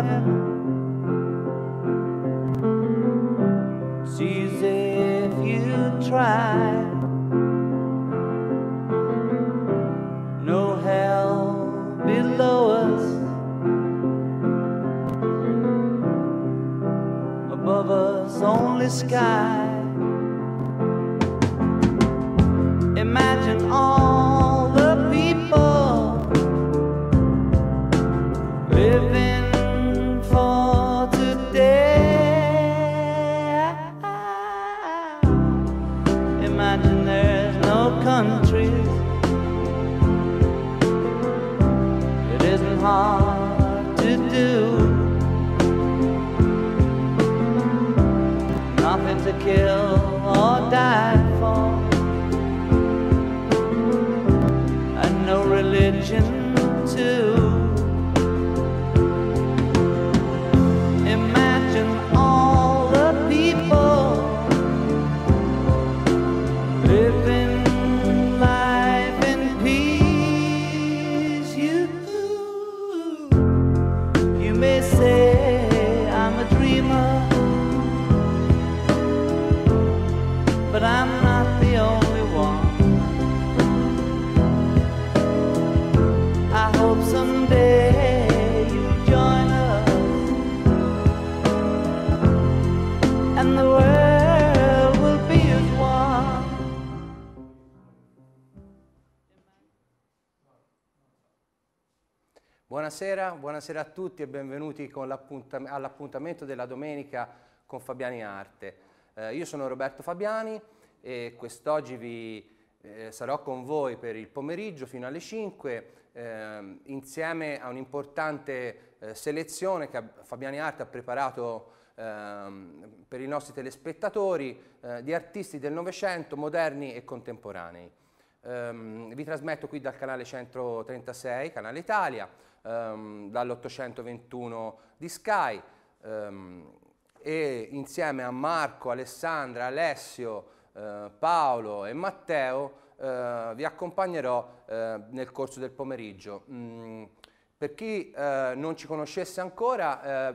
forever. easy if you try. No hell below us. Above us, only sky. Buonasera, buonasera, a tutti e benvenuti all'appuntamento della domenica con Fabiani Arte. Eh, io sono Roberto Fabiani e quest'oggi vi, eh, sarò con voi per il pomeriggio fino alle 5 eh, insieme a un'importante eh, selezione che Fabiani Arte ha preparato ehm, per i nostri telespettatori eh, di artisti del Novecento moderni e contemporanei. Ehm, vi trasmetto qui dal canale 136, Canale Italia, um, ehm, dall'821 di Sky um, e insieme a Marco, Alessandra, Alessio, uh, Paolo e Matteo uh, vi accompagnerò uh, nel corso del pomeriggio. Mm, per chi non ci conoscesse ancora,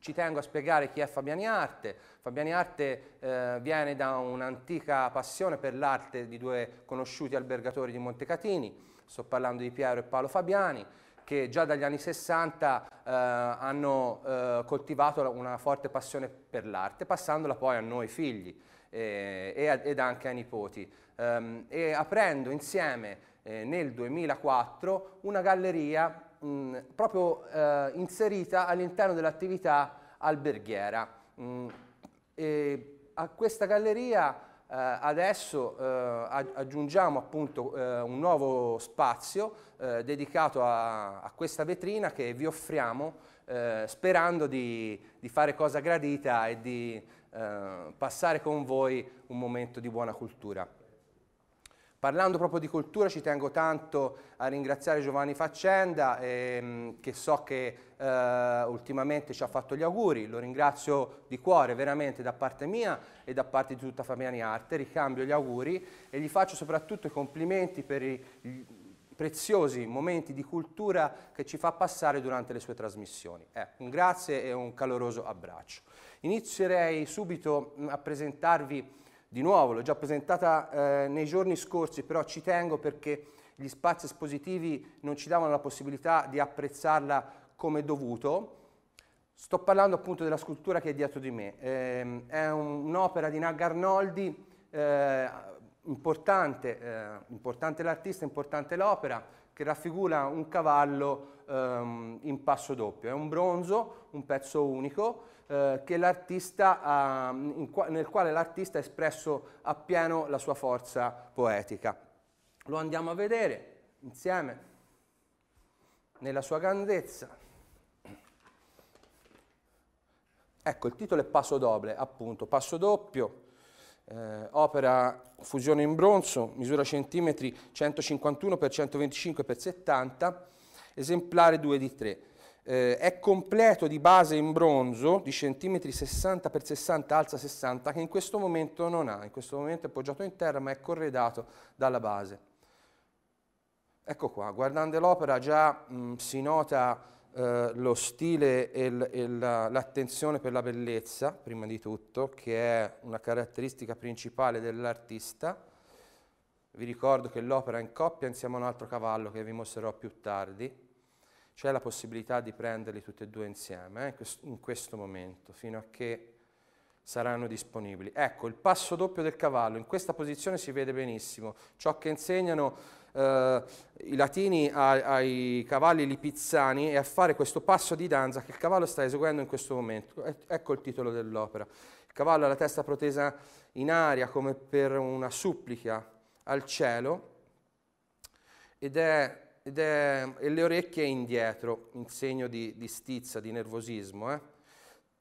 ci tengo a spiegare chi è Fabiani Arte. Fabiani Arte eh, viene da un'antica passione per l'arte di due conosciuti albergatori di Montecatini, sto parlando di Piero e Paolo Fabiani, che già dagli anni 60 eh, hanno eh, coltivato una forte passione per l'arte, passandola poi a noi figli eh, e a, ed anche ai nipoti. Ehm, e aprendo insieme eh, nel 2004 una galleria mh, mm, proprio eh, inserita all'interno dell'attività alberghiera. Mh, mm, a questa galleria eh, adesso eh, aggiungiamo appunto eh, un nuovo spazio dedicato a, a, questa vetrina che vi offriamo sperando di, di, fare cosa gradita e di passare con voi un momento di buona cultura. Parlando proprio di cultura ci tengo tanto a ringraziare Giovanni Faccenda ehm, che so che eh, ultimamente ci ha fatto gli auguri, lo ringrazio di cuore veramente da parte mia e da parte di tutta Fabiani Arte, ricambio gli auguri e gli faccio soprattutto i complimenti per i, preziosi momenti di cultura che ci fa passare durante le sue trasmissioni. Eh, un grazie e un caloroso abbraccio. Inizierei subito mm, a presentarvi di nuovo, l'ho già presentata eh, nei giorni scorsi, però ci tengo perché gli spazi espositivi non ci davano la possibilità di apprezzarla come dovuto. Sto parlando appunto della scultura che è dietro di me. Eh, è un'opera di Nag Arnoldi, eh, importante, eh, importante l'artista, importante l'opera, che raffigura un cavallo ehm, in passo doppio. È un bronzo, un pezzo unico, eh, ha, in, nel quale l'artista ha espresso appieno la sua forza poetica. Lo andiamo a vedere insieme nella sua grandezza. Ecco, il titolo è Passo Doble, appunto, Passo Doppio, eh, opera fusione in bronzo, misura centimetri 151 x 125 x 70, esemplare 2 di 3 eh, è completo di base in bronzo di centimetri 60 x 60 alza 60 che in questo momento non ha, in questo momento è appoggiato in terra ma è corredato dalla base. Ecco qua, guardando l'opera già mh, si nota eh, lo stile e, l'attenzione per la bellezza, prima di tutto, che è una caratteristica principale dell'artista. Vi ricordo che l'opera è in coppia insieme a un altro cavallo che vi mostrerò più tardi, c'è la possibilità di prenderli tutti e due insieme eh, in questo momento, fino a che saranno disponibili. Ecco, il passo doppio del cavallo, in questa posizione si vede benissimo, ciò che insegnano eh, i latini a, ai cavalli lipizzani è a fare questo passo di danza che il cavallo sta eseguendo in questo momento, e ecco il titolo dell'opera. Il cavallo ha la testa protesa in aria come per una supplica al cielo ed è ed, eh, e le orecchie indietro, in segno di, di stizza, di nervosismo. Eh.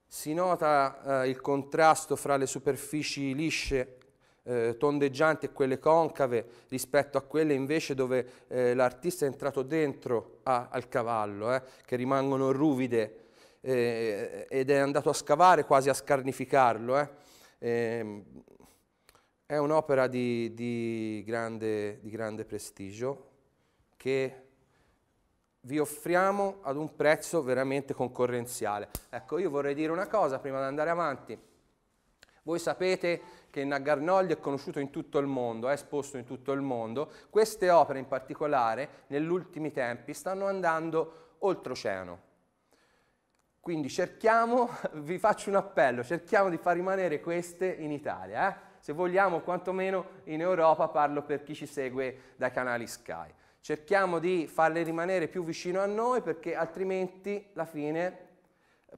Si nota eh, il contrasto fra le superfici lisce, eh, tondeggianti e quelle concave rispetto a quelle invece dove eh, l'artista è entrato dentro a, al cavallo, eh, che rimangono ruvide ed è andato a scavare, quasi a scarnificarlo. Ehm, è un'opera di, di, grande, di grande prestigio, che vi offriamo ad un prezzo veramente concorrenziale. Ecco, io vorrei dire una cosa prima di andare avanti. Voi sapete che Nagarnolli è conosciuto in tutto il mondo, è esposto in tutto il mondo. Queste opere in particolare, negli ultimi tempi, stanno andando oltreoceano. Quindi cerchiamo, vi faccio un appello, cerchiamo di far rimanere queste in Italia, eh? se vogliamo quantomeno in Europa, parlo per chi ci segue dai canali Sky cerchiamo di farle rimanere più vicino a noi perché altrimenti la fine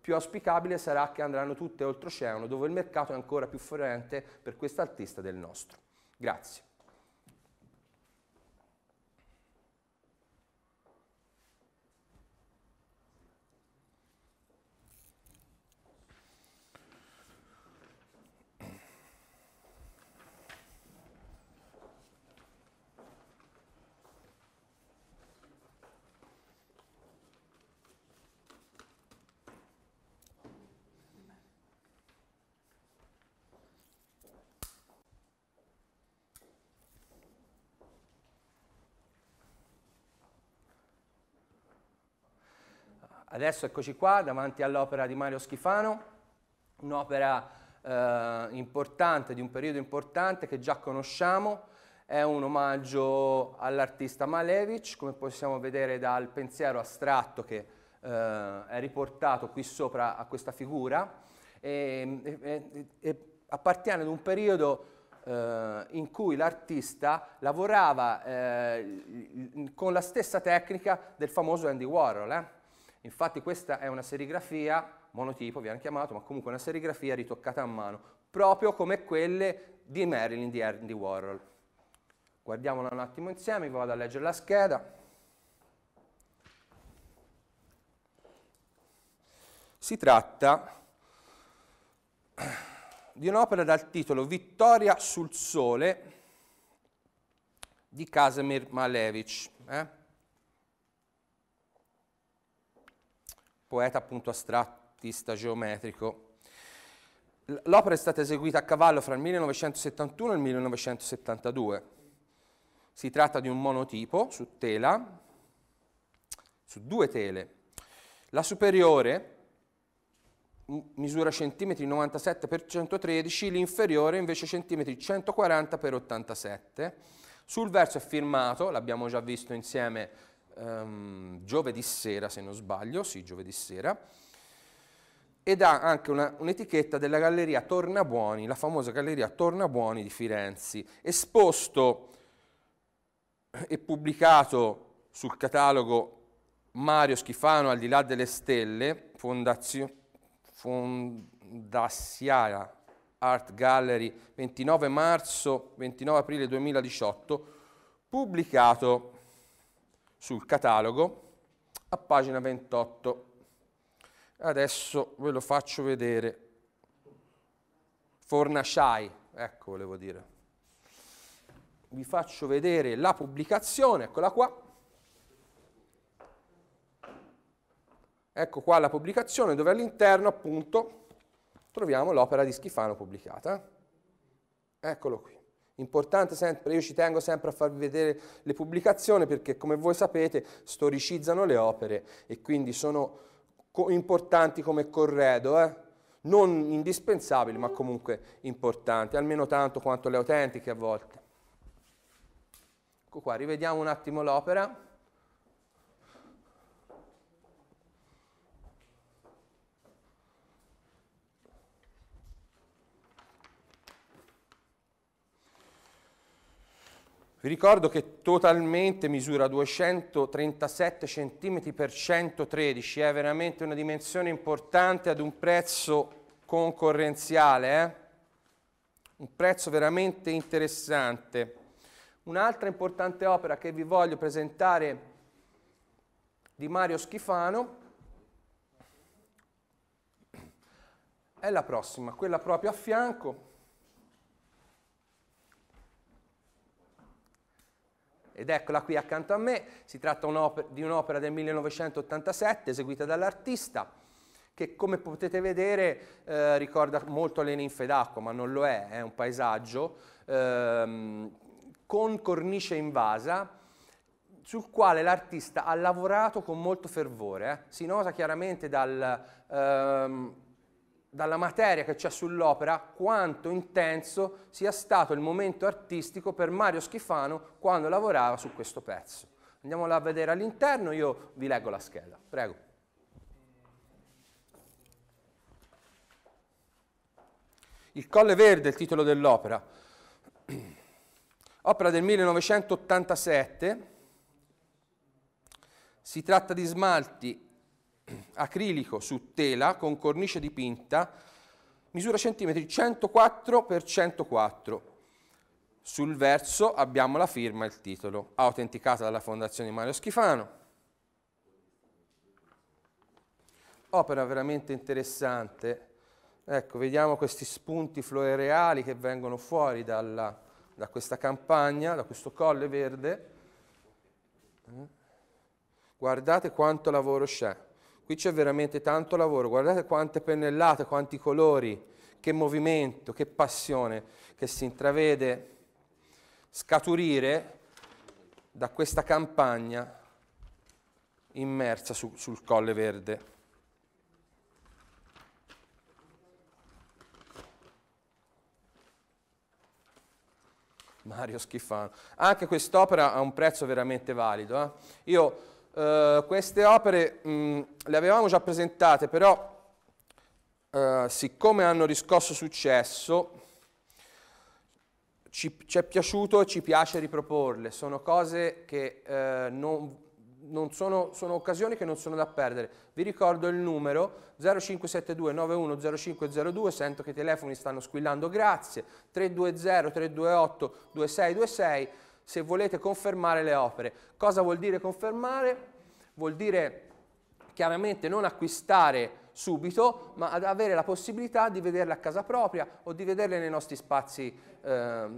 più auspicabile sarà che andranno tutte oltreoceano dove il mercato è ancora più fiorente per questa artista del nostro. Grazie. Adesso eccoci qua davanti all'opera di Mario Schifano, un'opera eh, importante, di un periodo importante che già conosciamo, è un omaggio all'artista Malevich, come possiamo vedere dal pensiero astratto che eh, è riportato qui sopra a questa figura, e, e, e appartiene ad un periodo eh, in cui l'artista lavorava eh, con la stessa tecnica del famoso Andy Warhol eh. Infatti questa è una serigrafia, monotipo viene chiamato, ma comunque una serigrafia ritoccata a mano, proprio come quelle di Marilyn di Andy Warhol. Guardiamola un attimo insieme, vi vado a leggere la scheda. Si tratta di un'opera dal titolo Vittoria sul Sole di Casimir Malevich. Eh? poeta appunto astrattista geometrico. L'opera è stata eseguita a cavallo fra il 1971 e il 1972. Si tratta di un monotipo su tela, su due tele. La superiore misura centimetri 97 x 113, l'inferiore invece centimetri 140 x 87. Sul verso è firmato, l'abbiamo già visto insieme um, giovedì sera, se non sbaglio, sì, giovedì sera, ed ha anche un'etichetta un della galleria Tornabuoni, la famosa galleria Tornabuoni di Firenze, esposto e pubblicato sul catalogo Mario Schifano Al di là delle stelle, fondazio, Art Gallery, 29 marzo, 29 aprile 2018, pubblicato sul catalogo a pagina 28. Adesso ve lo faccio vedere. Fornaciai, ecco volevo dire. Vi faccio vedere la pubblicazione, eccola qua. Ecco qua la pubblicazione dove all'interno appunto troviamo l'opera di Schifano pubblicata. Eccolo qui. Importante sempre, io ci tengo sempre a farvi vedere le pubblicazioni perché come voi sapete storicizzano le opere e quindi sono co importanti come corredo, eh? non indispensabili ma comunque importanti, almeno tanto quanto le autentiche a volte. Ecco qua, rivediamo un attimo l'opera. Vi ricordo che totalmente misura 237 cm x 113, è veramente una dimensione importante ad un prezzo concorrenziale, eh? un prezzo veramente interessante. Un'altra importante opera che vi voglio presentare di Mario Schifano è la prossima, quella proprio a fianco, ed eccola qui accanto a me, si tratta di un'opera del 1987 eseguita dall'artista che come potete vedere eh, ricorda molto le ninfe d'acqua, ma non lo è, è un paesaggio ehm, con cornice invasa sul quale l'artista ha lavorato con molto fervore. Eh. Si nota chiaramente dal... Ehm, dalla materia che c'è sull'opera quanto intenso sia stato il momento artistico per Mario Schifano quando lavorava su questo pezzo. Andiamola a vedere all'interno, io vi leggo la scheda. Prego. Il Colle Verde è il titolo dell'opera. Opera del 1987. Si tratta di smalti acrilico su tela con cornice dipinta, misura centimetri 104 x 104. Sul verso abbiamo la firma e il titolo, autenticata dalla Fondazione Mario Schifano. Opera veramente interessante. Ecco, vediamo questi spunti floreali che vengono fuori dalla, da questa campagna, da questo colle verde. Guardate quanto lavoro c'è. Qui c'è veramente tanto lavoro, guardate quante pennellate, quanti colori, che movimento, che passione che si intravede scaturire da questa campagna immersa su, sul Colle Verde. Mario Schifano. Anche quest'opera ha un prezzo veramente valido. Eh? Io eh, queste opere mh, mm, le avevamo già presentate, però uh, siccome hanno riscosso successo, ci, ci, è piaciuto e ci piace riproporle. Sono cose che uh, non, non sono, sono, occasioni che non sono da perdere. Vi ricordo il numero 0572 910502, sento che i telefoni stanno squillando, grazie, 320 328 2626 se volete confermare le opere. Cosa vuol dire confermare? Vuol dire chiaramente non acquistare subito, ma ad avere la possibilità di vederle a casa propria o di vederle nei nostri spazi eh,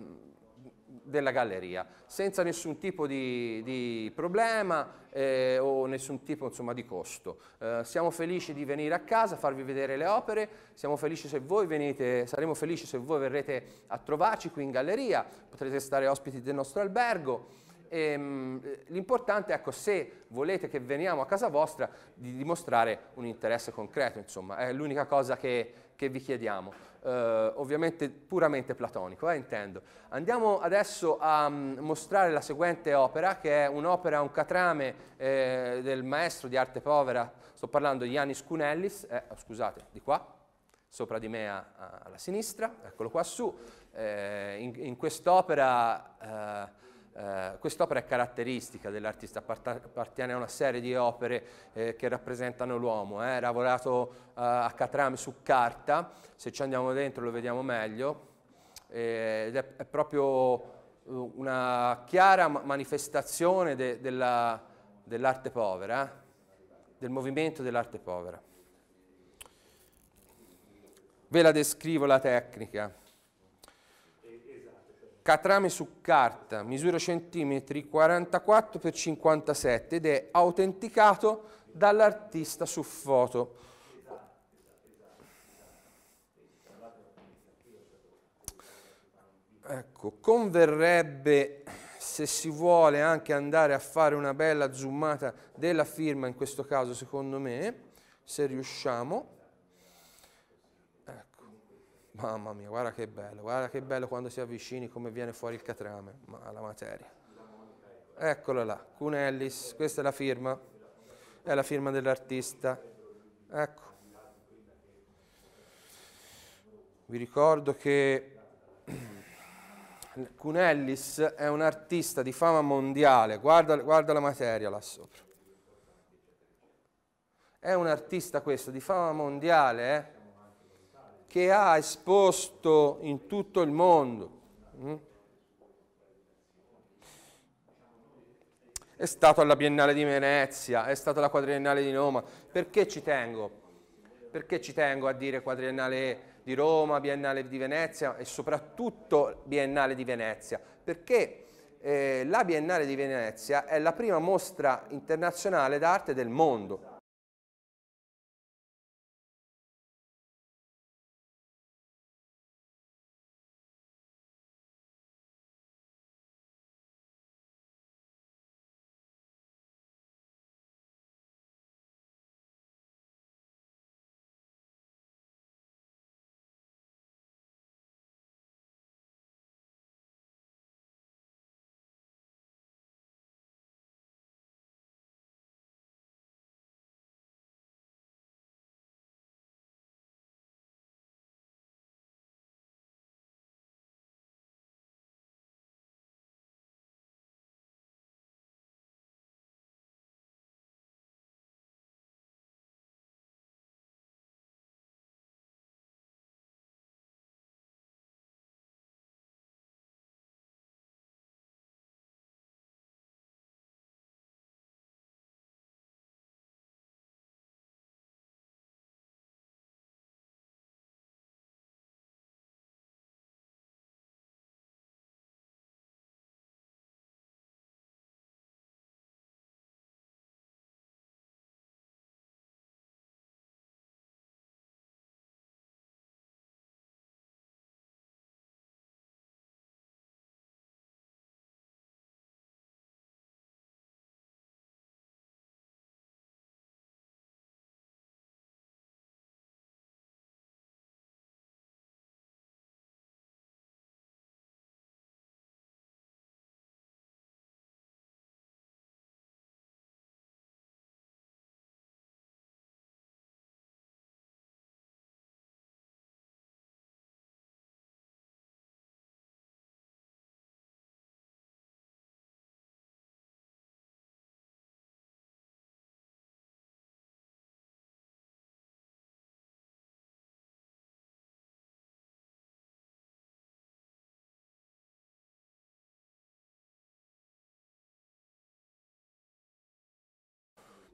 della galleria, senza nessun tipo di, di problema eh, o nessun tipo insomma, di costo. Eh, siamo felici di venire a casa, farvi vedere le opere, siamo felici se voi venite, saremo felici se voi verrete a trovarci qui in galleria, potrete stare ospiti del nostro albergo. Ehm, l'importante è ecco, se volete che veniamo a casa vostra di dimostrare un interesse concreto, insomma, è l'unica cosa che, che vi chiediamo eh, ovviamente puramente platonico, eh, intendo. Andiamo adesso a um, mostrare la seguente opera, che è un'opera, un catrame eh, del maestro di arte povera, sto parlando di Yanis Kunellis, eh, scusate, di qua, sopra di me a, a, alla sinistra, eccolo qua su. Eh, in, in quest'opera eh, eh, quest'opera è caratteristica dell'artista, appartiene a una serie di opere eh, che rappresentano l'uomo, eh. è lavorato eh, a Catrame su carta, se ci andiamo dentro lo vediamo meglio, eh, ed è, è, proprio una chiara manifestazione de, della, dell'arte povera, del movimento dell'arte povera. Ve la descrivo la tecnica catrame su carta, misura centimetri 44 x 57 ed è autenticato dall'artista su foto. Ecco, converrebbe se si vuole anche andare a fare una bella zoomata della firma in questo caso secondo me, se riusciamo. Mamma mia, guarda che bello, guarda che bello quando si avvicini come viene fuori il catrame, ma la materia. Eccola là, Cunellis, questa è la firma, è la firma dell'artista. Ecco. Vi ricordo che Cunellis è un artista di fama mondiale, guarda, guarda la materia là sopra. È un artista questo di fama mondiale, eh? che ha esposto in tutto il mondo. Mm? È stato alla Biennale di Venezia, è stato alla Quadriennale di Roma. Perché ci tengo? Perché ci tengo a dire Quadriennale di Roma, Biennale di Venezia e soprattutto Biennale di Venezia? Perché eh, la Biennale di Venezia è la prima mostra internazionale d'arte del mondo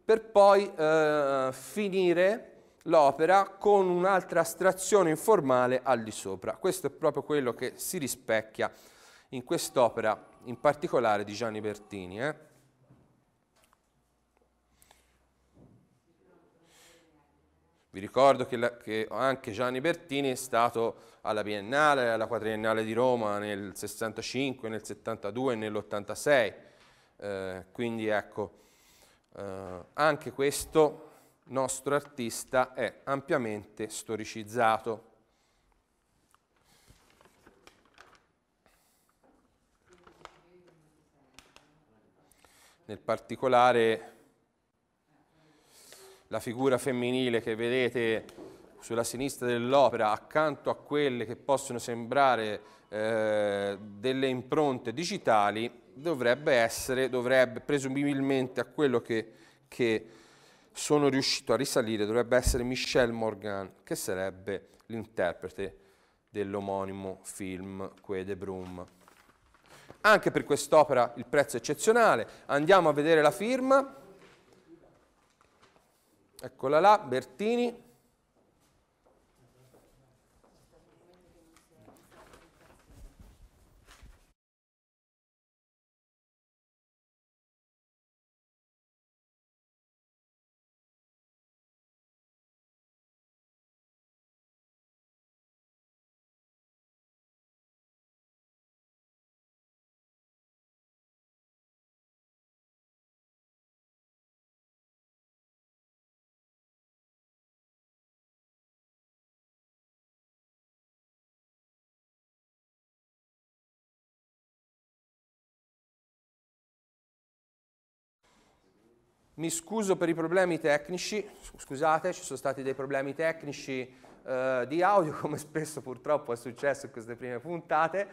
per poi eh, finire l'opera con un'altra astrazione informale al di sopra. Questo è proprio quello che si rispecchia in quest'opera, in particolare di Gianni Bertini. Eh. Vi ricordo che, la, che, anche Gianni Bertini è stato alla Biennale, alla Quadriennale di Roma nel 65, nel 72 e nell'86, eh, quindi ecco eh, anche questo nostro artista è ampiamente storicizzato. Nel particolare la figura femminile che vedete sulla sinistra dell'opera, accanto a quelle che possono sembrare eh, delle impronte digitali, dovrebbe essere, dovrebbe presumibilmente a quello che, che sono riuscito a risalire, dovrebbe essere Michel Morgan, che sarebbe l'interprete dell'omonimo film Que de Brum. Anche per quest'opera il prezzo è eccezionale. Andiamo a vedere la firma. Eccola là, Bertini, Mi scuso per i problemi tecnici, scusate, ci sono stati dei problemi tecnici eh, di audio, come spesso purtroppo è successo in queste prime puntate,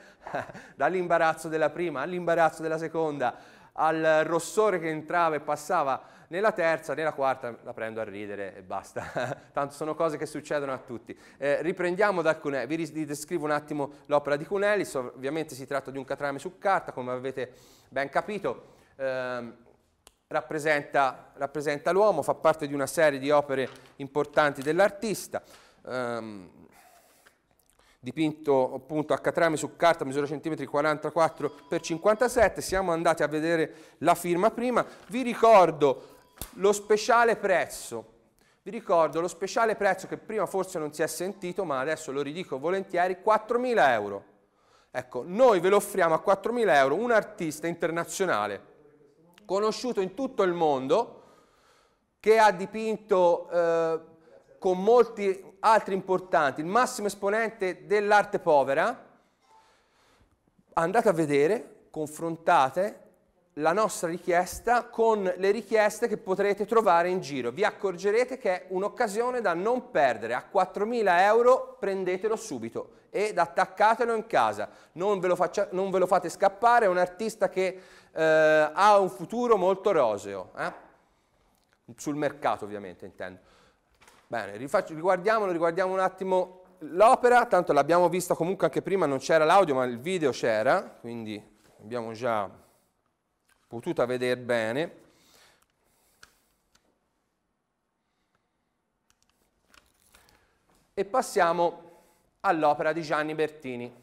dall'imbarazzo della prima all'imbarazzo della seconda, al rossore che entrava e passava nella terza, nella quarta la prendo a ridere e basta. Tanto sono cose che succedono a tutti. Eh, riprendiamo da Cunelli, vi, vi descrivo un attimo l'opera di Cunelli, so, ovviamente si tratta di un catrame su carta, come avete ben capito. Eh, rappresenta, rappresenta l'uomo, fa parte di una serie di opere importanti dell'artista. Um, dipinto appunto a catrame su carta, misura centimetri 44 per 57, siamo andati a vedere la firma prima, vi ricordo lo speciale prezzo, vi ricordo lo speciale prezzo che prima forse non si è sentito, ma adesso lo ridico volentieri, 4.000 euro. Ecco, noi ve lo offriamo a 4.000 euro un artista internazionale, conosciuto in tutto il mondo, che ha dipinto eh, con molti altri importanti, il massimo esponente dell'arte povera, andate a vedere, confrontate la nostra richiesta con le richieste che potrete trovare in giro. Vi accorgerete che è un'occasione da non perdere. A 4.000 euro prendetelo subito ed attaccatelo in casa. Non ve lo, faccia, non ve lo fate scappare, è un artista che eh, ha un futuro molto roseo, eh? sul mercato ovviamente intendo. Bene, rifaccio, riguardiamolo, riguardiamo un attimo l'opera, tanto l'abbiamo vista comunque anche prima, non c'era l'audio ma il video c'era, quindi abbiamo già potuto vedere bene. E passiamo all'opera di Gianni Bertini.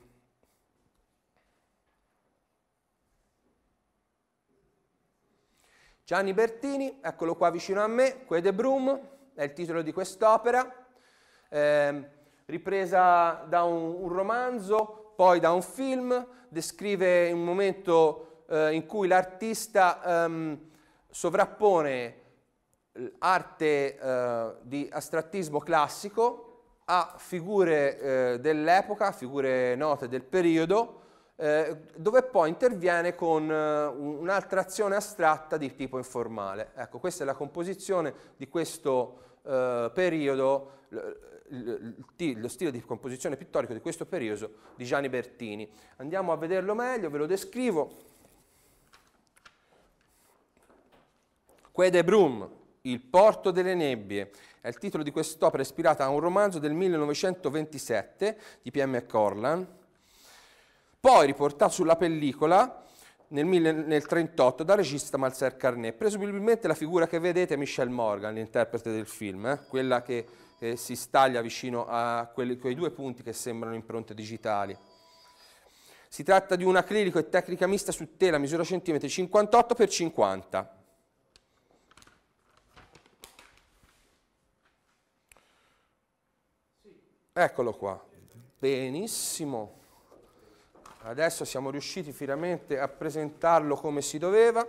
Gianni Bertini, eccolo qua vicino a me, Quedebrum, è il titolo di quest'opera, eh, ripresa da un, un, romanzo, poi da un film, descrive un momento eh, in cui l'artista ehm, sovrappone arte eh, di astrattismo classico a figure eh, dell'epoca, figure note del periodo, eh, dove poi interviene con eh, un'altra azione astratta di tipo informale. Ecco, questa è la composizione di questo eh, periodo, lo stile di composizione pittorico di questo periodo di Gianni Bertini. Andiamo a vederlo meglio, ve lo descrivo. Quede Brum, Il porto delle nebbie, è il titolo di quest'opera ispirata a un romanzo del 1927 di P.M. Corlan poi riportato sulla pellicola nel 1938 dal regista Malzer Carnet. Presumibilmente la figura che vedete è Michelle Morgan, l'interprete del film, eh? quella che eh, si staglia vicino a quelli, quei due punti che sembrano impronte digitali. Si tratta di un acrilico e tecnica mista su tela, misura centimetri 58 x 50. Eccolo qua. Benissimo adesso siamo riusciti finalmente a presentarlo come si doveva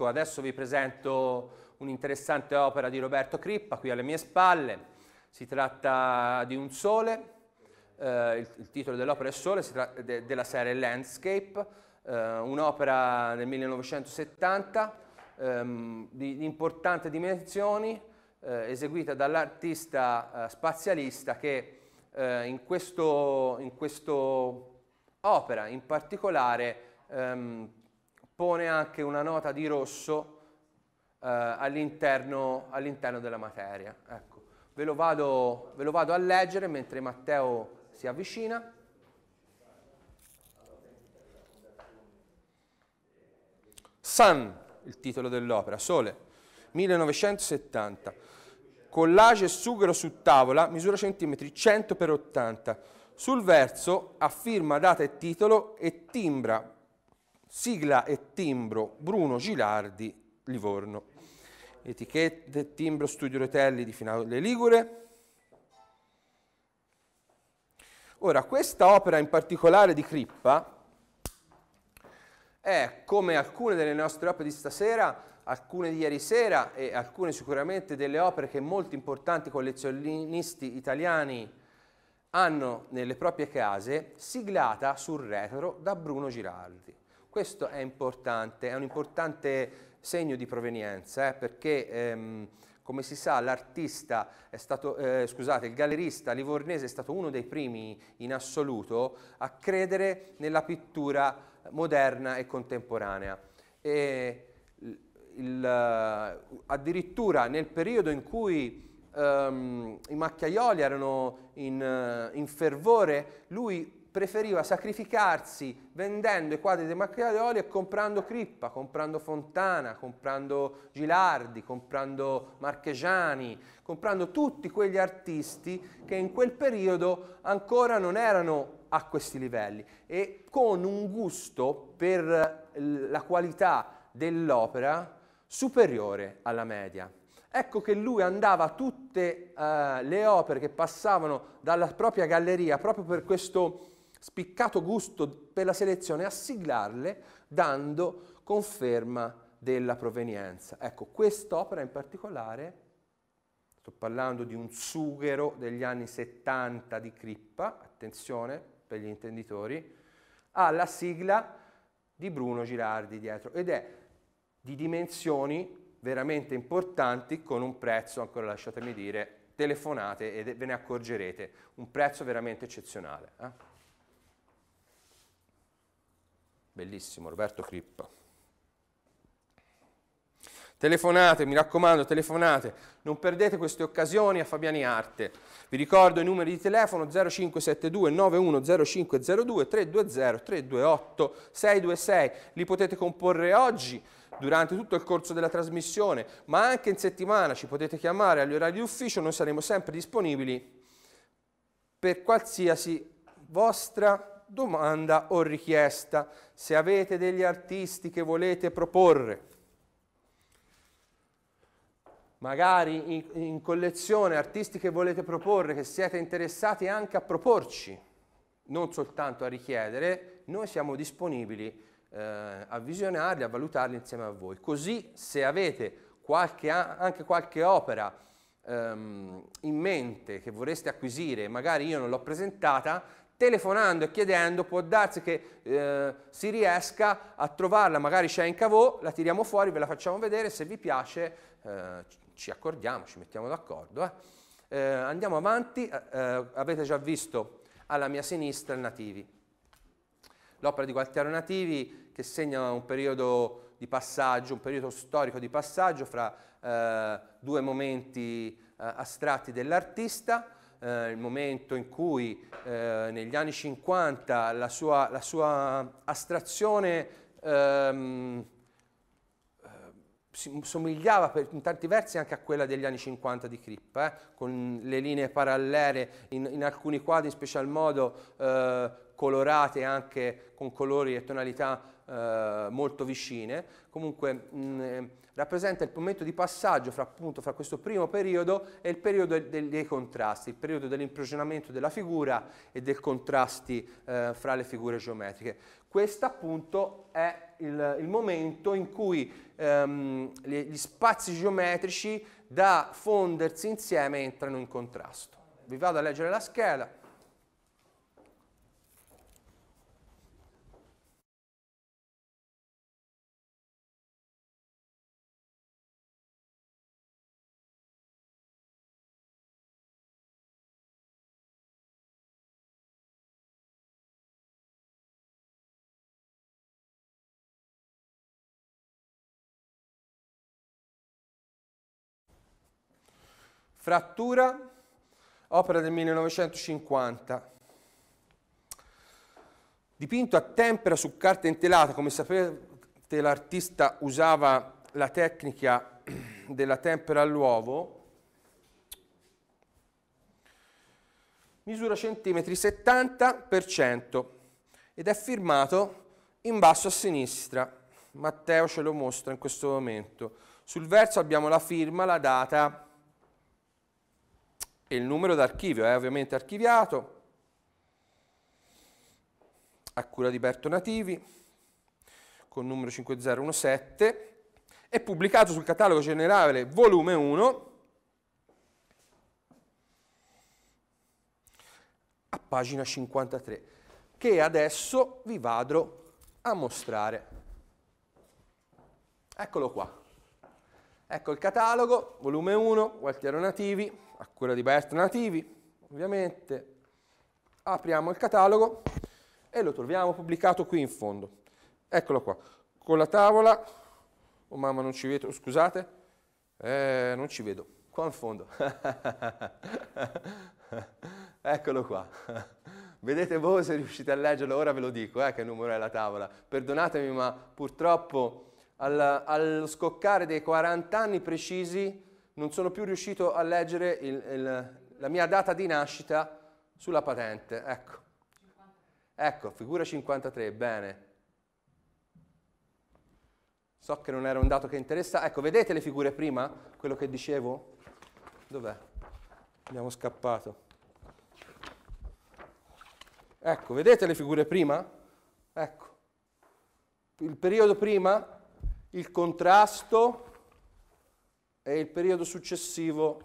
Ecco, adesso vi presento un'interessante opera di Roberto Crippa, qui alle mie spalle. Si tratta di Un sole, eh, il, il, titolo dell'opera è Sole, de, della serie Landscape, eh, un'opera del 1970 ehm, di, di, importanti dimensioni, eh, eseguita dall'artista eh, spazialista che eh, in, questo, in questo opera in particolare ehm, pone anche una nota di rosso eh, all'interno, all della materia. Ecco. Ve, lo vado, ve lo vado a leggere mentre Matteo si avvicina. Sun, il titolo dell'opera, Sole, 1970. Collage e sughero su tavola, misura centimetri 100 x 80. Sul verso a firma, data e titolo e timbra sigla e timbro Bruno Gilardi, Livorno. Etichette e timbro Studio Rotelli di Finale Ligure. Ora, questa opera in particolare di Crippa è, come alcune delle nostre opere di stasera, alcune di ieri sera e alcune sicuramente delle opere che molti importanti collezionisti italiani hanno nelle proprie case, siglata sul retro da Bruno Girardi. Questo è importante, è un importante segno di provenienza, eh, perché ehm, come si sa l'artista è stato, eh, scusate, il gallerista livornese è stato uno dei primi in assoluto a credere nella pittura moderna e contemporanea. E il, addirittura nel periodo in cui ehm, i macchiaioli erano in, eh, in fervore, lui preferiva sacrificarsi vendendo i quadri dei Macchiaioli e comprando Crippa, comprando Fontana, comprando Gilardi, comprando Marchegiani, comprando tutti quegli artisti che in quel periodo ancora non erano a questi livelli e con un gusto per eh, la qualità dell'opera superiore alla media. Ecco che lui andava a tutte uh, le opere che passavano dalla propria galleria proprio per questo spiccato gusto per la selezione a siglarle dando conferma della provenienza. Ecco, quest'opera in particolare, sto parlando di un sughero degli anni 70 di Crippa, attenzione per gli intenditori, ha la sigla di Bruno Girardi dietro ed è di dimensioni veramente importanti con un prezzo, ancora lasciatemi dire, telefonate e ve ne accorgerete, un prezzo veramente eccezionale. Eh? Bellissimo, Roberto Crippa. Telefonate, mi raccomando, telefonate, non perdete queste occasioni a Fabiani Arte. Vi ricordo i numeri di telefono 0572 910502 320 328 626. Li potete comporre oggi durante tutto il corso della trasmissione, ma anche in settimana ci potete chiamare agli orari di ufficio, noi saremo sempre disponibili per qualsiasi vostra domanda o richiesta. Se avete degli artisti che volete proporre, magari in, in, collezione artisti che volete proporre, che siete interessati anche a proporci, non soltanto a richiedere, noi siamo disponibili eh, a visionarli, a valutarli insieme a voi. Così se avete qualche, anche qualche opera ehm, in mente che vorreste acquisire, magari io non l'ho presentata, telefonando e chiedendo può darsi che eh, si riesca a trovarla, magari c'è in cavò, la tiriamo fuori, ve la facciamo vedere, se vi piace eh, ci accordiamo, ci mettiamo d'accordo. Eh. eh andiamo avanti, eh, eh, avete già visto alla mia sinistra il Nativi. L'opera di Gualtiero Nativi che segna un periodo di passaggio, un periodo storico di passaggio fra due momenti astratti dell'artista, eh, il momento in cui eh, negli anni 50 la sua, la sua astrazione ehm, eh, somigliava per, in tanti versi anche a quella degli anni 50 di Cripp, eh? con le linee parallele in, in, alcuni quadri in special modo eh, colorate anche con colori e tonalità eh, molto vicine, comunque mh, mm, eh, rappresenta il momento di passaggio fra, appunto, fra, questo primo periodo e il periodo del, dei contrasti, il periodo dell'imprigionamento della figura e dei contrasti eh, fra le figure geometriche. Questo appunto è il, il momento in cui ehm, gli spazi geometrici da fondersi insieme entrano in contrasto. Vi vado a leggere la scheda. Frattura, opera del 1950. Dipinto a tempera su carta intelata, come sapete l'artista usava la tecnica della tempera all'uovo, misura centimetri 70 per 100 ed è firmato in basso a sinistra. Matteo ce lo mostra in questo momento. Sul verso abbiamo la firma, la data e il numero d'archivio è ovviamente archiviato a cura di Berto Nativi con numero 5017 e pubblicato sul catalogo generale volume 1 a pagina 53 che adesso vi vado a mostrare eccolo qua ecco il catalogo volume 1 Gualtiero Nativi a quella di Baest Nativi, ovviamente. Apriamo il catalogo e lo troviamo pubblicato qui in fondo. Eccolo qua, con la tavola, oh mamma non ci vedo, oh, scusate, eh, non ci vedo, qua in fondo. Eccolo qua. Vedete voi se riuscite a leggerlo, ora ve lo dico eh, che numero è la tavola. Perdonatemi ma purtroppo allo scoccare dei 40 anni precisi non sono più riuscito a leggere il, il, la mia data di nascita sulla patente. Ecco. ecco, figura 53, bene. So che non era un dato che interessa. Ecco, vedete le figure prima? Quello che dicevo? Dov'è? Abbiamo scappato. Ecco, vedete le figure prima? Ecco. Il periodo prima, il contrasto, è il periodo successivo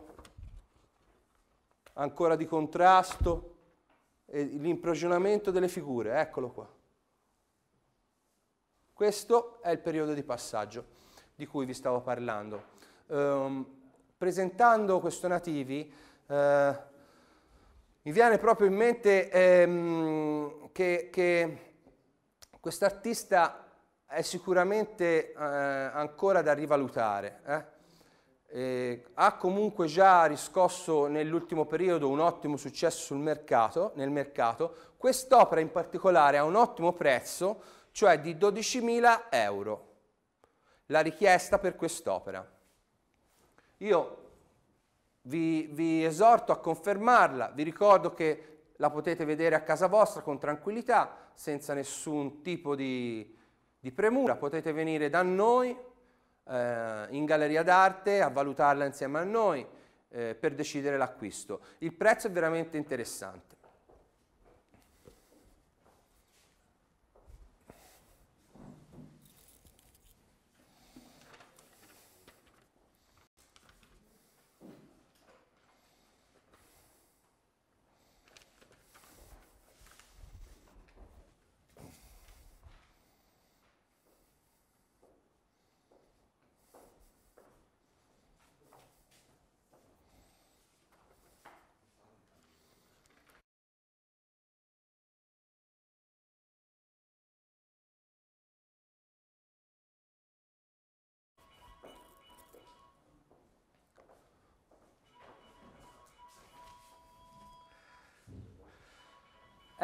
ancora di contrasto e l'imprigionamento delle figure, eccolo qua. Questo è il periodo di passaggio di cui vi stavo parlando. Um, presentando questo nativi, eh, mi viene proprio in mente ehm, che, che quest'artista è sicuramente eh, ancora da rivalutare. Eh? eh, ha comunque già riscosso nell'ultimo periodo un ottimo successo mercato, nel mercato, quest'opera in particolare ha un ottimo prezzo, cioè di 12.000 euro, la richiesta per quest'opera. Io vi, vi esorto a confermarla, vi ricordo che la potete vedere a casa vostra con tranquillità, senza nessun tipo di, di premura, potete venire da noi eh, in galleria d'arte a valutarla insieme a noi eh, per decidere l'acquisto. Il prezzo è veramente interessante.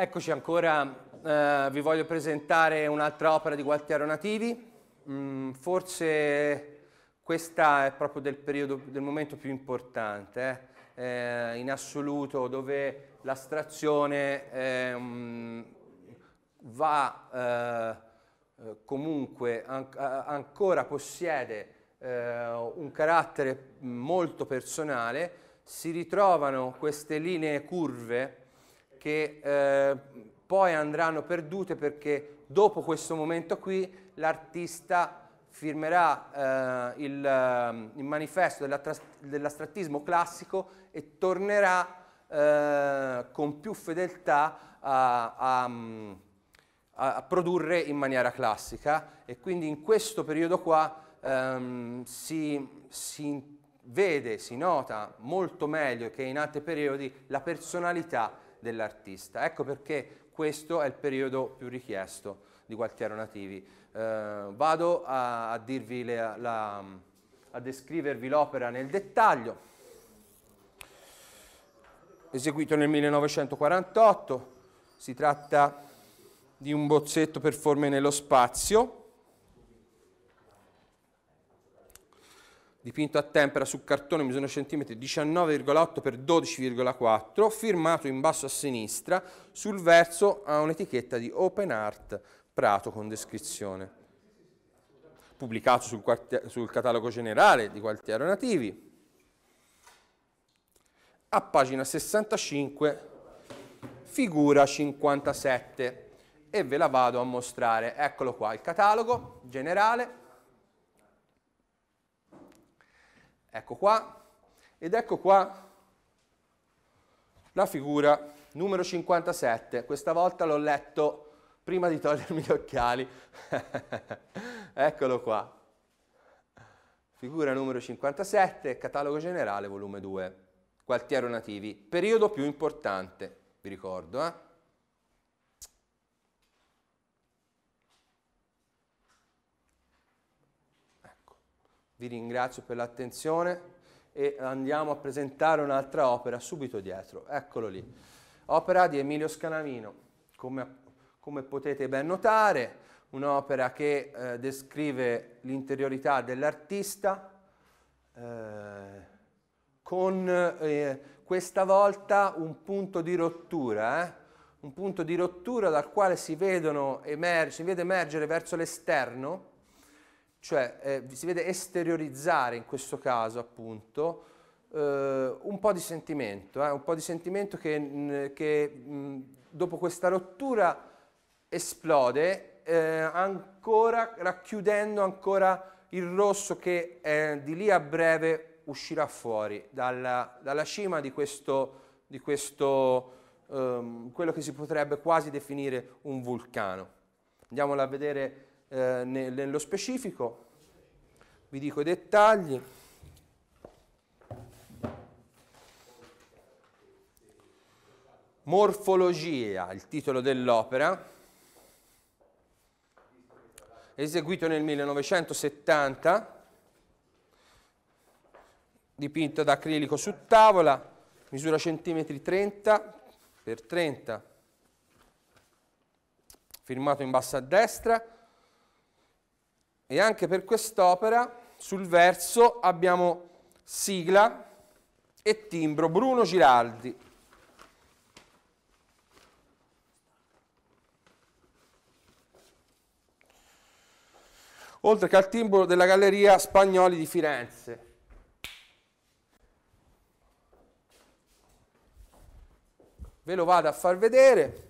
Eccoci ancora, eh, vi voglio presentare un'altra opera di Gualtiero Nativi, mm, forse questa è proprio del, periodo, del momento più importante, eh? Eh, in assoluto, dove l'astrazione mm, va eh, eh, comunque an ancora possiede eh, un carattere mm, molto personale, si ritrovano queste linee curve che eh, poi andranno perdute perché dopo questo momento qui l'artista firmerà eh, il, ehm, il, manifesto dell'astrattismo classico e tornerà eh, con più fedeltà a, a, a, produrre in maniera classica e quindi in questo periodo qua ehm, si, si vede, si nota molto meglio che in altri periodi la personalità dell'artista. Ecco perché questo è il periodo più richiesto di Gualtiero Nativi. Eh, vado a, a, le, la, a descrivervi l'opera nel dettaglio. Eseguito nel 1948, si tratta di un bozzetto per forme nello spazio, dipinto a tempera su cartone misura centimetri 19,8 x 12,4, firmato in basso a sinistra, sul verso ha un'etichetta di Open Art Prato con descrizione. Pubblicato sul, sul catalogo generale di Quartiero Nativi. A pagina 65, figura 57 e ve la vado a mostrare. Eccolo qua, il catalogo generale Ecco qua ed ecco qua la figura numero 57. Questa volta l'ho letto prima di togliermi gli occhiali. Eccolo qua. Figura numero 57, catalogo generale, volume 2. Gualtiero Nativi, periodo più importante, vi ricordo, eh? Vi ringrazio per l'attenzione e andiamo a presentare un'altra opera subito dietro. Eccolo lì. Opera di Emilio Scanavino. Come, come potete ben notare, un'opera che eh, descrive l'interiorità dell'artista eh, con eh, questa volta un punto di rottura, eh. un punto di rottura dal quale si, emerge, si vede emergere verso l'esterno cioè eh, si vede esteriorizzare in questo caso appunto eh, un po' di sentimento, eh, un po' di sentimento che, che mh, mm, dopo questa rottura esplode eh, ancora racchiudendo ancora il rosso che eh, di lì a breve uscirà fuori dalla, dalla cima di questo, di questo ehm, quello che si potrebbe quasi definire un vulcano. Andiamola a vedere eh, nello specifico, vi dico i dettagli. Morfologia, il titolo dell'opera, eseguito nel 1970, dipinto da acrilico su tavola, misura centimetri 30 x 30, firmato in basso a destra, e anche per quest'opera sul verso abbiamo sigla e timbro Bruno Giraldi. Oltre che al timbro della Galleria Spagnoli di Firenze. Ve lo vado a far vedere.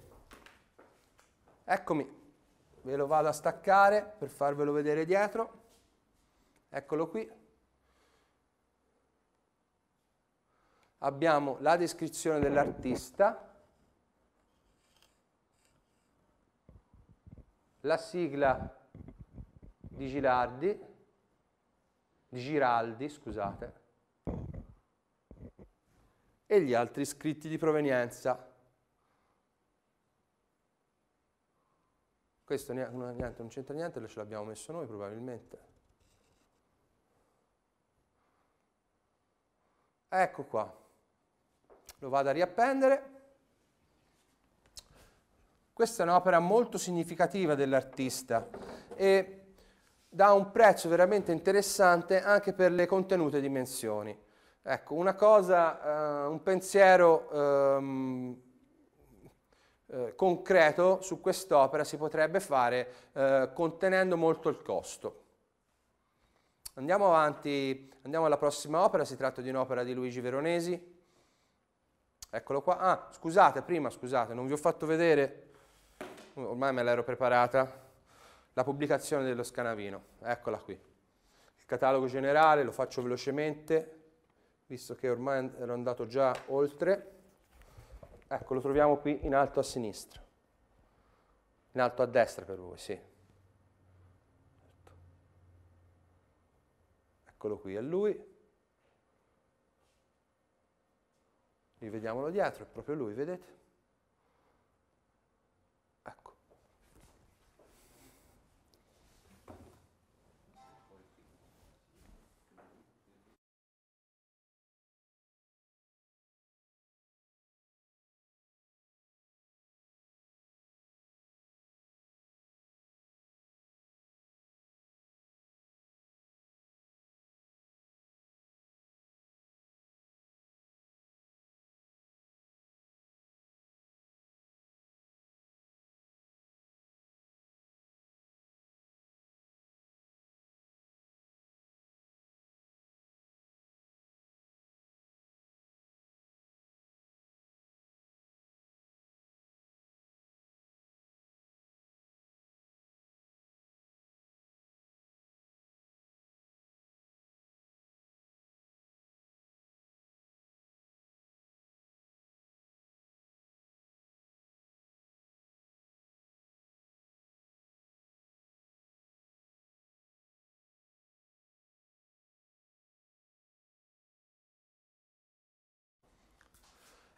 Eccomi ve lo vado a staccare per farvelo vedere dietro, eccolo qui. Abbiamo la descrizione dell'artista, la sigla di Gilardi, di Giraldi, scusate, e gli altri scritti di provenienza. Questo neanche, non c'entra niente, ce l'abbiamo messo noi probabilmente. Ecco qua. Lo vado a riappendere. Questa è un'opera molto significativa dell'artista e dà un prezzo veramente interessante anche per le contenute dimensioni. Ecco, una cosa, eh, un pensiero... Ehm, eh, concreto su quest'opera si potrebbe fare eh, contenendo molto il costo. Andiamo avanti, andiamo alla prossima opera, si tratta di un'opera di Luigi Veronesi. Eccolo qua. Ah, scusate, prima, scusate, non vi ho fatto vedere, ormai me l'ero preparata, la pubblicazione dello Scanavino. Eccola qui. Il catalogo generale, lo faccio velocemente, visto che ormai ero andato già oltre. Ecco, lo troviamo qui in alto a sinistra. In alto a destra per voi, sì. Eccolo qui, è lui. Rivediamolo dietro, è proprio lui, vedete?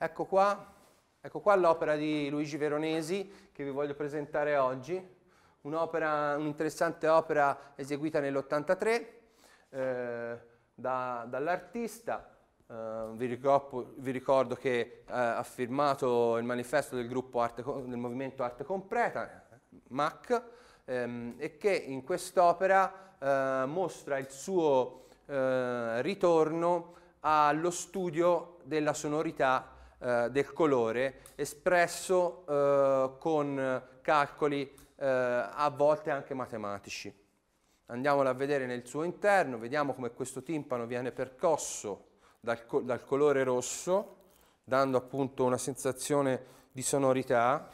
Ecco qua, ecco qua l'opera di Luigi Veronesi che vi voglio presentare oggi, un'interessante opera eseguita nell'83 eh, da, dall'artista. Eh, vi, ricordo, vi, ricordo, che eh, ha firmato il manifesto del, Arte, del movimento Arte Completa, MAC, ehm, e che in quest'opera eh, mostra il suo eh, ritorno allo studio della sonorità eh, del colore espresso eh, con calcoli eh, a volte anche matematici. Andiamola a vedere nel suo interno, vediamo come questo timpano viene percosso dal, co dal colore rosso, dando appunto una sensazione di sonorità.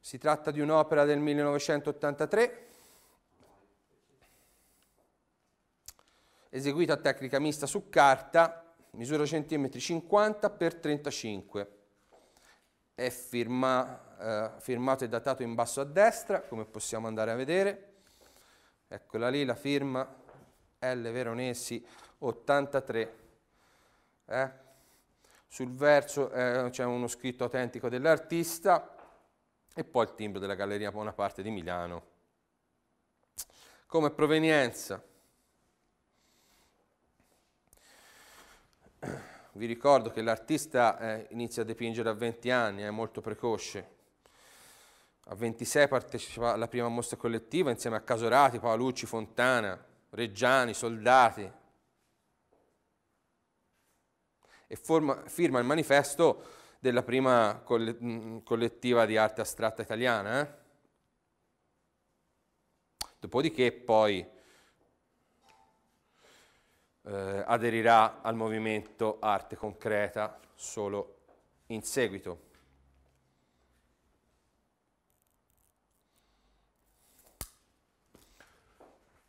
Si tratta di un'opera del 1983, eseguita a tecnica mista su carta, misura centimetri 50 x 35, è firma, eh, firmato e datato in basso a destra, come possiamo andare a vedere, eccola lì la firma L Veronesi 83, eh? sul verso eh, c'è uno scritto autentico dell'artista e poi il timbro della Galleria Bonaparte di Milano. Come provenienza, vi ricordo che l'artista eh, inizia a dipingere a 20 anni, è molto precoce. A 26 partecipa alla prima mostra collettiva insieme a Casorati, Paolucci, Fontana, Reggiani, Soldati. E forma, firma il manifesto della prima mm, collettiva di arte astratta italiana. Eh? Dopodiché poi eh, aderirà al movimento Arte Concreta solo in seguito.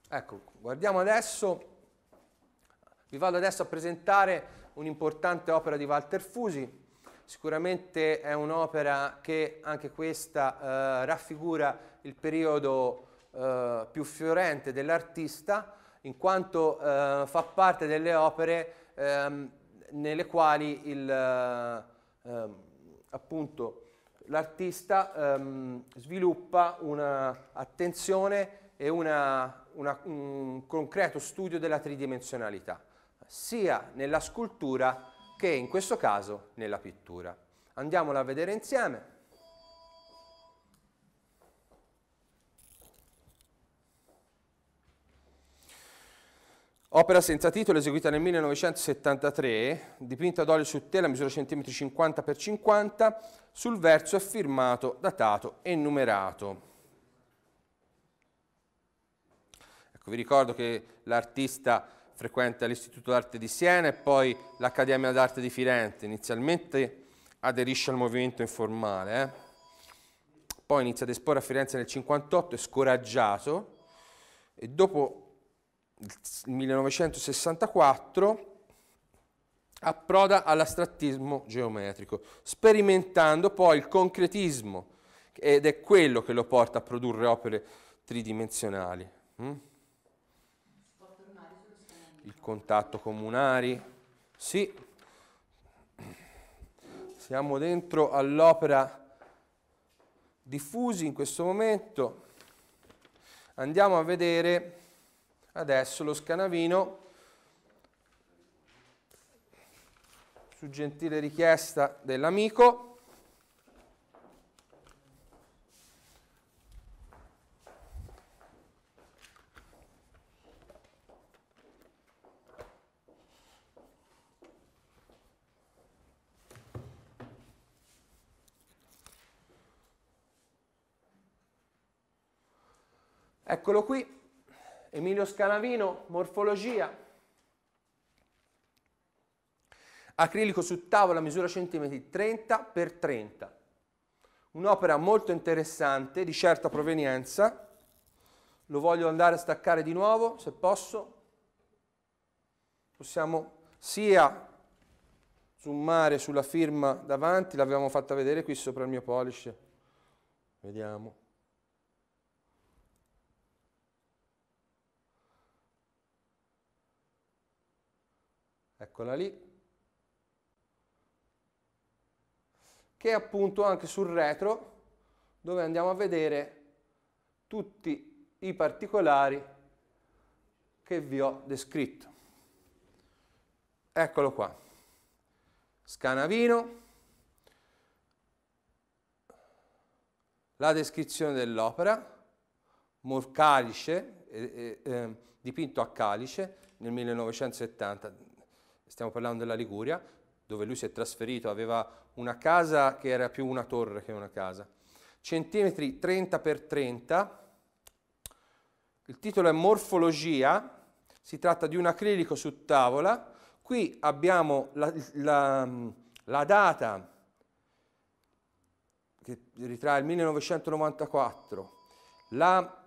Ecco, guardiamo adesso, vi vado adesso a presentare un'importante opera di Walter Fusi, sicuramente è un'opera che anche questa eh, raffigura il periodo eh, più fiorente dell'artista, in quanto eh, fa parte delle opere ehm, nelle quali il, eh, ehm, l'artista ehm, sviluppa un'attenzione e una, una, un concreto studio della tridimensionalità, sia nella scultura che in questo caso nella pittura. Andiamola a vedere insieme. Opera senza titolo eseguita nel 1973, dipinta ad olio su tela misura cm 50 x 50, sul verso è firmato, datato e numerato. Ecco, vi ricordo che l'artista frequenta l'Istituto d'Arte di Siena e poi l'Accademia d'Arte di Firenze. Inizialmente aderisce al movimento informale, eh? poi inizia ad esporre a Firenze nel 1958, è scoraggiato e dopo 1964 approda all'astrattismo geometrico, sperimentando poi il concretismo ed è quello che lo porta a produrre opere tridimensionali. Mm? Il contatto comunari, sì, siamo dentro all'opera diffusi in questo momento, andiamo a vedere Adesso lo scanavino, su gentile richiesta dell'amico, Eccolo qui, Emilio Scanavino, morfologia. Acrilico su tavola, misura centimetri 30 x 30. Un'opera molto interessante, di certa provenienza. Lo voglio andare a staccare di nuovo, se posso. Possiamo sia zoomare sulla firma davanti, l'abbiamo fatta vedere qui sopra il mio pollice. Vediamo. eccola lì, che è appunto anche sul retro dove andiamo a vedere tutti i particolari che vi ho descritto. Eccolo qua, Scanavino, la descrizione dell'opera, Morcalice, eh, eh, dipinto a Calice nel 1970, stiamo parlando della Liguria, dove lui si è trasferito, aveva una casa che era più una torre che una casa. Centimetri 30 x 30, il titolo è Morfologia, si tratta di un acrilico su tavola, qui abbiamo la, la, la data che ritrae il 1994, la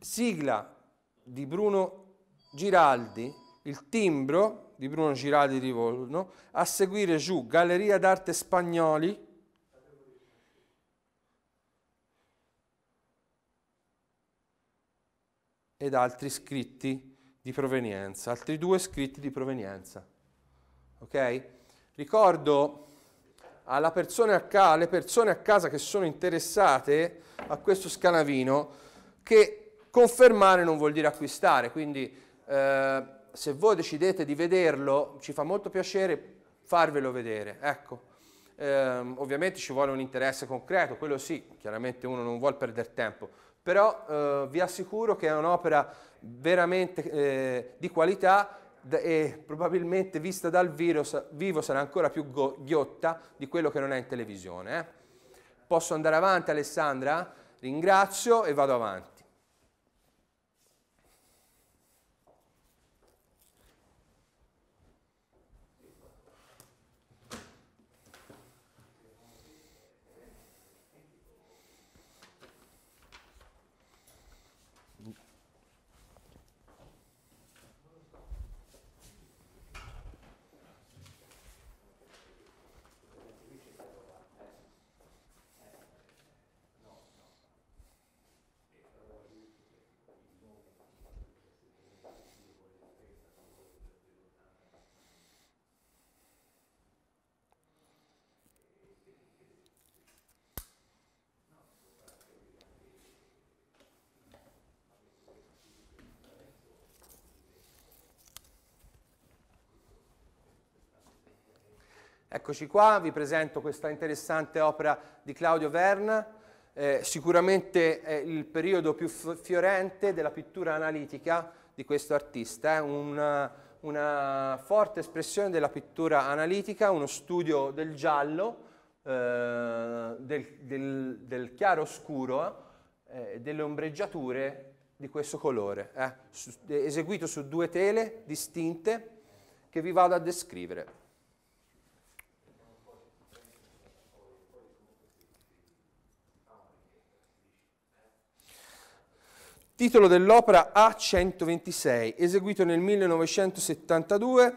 sigla di Bruno Giraldi, il timbro di Bruno Girardi di Volno, a seguire giù Galleria d'arte Spagnoli, ed altri scritti di provenienza, altri due scritti di provenienza. Ok? Ricordo persone a alle persone a casa che sono interessate a questo scanavino che confermare non vuol dire acquistare, quindi eh, se voi decidete di vederlo, ci fa molto piacere farvelo vedere. Ecco. Eh, ovviamente ci vuole un interesse concreto, quello sì, chiaramente uno non vuole perdere tempo, però eh, vi assicuro che è un'opera veramente eh, di qualità e probabilmente vista dal virus, vivo sarà ancora più ghiotta di quello che non è in televisione. Eh. Posso andare avanti Alessandra? Ringrazio e vado avanti. Eccoci qua, vi presento questa interessante opera di Claudio Verna, eh, sicuramente è il periodo più fiorente della pittura analitica di questo artista, eh, una, una, forte espressione della pittura analitica, uno studio del giallo, eh, del, del, del, chiaro scuro, eh, delle ombreggiature di questo colore, eh. su, eseguito su due tele distinte che vi vado a descrivere. Titolo dell'opera A126, eseguito nel 1972,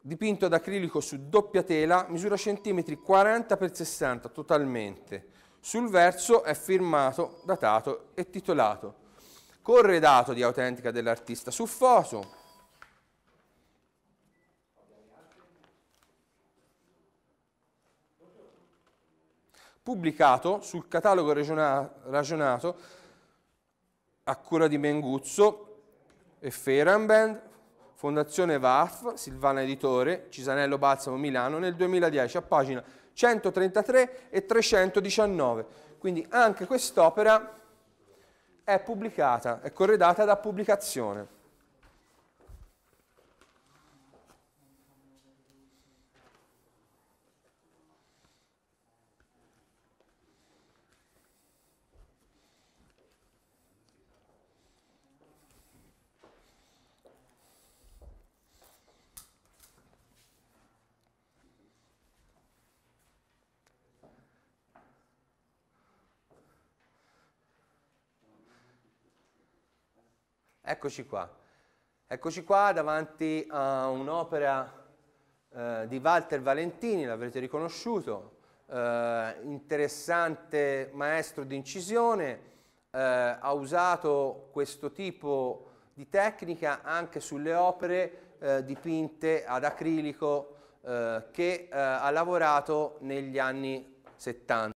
dipinto ad acrilico su doppia tela, misura centimetri 40 x 60 totalmente. Sul verso è firmato, datato e titolato. Corredato di autentica dell'artista su foto, pubblicato sul catalogo ragionato a cura di Menguzzo e Ferenband, Fondazione VAF, Silvana Editore, Cisanello Balsamo Milano nel 2010 a pagina 133 e 319. Quindi anche quest'opera è pubblicata, è corredata da pubblicazione. Eccoci qua. Eccoci qua davanti a un'opera eh, di Walter Valentini, l'avrete riconosciuto, eh, interessante maestro di incisione, eh, ha usato questo tipo di tecnica anche sulle opere eh, dipinte ad acrilico eh, che eh, ha lavorato negli anni 70.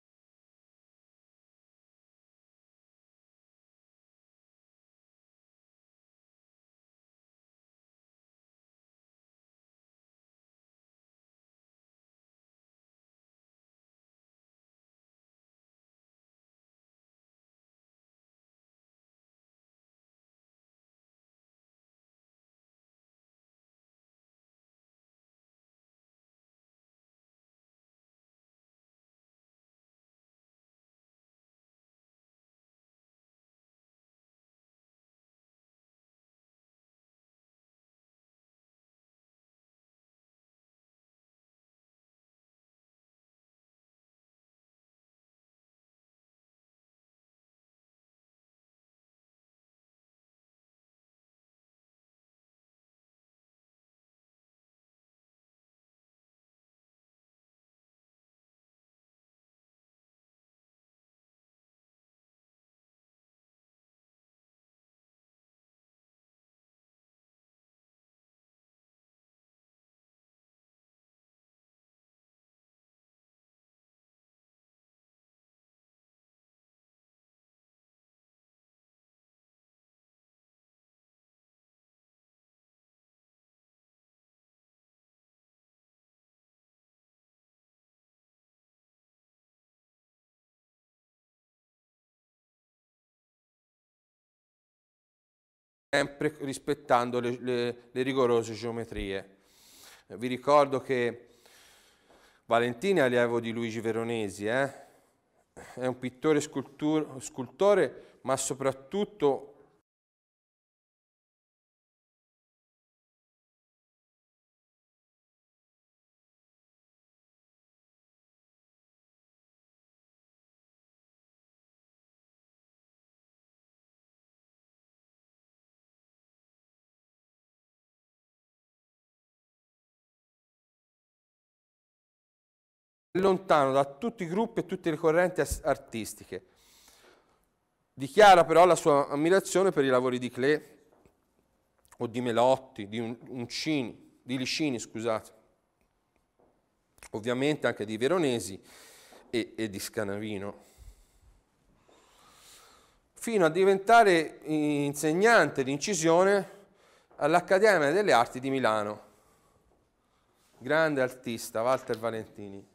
sempre rispettando le, le, le rigorose geometrie. Eh, vi ricordo che Valentini è allievo di Luigi Veronesi, eh? è un pittore scultore, scultore, ma soprattutto lontano da tutti i gruppi e tutte le correnti artistiche. Dichiara però la sua ammirazione per i lavori di Clé o di Melotti, di Uncini, di Licini, scusate, ovviamente anche di Veronesi e, e di Scanavino, fino a diventare insegnante di incisione all'Accademia delle Arti di Milano. Grande artista, Walter Valentini.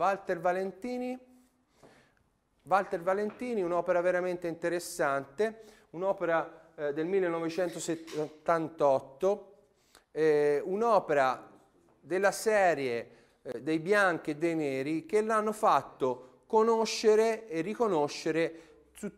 Walter Valentini. Walter Valentini, un'opera veramente interessante, un'opera eh, del 1978, eh, un'opera della serie eh, dei bianchi e dei neri che l'hanno fatto conoscere e riconoscere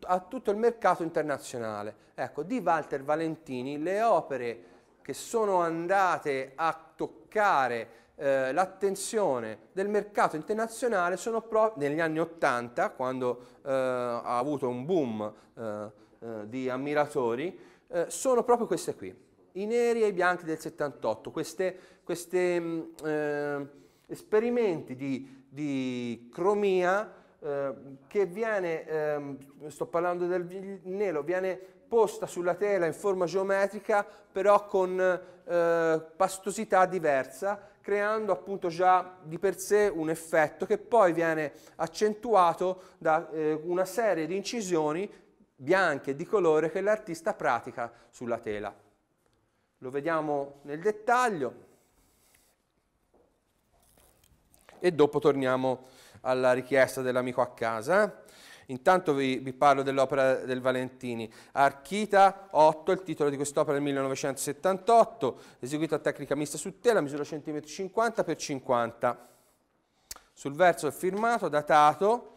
a tutto il mercato internazionale. Ecco, di Walter Valentini le opere che sono andate a toccare eh, l'attenzione del mercato internazionale sono proprio negli anni 80, quando eh, ha avuto un boom eh, eh, di ammiratori, sono proprio queste qui, i neri e i bianchi del 78, questi mm, esperimenti di, di cromia che viene, ehm, sto parlando del nero, viene posta sulla tela in forma geometrica però con pastosità diversa creando appunto già di per sé un effetto che poi viene accentuato da eh, una serie di incisioni bianche di colore che l'artista pratica sulla tela. Lo vediamo nel dettaglio e dopo torniamo alla richiesta dell'amico a casa. Intanto vi, vi parlo dell'opera del Valentini. Archita 8, il titolo di quest'opera del 1978, eseguito a tecnica mista su tela, misura cm 50 x 50. Sul verso è firmato, datato,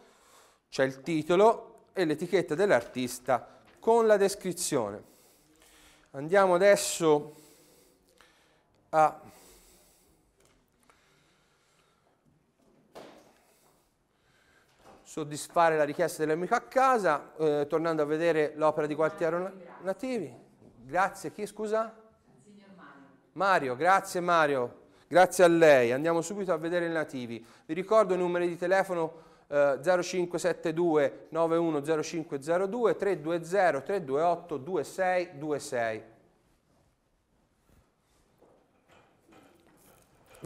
c'è il titolo e l'etichetta dell'artista con la descrizione. Andiamo adesso a soddisfare la richiesta dell'amico a casa, eh, tornando a vedere l'opera di quanti erano Nativi. Grazie, chi scusa? Mario, grazie Mario, grazie a lei. Andiamo subito a vedere i Nativi. Vi ricordo i numeri di telefono eh, 0572 910502 320 328 2626.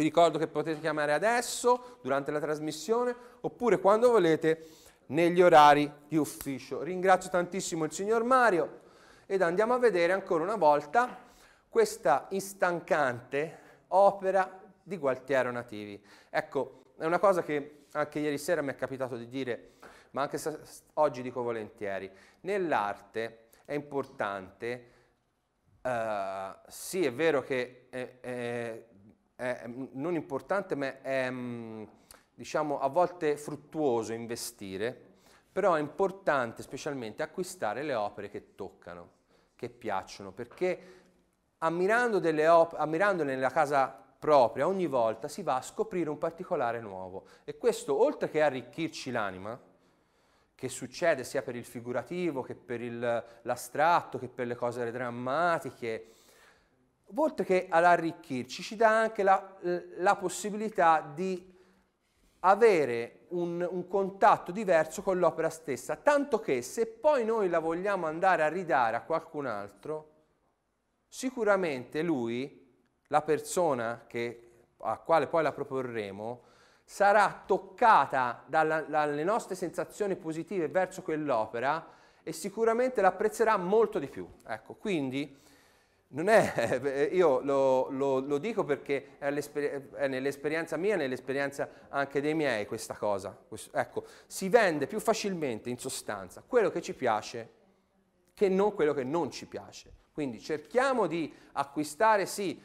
Vi ricordo che potete chiamare adesso, durante la trasmissione, oppure quando volete negli orari di ufficio. Ringrazio tantissimo il signor Mario ed andiamo a vedere ancora una volta questa instancante opera di Gualtiero Nativi. Ecco, è una cosa che anche ieri sera mi è capitato di dire, ma anche oggi dico volentieri. Nell'arte è importante, eh, sì è vero che eh, eh, è, mm, non importante, ma è mm, diciamo, a volte fruttuoso investire, però è importante specialmente acquistare le opere che toccano, che piacciono, perché ammirando op- ammirandole nella casa propria, ogni volta si va a scoprire un particolare nuovo. E questo, oltre che arricchirci l'anima, che succede sia per il figurativo che per il, l'astratto, che per le cose drammatiche, oltre che ad arricchirci, ci dà anche la, la possibilità di avere un, un contatto diverso con l'opera stessa, tanto che se poi noi la vogliamo andare a ridare a qualcun altro, sicuramente lui, la persona che, a quale poi la proporremo, sarà toccata dalla, dalle nostre sensazioni positive verso quell'opera e sicuramente l'apprezzerà molto di più. Ecco, quindi non è, eh, io lo, lo, lo dico perché è, è nell'esperienza mia, nell'esperienza anche dei miei questa cosa. Questo, ecco, si vende più facilmente in sostanza quello che ci piace che non quello che non ci piace. Quindi cerchiamo di acquistare, sì,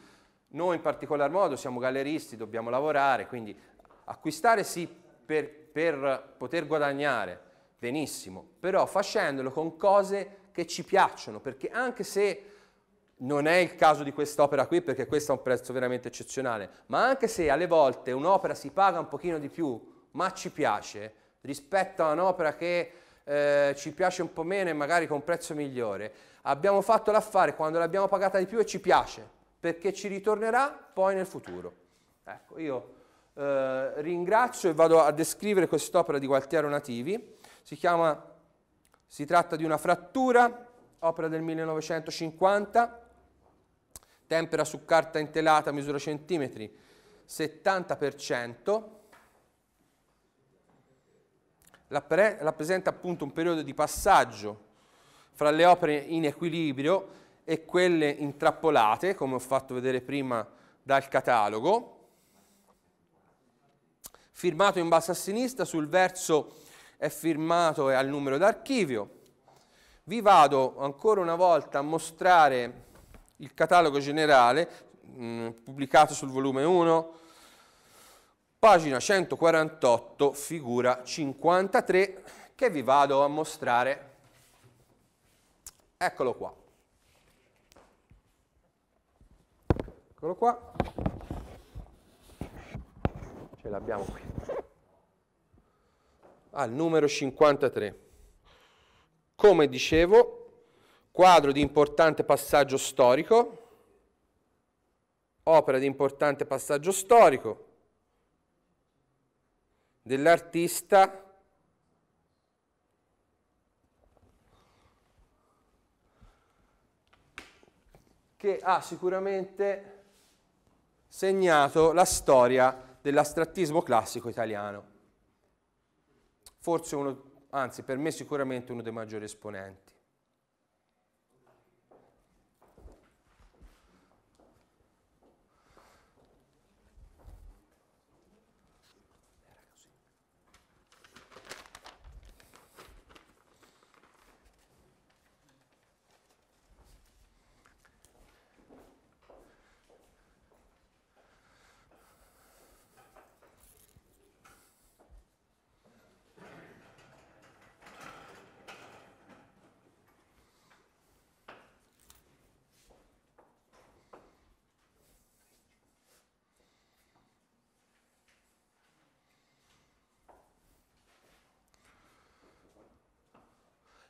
noi in particolar modo siamo galleristi, dobbiamo lavorare, quindi acquistare sì per, per poter guadagnare, benissimo, però facendolo con cose che ci piacciono, perché anche se non è il caso di quest'opera qui perché questo ha un prezzo veramente eccezionale, ma anche se alle volte un'opera si paga un pochino di più, ma ci piace, rispetto a un'opera che eh, ci piace un po' meno e magari con un prezzo migliore, abbiamo fatto l'affare quando l'abbiamo pagata di più e ci piace, perché ci ritornerà poi nel futuro. Ecco, io eh, ringrazio e vado a descrivere quest'opera di Gualtiero Nativi, si chiama, si tratta di una frattura, opera del 1950, tempera su carta intelata misura centimetri 70%, rappresenta appunto un periodo di passaggio fra le opere in equilibrio e quelle intrappolate, come ho fatto vedere prima dal catalogo, firmato in basso a sinistra, sul verso è firmato e al numero d'archivio. Vi vado ancora una volta a mostrare il catalogo generale mh, mm, pubblicato sul volume 1, pagina 148, figura 53, che vi vado a mostrare. Eccolo qua. Eccolo qua. Ce l'abbiamo qui. Al ah, numero 53. Come dicevo, quadro di importante passaggio storico, opera di importante passaggio storico dell'artista che ha sicuramente segnato la storia dell'astrattismo classico italiano. Forse uno, anzi per me sicuramente uno dei maggiori esponenti.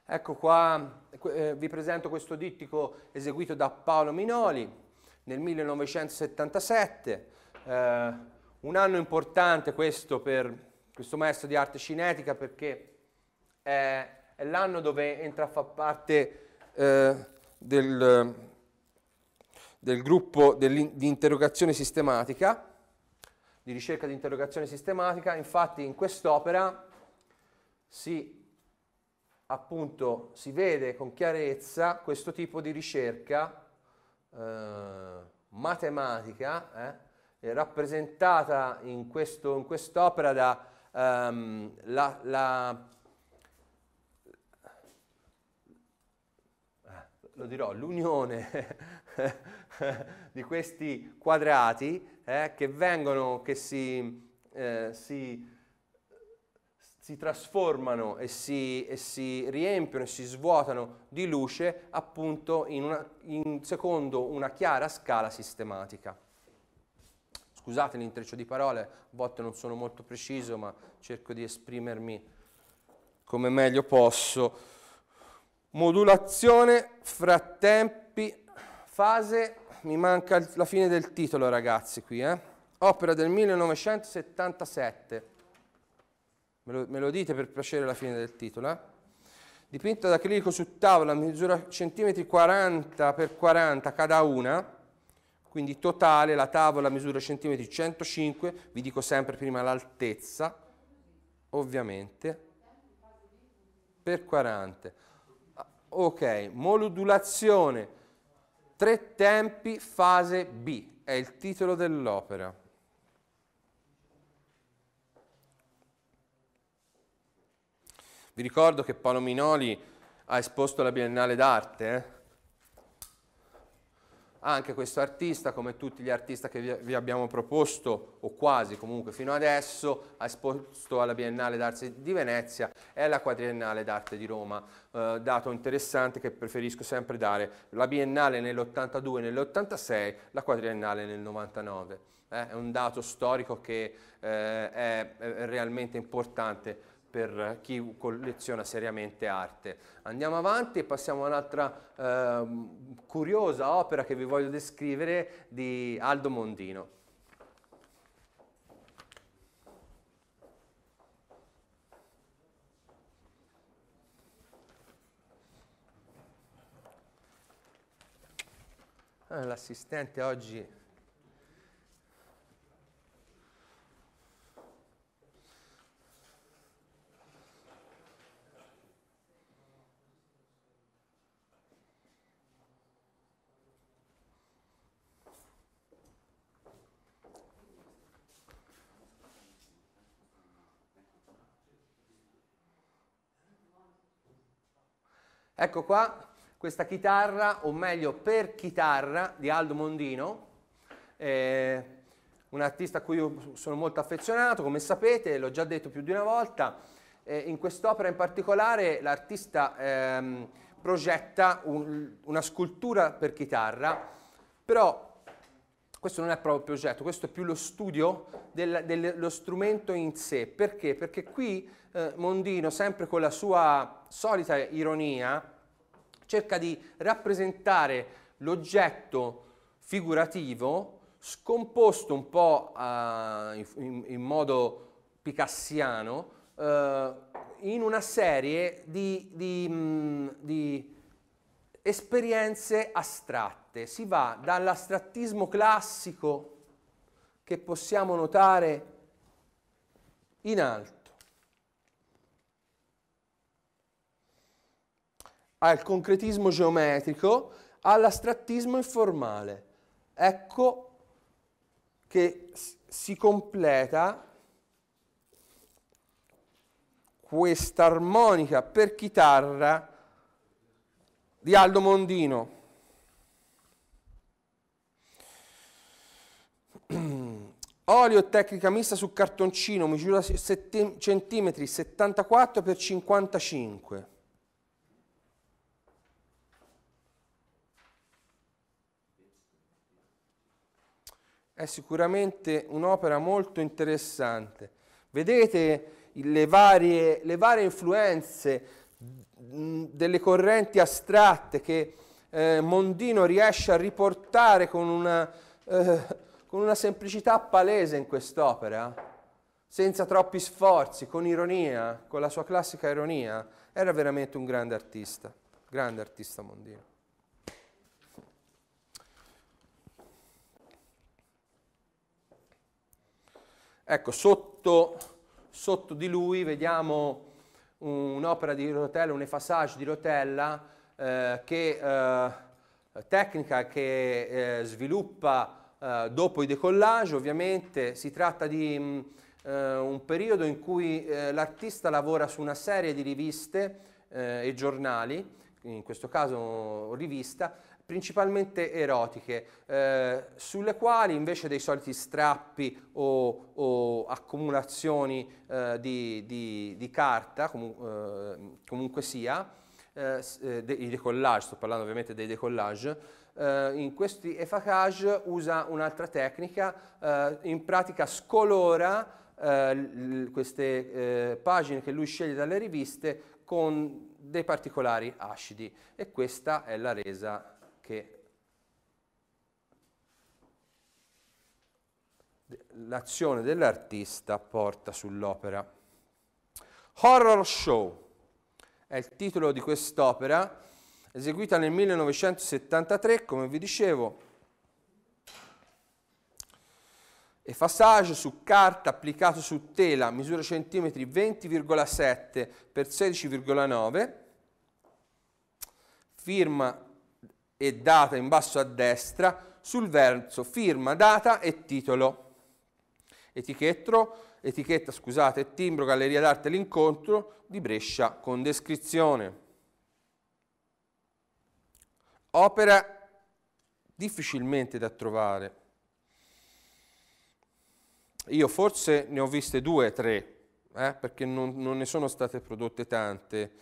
Ecco qua eh, vi presento questo dittico eseguito da Paolo Minoli nel 1977, eh, un anno importante questo per questo maestro di arte cinetica perché è, è l'anno dove entra a far parte eh, del, del gruppo di interrogazione sistematica, di ricerca di interrogazione sistematica, infatti in quest'opera si appunto si vede con chiarezza questo tipo di ricerca eh, matematica eh, rappresentata in, questo, in quest'opera da um, la, la eh, lo dirò, l'unione di questi quadrati eh, che vengono, che si, eh, si si trasformano e si, e si, riempiono e si svuotano di luce appunto in una, in, secondo una chiara scala sistematica. Scusate l'intreccio di parole, a volte non sono molto preciso, ma cerco di esprimermi come meglio posso. Modulazione fra tempi, fase, mi manca la fine del titolo ragazzi qui, eh? opera del 1977 Me lo, me lo dite per piacere la fine del titolo. Eh? Dipinto ad acrilico su tavola, misura centimetri 40 x 40 cada una, quindi totale la tavola misura centimetri 105, vi dico sempre prima l'altezza, ovviamente, per 40. Ah, ok, modulazione, tre tempi, fase B, è il titolo dell'opera. Vi ricordo che Paolo Minoli ha esposto la Biennale d'Arte. Eh? Ah, anche questo artista, come tutti gli artisti che vi abbiamo proposto, o quasi comunque fino adesso, ha esposto alla Biennale d'Arte di Venezia e alla Quadriennale d'Arte di Roma. Eh, dato interessante che preferisco sempre dare, la Biennale nell'82 e nell'86, la Quadriennale nel 99. Eh? È un dato storico che eh, è realmente importante per chi colleziona seriamente arte. Andiamo avanti e passiamo a un'altra eh, curiosa opera che vi voglio descrivere di Aldo Mondino. Ah, l'assistente oggi Ecco qua questa chitarra, o meglio per chitarra, di Aldo Mondino, eh, un artista a cui sono molto affezionato, come sapete, l'ho già detto più di una volta. Eh, in quest'opera in particolare l'artista ehm, progetta un, una scultura per chitarra, però questo non è proprio il progetto, questo è più lo studio dello strumento in sé. Perché? Perché qui eh, Mondino, sempre con la sua solita ironia, cerca di rappresentare l'oggetto figurativo scomposto un po' eh, in, in, modo picassiano eh, in una serie di, di, mh, mm, di esperienze astratte parte, si va dall'astrattismo classico che possiamo notare in alto al concretismo geometrico, all'astrattismo informale. Ecco che si completa questa armonica per chitarra di Aldo Mondino. Olio e tecnica mista su cartoncino, misura cm 74 x 55. È sicuramente un'opera molto interessante. Vedete le varie, le varie influenze mm, delle correnti astratte che eh, Mondino riesce a riportare con una... Eh, con una semplicità palese in quest'opera, senza troppi sforzi, con ironia, con la sua classica ironia, era veramente un grande artista, grande artista mondino. Ecco, sotto, sotto, di lui vediamo un'opera di Rotella, un effacage di Rotella, eh, che, eh, tecnica che eh, sviluppa eh, dopo i decollage ovviamente si tratta di mh, mm, eh, un periodo in cui eh, l'artista lavora su una serie di riviste eh, e giornali, in questo caso rivista, principalmente erotiche, eh, sulle quali invece dei soliti strappi o, o accumulazioni eh, di, di, di, carta, comu eh, comunque sia, eh, de i decollage, sto parlando ovviamente dei decollage, eh, in questi effacage usa un'altra tecnica, eh, in pratica scolora eh, queste eh, pagine che lui sceglie dalle riviste con dei particolari acidi e questa è la resa che l'azione dell'artista porta sull'opera. Horror Show è il titolo di quest'opera eseguita nel 1973, come vi dicevo, e fassage su carta applicato su tela, misura centimetri 20,7 x 16,9, firma e data in basso a destra, sul verso firma, data e titolo. Etichetto, etichetta, scusate, timbro, galleria d'arte, all'incontro di Brescia con descrizione opera difficilmente da trovare. Io forse ne ho viste due, o tre, eh, perché non, non, ne sono state prodotte tante.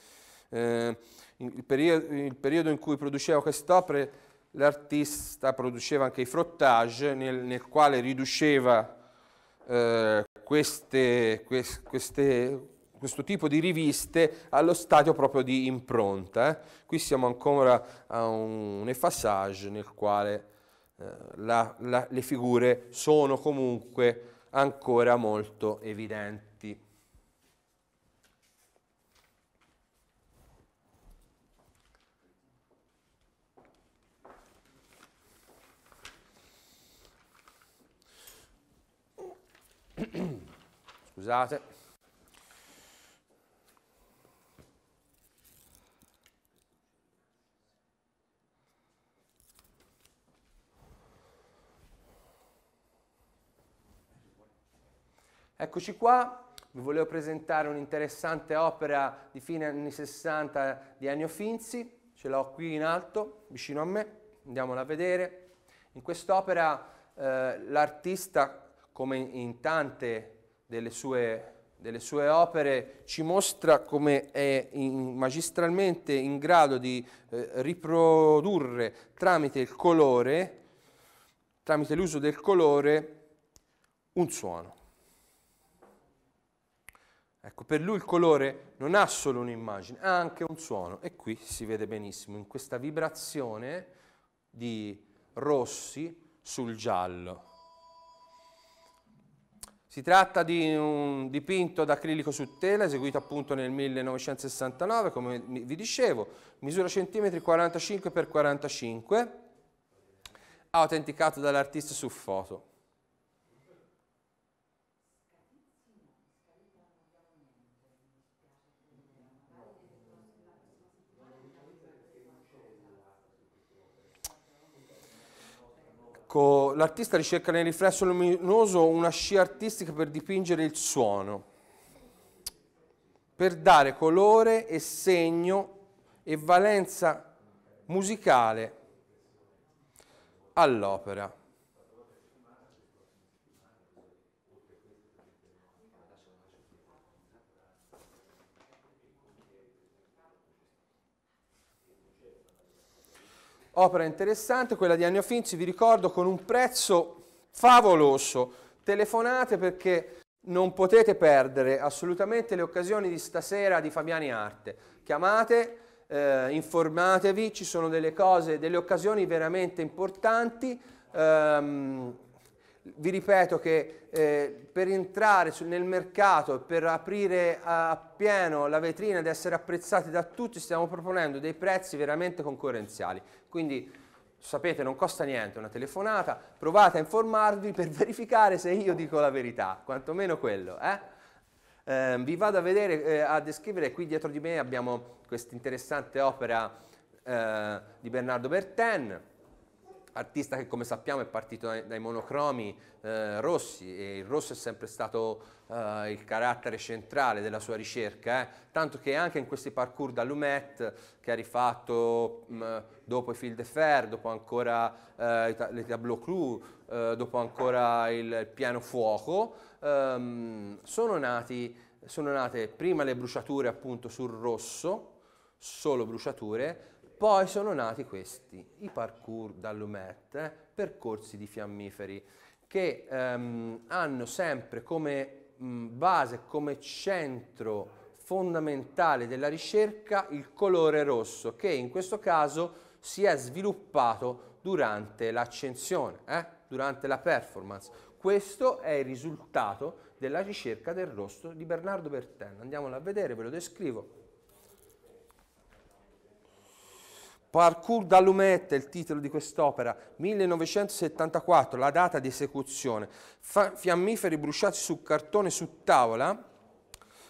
Eh, il, periodo, il, periodo, in cui producevo quest'opera, l'artista produceva anche i frottage, nel, nel quale riduceva eh, queste, quest, queste, questo tipo di riviste allo stadio proprio di impronta. Eh. Qui siamo ancora a un effassage nel quale eh, la, la, le figure sono comunque ancora molto evidenti. Scusate. Eccoci qua, vi volevo presentare un'interessante opera di fine anni 60 di Ennio Finzi, ce l'ho qui in alto, vicino a me, andiamola a vedere. In quest'opera eh, l'artista, come in tante delle sue, delle sue, opere, ci mostra come è in, magistralmente in grado di eh, riprodurre tramite il colore, tramite l'uso del colore, un suono. Ecco, per lui il colore non ha solo un'immagine, ha anche un suono. E qui si vede benissimo, in questa vibrazione di rossi sul giallo. Si tratta di un dipinto d'acrilico su tela eseguito appunto nel 1969, come vi dicevo, misura centimetri 45 x 45, autenticato dall'artista su foto. Ecco, l'artista ricerca nel riflesso luminoso una scia artistica per dipingere il suono, per dare colore e segno e valenza musicale all'opera. opera interessante, quella di Annio Finzi, vi ricordo, con un prezzo favoloso. Telefonate perché non potete perdere assolutamente le occasioni di stasera di Fabiani Arte. Chiamate, eh, informatevi, ci sono delle cose, delle occasioni veramente importanti. Um, vi ripeto che eh, per entrare nel mercato, per aprire appieno la vetrina ed essere apprezzati da tutti, stiamo proponendo dei prezzi veramente concorrenziali. Quindi sapete, non costa niente una telefonata, provate a informarvi per verificare se io dico la verità, quantomeno quello. Eh? Eh, vi vado a vedere, eh, a descrivere, qui dietro di me abbiamo questa interessante opera eh, di Bernardo Bertin, artista che come sappiamo è partito dai, dai monocromi eh, rossi e il rosso è sempre stato eh, il carattere centrale della sua ricerca, eh. tanto che anche in questi parkour da Lumet che ha rifatto mh, mm, dopo i Field de Fer, dopo ancora eh, le tableau clou, eh, dopo ancora il, il piano fuoco, ehm, sono, nati, sono nate prima le bruciature appunto sul rosso, solo bruciature, poi sono nati questi, i parkour dall'umette, eh, percorsi di fiammiferi, che ehm, hanno sempre come mh, base, come centro fondamentale della ricerca il colore rosso, che in questo caso si è sviluppato durante l'accensione, eh, durante la performance. Questo è il risultato della ricerca del rosso di Bernardo Bertin. Andiamolo a vedere, ve lo descrivo. Parkour da è il titolo di quest'opera, 1974, la data di esecuzione. Fa fiammiferi bruciati su cartone su tavola,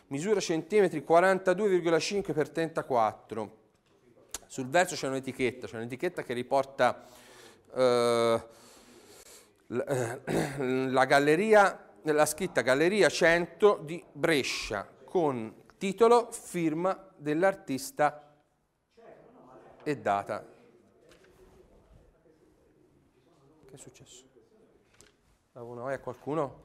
misura centimetri 42,5 x 34. Sul verso c'è un'etichetta, c'è un'etichetta che riporta eh, la, eh, la, galleria, la scritta Galleria 100 di Brescia con titolo firma dell'artista e data. Che è successo? Davo una oia a qualcuno?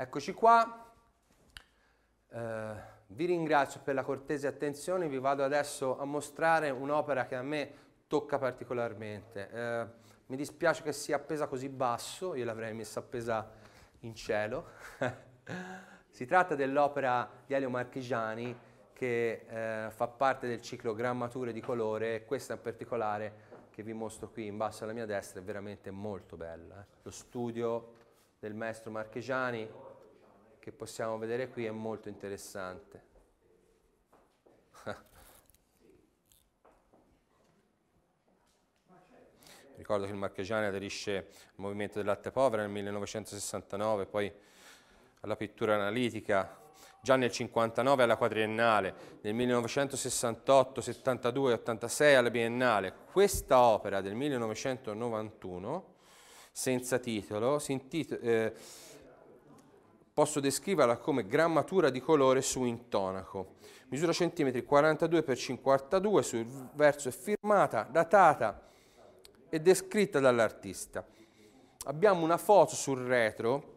Eccoci qua. Eh, vi ringrazio per la cortese attenzione, vi vado adesso a mostrare un'opera che a me tocca particolarmente. Eh, mi dispiace che sia appesa così basso, io l'avrei messa appesa in cielo. si tratta dell'opera di Elio Marchigiani che eh, fa parte del ciclo Grammature di colore, questa in particolare che vi mostro qui in basso alla mia destra è veramente molto bella. Eh. Lo studio del maestro Marchigiani, che possiamo vedere qui è molto interessante. Ricordo che il Marchegiani aderisce al movimento dell'arte povera nel 1969, poi alla pittura analitica, già nel 59 alla quadriennale, nel 1968, 72 e 86 alla biennale. Questa opera del 1991, senza titolo, si intitola... Eh, Posso descriverla come grammatura di colore su intonaco. Misura centimetri 42 x 52 sul verso è firmata, datata e descritta dall'artista. Abbiamo una foto sul retro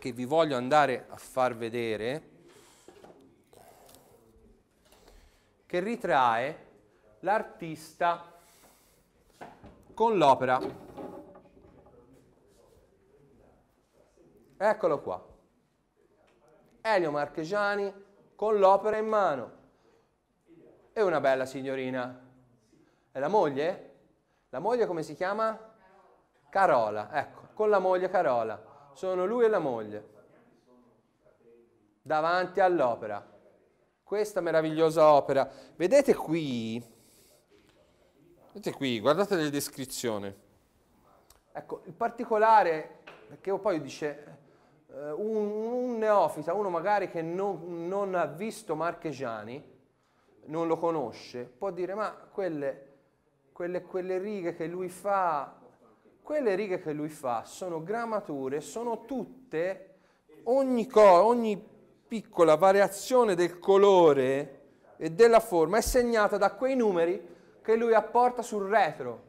che vi voglio andare a far vedere che ritrae l'artista con l'opera. Eccolo qua. Elio Marchegiani con l'opera in mano. E una bella signorina. E la moglie? La moglie come si chiama? Carola. Ecco, con la moglie Carola. Sono lui e la moglie. Davanti all'opera. Questa meravigliosa opera. Vedete qui? Vedete qui, guardate le descrizioni. Ecco, il particolare, perché poi dice, eh, un, un, neofita, uno magari che non, non ha visto Marchegiani, non lo conosce, può dire ma quelle, quelle, quelle righe che lui fa, quelle righe che lui fa sono grammature, sono tutte, ogni, co, ogni piccola variazione del colore e della forma è segnata da quei numeri che lui apporta sul retro,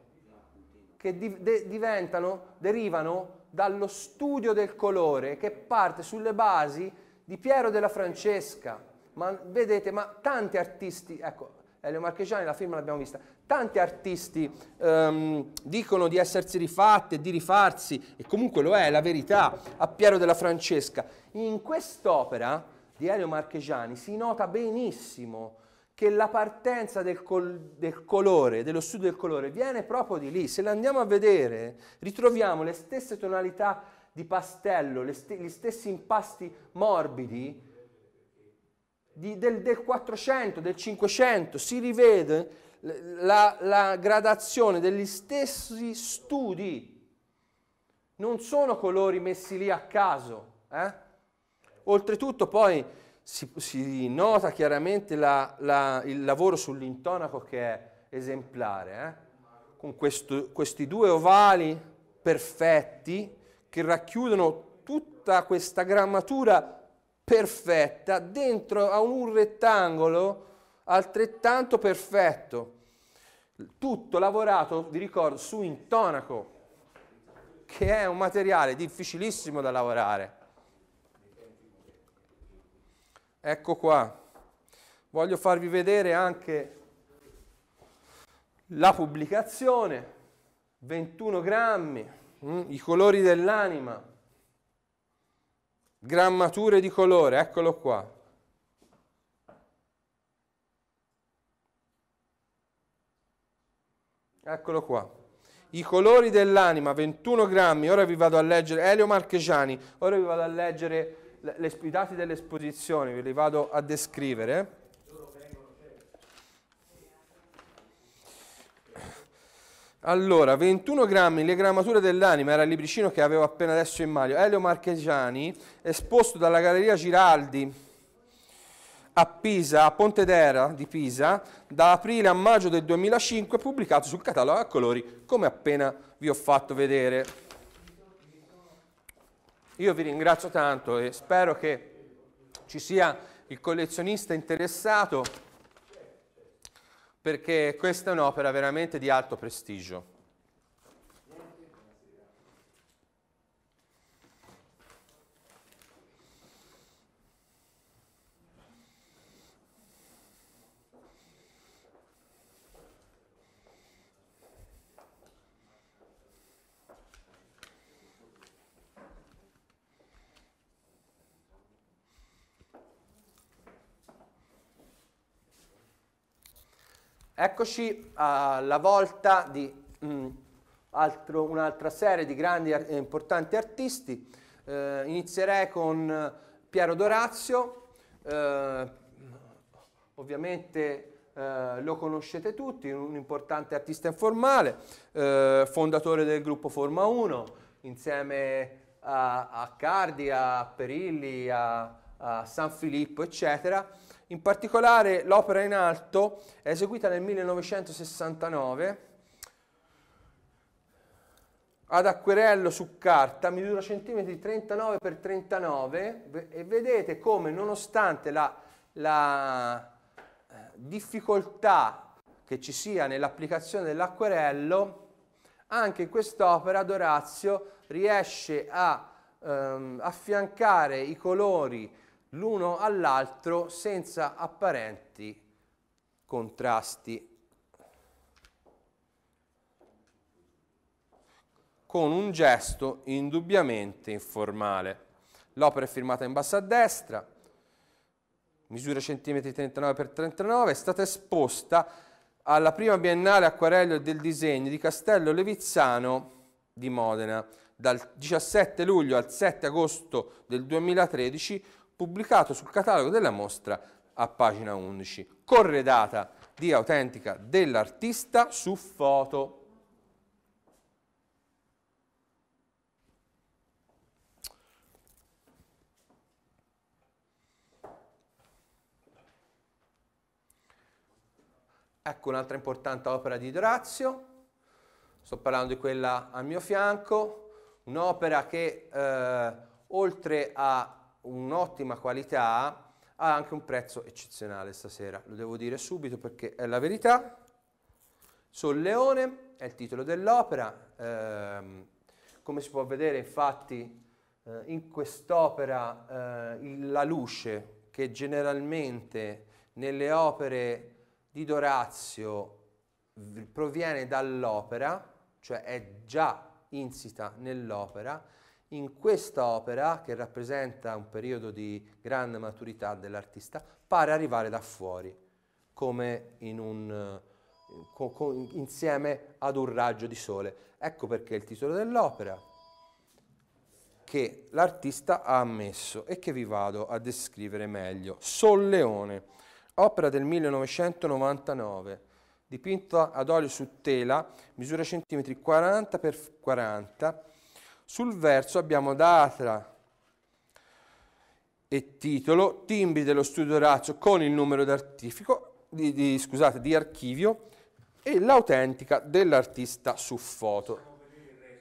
che di, de, diventano, derivano dallo studio del colore che parte sulle basi di Piero della Francesca. Ma vedete, ma tanti artisti, ecco, Elio Marchegiani la firma l'abbiamo vista, tanti artisti ehm, dicono di essersi rifatti e di rifarsi, e comunque lo è, è la verità, a Piero della Francesca. In quest'opera di Elio Marchegiani si nota benissimo che la partenza del, col, del, colore, dello studio del colore, viene proprio di lì. Se la andiamo a vedere, ritroviamo le stesse tonalità di pastello, st- gli stessi impasti morbidi di, del, del 400, del 500. Si rivede la, la gradazione degli stessi studi. Non sono colori messi lì a caso. Eh? Oltretutto poi si, si nota chiaramente la, la, il lavoro sull'intonaco che è esemplare, eh? con questo, questi due ovali perfetti che racchiudono tutta questa grammatura perfetta dentro a un rettangolo altrettanto perfetto. Tutto lavorato, vi ricordo, su intonaco, che è un materiale difficilissimo da lavorare. Ecco qua. Voglio farvi vedere anche la pubblicazione, 21 grammi, mh, mm, i colori dell'anima, grammature di colore, eccolo qua. Eccolo qua. I colori dell'anima, 21 grammi, ora vi vado a leggere, Elio Marchegiani, ora vi vado a leggere i dati dell'esposizione, ve li vado a descrivere. Allora, 21 grammi, le grammature dell'anima, era il libricino che avevo appena adesso in maglio. Elio Marchegiani, esposto dalla Galleria Giraldi a Pisa, a Pontedera di Pisa, da aprile a maggio del 2005, pubblicato sul catalogo a colori, come appena vi ho fatto vedere. Io vi ringrazio tanto e spero che ci sia il collezionista interessato perché questa è un'opera veramente di alto prestigio. Eccoci alla volta di mm, un'altra serie di grandi e importanti artisti. Eh, inizierei con Piero Dorazio, eh, ovviamente eh, lo conoscete tutti, un importante artista informale, eh, fondatore del gruppo Forma 1, insieme a, a Cardi, a Perilli, a, a San Filippo, eccetera. In particolare l'opera in alto è eseguita nel 1969 ad acquerello su carta, misura centimetri 39 x 39 e vedete come nonostante la, la eh, difficoltà che ci sia nell'applicazione dell'acquerello, anche in quest'opera Dorazio riesce a ehm, affiancare i colori l'uno all'altro senza apparenti contrasti. con un gesto indubbiamente informale. L'opera è firmata in basso a destra, misura centimetri 39 x 39, è stata esposta alla prima biennale acquarello del disegno di Castello Levizzano di Modena dal 17 luglio al 7 agosto del 2013 pubblicato sul catalogo della mostra a pagina 11, corredata di autentica dell'artista su foto. Ecco un'altra importante opera di Dorazio, sto parlando di quella al mio fianco, un'opera che eh, oltre a un'ottima qualità ha anche un prezzo eccezionale stasera, lo devo dire subito perché è la verità. Sul leone è il titolo dell'opera, ehm, come si può vedere infatti eh, in quest'opera eh, la luce che generalmente nelle opere di Dorazio proviene dall'opera, cioè è già insita nell'opera, in questa opera, che rappresenta un periodo di grande maturità dell'artista, pare arrivare da fuori, come in un, eh, insieme ad un raggio di sole. Ecco perché il titolo dell'opera che l'artista ha ammesso e che vi vado a descrivere meglio. Sol Leone, opera del 1999, dipinta ad olio su tela, misura centimetri 40 x 40, sul verso abbiamo data e titolo Timbri dello studio Razzo con il numero di, di, scusate, di archivio e l'autentica dell'artista su foto.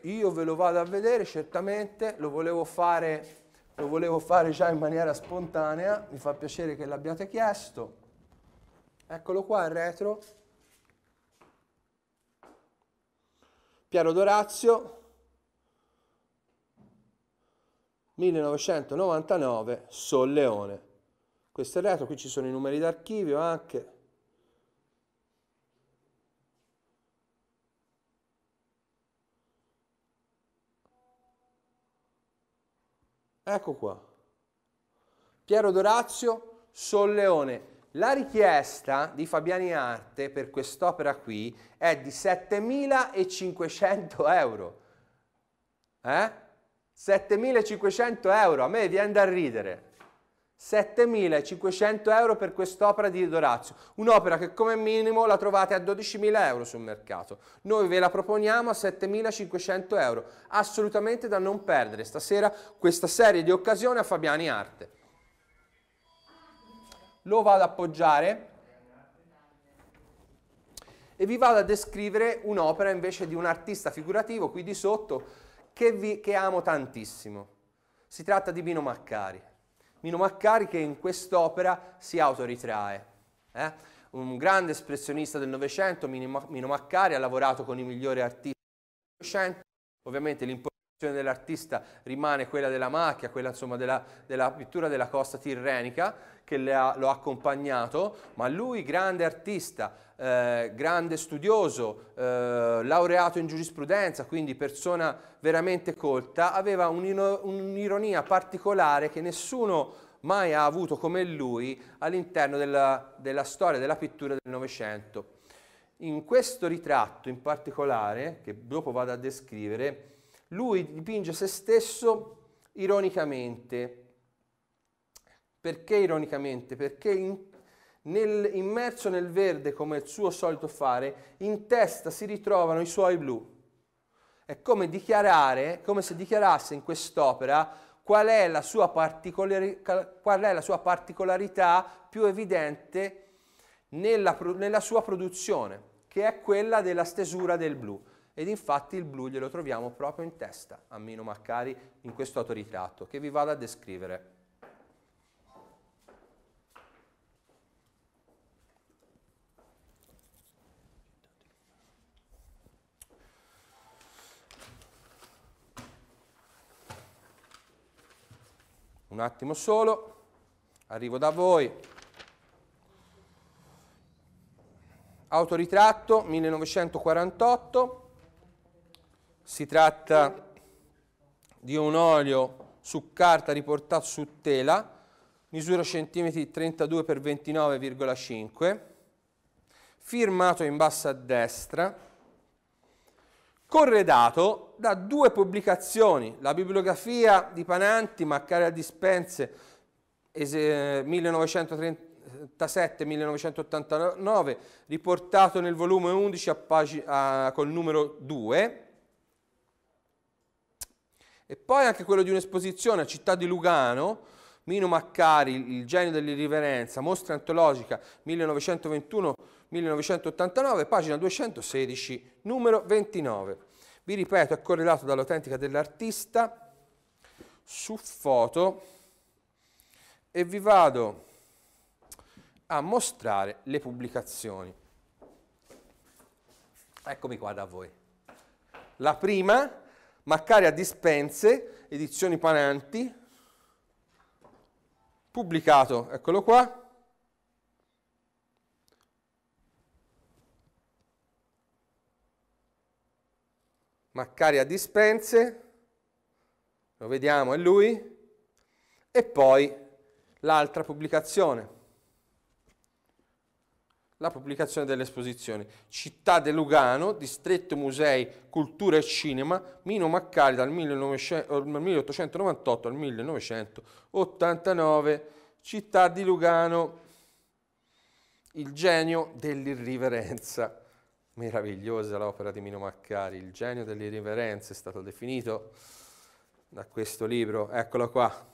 Io ve lo vado a vedere certamente, lo volevo fare lo volevo fare già in maniera spontanea, mi fa piacere che l'abbiate chiesto. Eccolo qua il retro. Piero Dorazio, 1999 Solleone. Questo è il retro, qui ci sono i numeri d'archivio anche. Ecco qua. Piero Dorazio Solleone. La richiesta di Fabiani Arte per quest'opera qui è di 7.500 euro. Eh? 7500 euro, a me viene da ridere. 7.500 euro per quest'opera di Dorazio, un'opera che come minimo la trovate a 12.000 euro sul mercato. Noi ve la proponiamo a 7.500 euro, assolutamente da non perdere stasera questa serie di occasioni a Fabiani Arte. Lo vado ad appoggiare e vi vado a descrivere un'opera invece di un artista figurativo qui di sotto che, vi, che amo tantissimo. Si tratta di Mino Maccari. Mino Maccari che in quest'opera si autoritrae. Eh? Un grande espressionista del Novecento, Mino Maccari, ha lavorato con i migliori artisti del Novecento. Ovviamente l'impostazione dell'artista rimane quella della macchia, quella insomma della, della pittura della costa tirrenica che ha, lo ha accompagnato, ma lui grande artista, eh, grande studioso, eh, laureato in giurisprudenza, quindi persona veramente colta, aveva un'ironia particolare che nessuno mai ha avuto come lui all'interno della, della storia della pittura del Novecento. In questo ritratto in particolare, che dopo vado a descrivere, lui dipinge se stesso ironicamente. Perché ironicamente? Perché in nel, immerso nel verde come il suo solito fare, in testa si ritrovano i suoi blu. È come dichiarare, come se dichiarasse in quest'opera qual è la sua, particolari, è la sua particolarità più evidente nella, nella sua produzione, che è quella della stesura del blu. Ed infatti il blu glielo troviamo proprio in testa a Mino Maccari in questo autoritratto, che vi vado a descrivere. un attimo solo, arrivo da voi, autoritratto 1948, si tratta di un olio su carta riportato su tela, misura centimetri 32 x 29,5, firmato in basso a destra, corredato da due pubblicazioni, la bibliografia di Pananti, a Dispense 1937-1989, eh, riportato nel volume 11 a pag- a, col numero 2, e poi anche quello di un'esposizione a Città di Lugano, Mino Maccari, Il genio dell'irriverenza, mostra antologica 1921 1989, pagina 216, numero 29. Vi ripeto, è correlato dall'autentica dell'artista su foto e vi vado a mostrare le pubblicazioni. Eccomi qua da voi. La prima, Maccari a Dispense, edizioni Pananti, pubblicato, eccolo qua, Maccari a dispense, lo vediamo, è lui, e poi l'altra pubblicazione, la pubblicazione dell'esposizione. Città de Lugano, distretto musei, cultura e cinema, Mino Maccari dal 1898 al 1989, città di Lugano, il genio dell'irriverenza. Meravigliosa l'opera di Mino Maccari, il genio delle irriverenze è stato definito da questo libro, eccolo qua,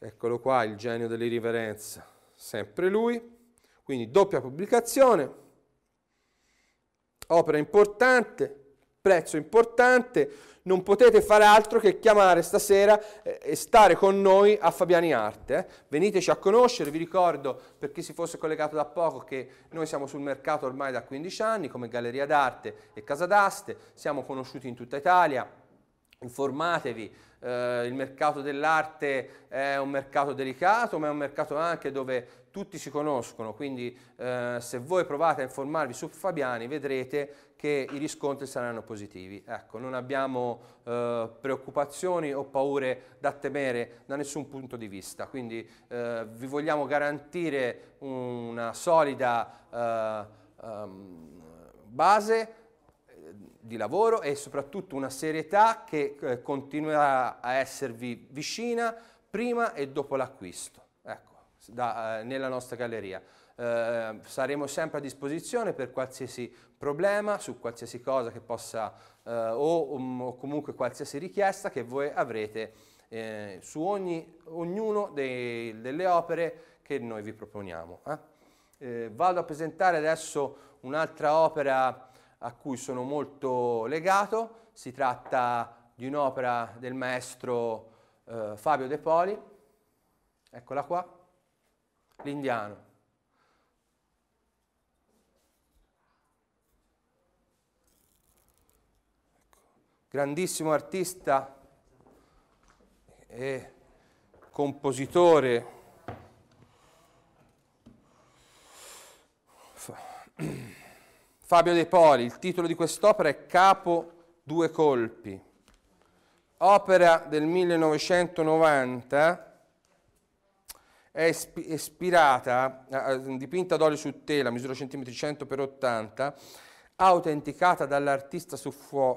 eccolo qua il genio delle dell'irriverenza, sempre lui, quindi doppia pubblicazione, opera importante, prezzo importante, non potete fare altro che chiamare stasera eh, e stare con noi a Fabiani Arte. Eh? Veniteci a conoscere, vi ricordo per chi si fosse collegato da poco che noi siamo sul mercato ormai da 15 anni come Galleria d'Arte e Casa d'Aste, siamo conosciuti in tutta Italia, informatevi, eh, il mercato dell'arte è un mercato delicato ma è un mercato anche dove tutti si conoscono, quindi eh, se voi provate a informarvi su Fabiani vedrete che i riscontri saranno positivi. Ecco, non abbiamo eh, preoccupazioni o paure da temere da nessun punto di vista, quindi eh, vi vogliamo garantire una solida eh, um, base eh, di lavoro e soprattutto una serietà che eh, continuerà a esservi vicina prima e dopo l'acquisto, ecco, eh, nella nostra galleria. saremo sempre a disposizione per qualsiasi problema, su qualsiasi cosa che possa eh, o, um, o, comunque qualsiasi richiesta che voi avrete eh, su ogni, ognuno dei, delle opere che noi vi proponiamo. Eh? eh vado a presentare adesso un'altra opera a cui sono molto legato, si tratta di un'opera del maestro eh, Fabio De Poli, eccola qua, L'Indiano. grandissimo artista e compositore, Fabio De Poli, il titolo di quest'opera è Capo Due Colpi, opera del 1990, è ispirata, eh, eh, dipinta ad olio su tela, misura centimetri 100 x 80, autenticata dall'artista su,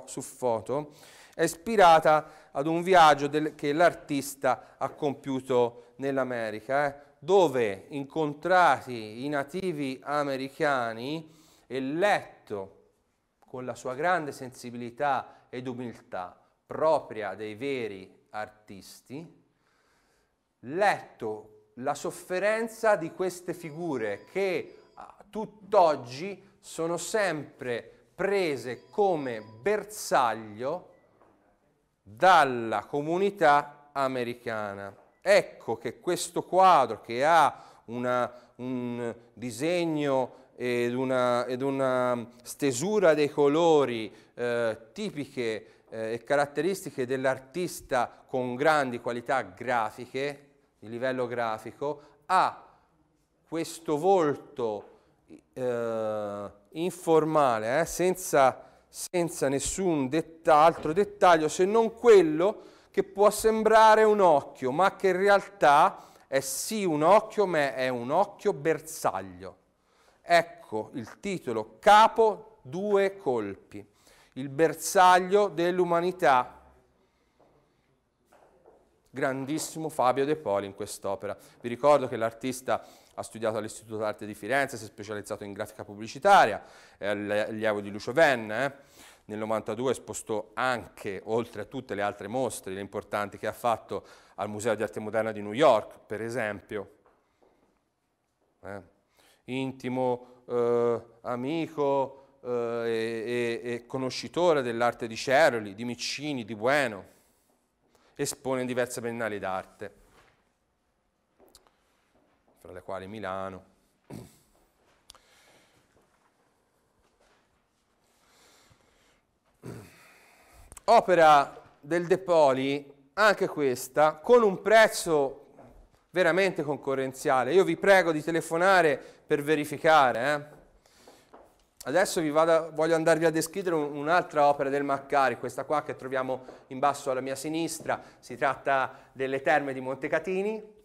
su, foto, è ispirata ad un viaggio del, che l'artista ha compiuto nell'America, eh, dove incontrati i nativi americani e letto con la sua grande sensibilità ed umiltà propria dei veri artisti, letto la sofferenza di queste figure che tutt'oggi sono sempre prese come bersaglio dalla comunità americana. Ecco che questo quadro che ha una, un disegno ed una, ed una, stesura dei colori eh, tipiche eh, e caratteristiche dell'artista con grandi qualità grafiche, di livello grafico, ha questo volto eh, informale, eh, senza, senza, nessun detta, altro dettaglio se non quello che può sembrare un occhio, ma che in realtà è sì un occhio, ma è un occhio bersaglio. Ecco il titolo, Capo due colpi, il bersaglio dell'umanità. Grandissimo Fabio De Poli in quest'opera. Vi ricordo che l'artista ha studiato all'Istituto d'Arte di Firenze, si è specializzato in grafica pubblicitaria, è allievo di Lucio Venne. Eh. Nel 92 spostò anche, oltre a tutte le altre mostre, le importanti che ha fatto al Museo di Arte Moderna di New York, per esempio. Eh. Intimo eh, amico eh, e, e, e conoscitore dell'arte di Ceroli, di Miccini, di Bueno. Espone in diverse biennali d'arte fra le quali Milano. Opera del De Poli, anche questa, con un prezzo veramente concorrenziale. Io vi prego di telefonare per verificare. Eh. Adesso vado, voglio andarvi a descrivere un'altra opera del Maccari, questa qua che troviamo in basso alla mia sinistra. Si tratta delle Terme di Montecatini,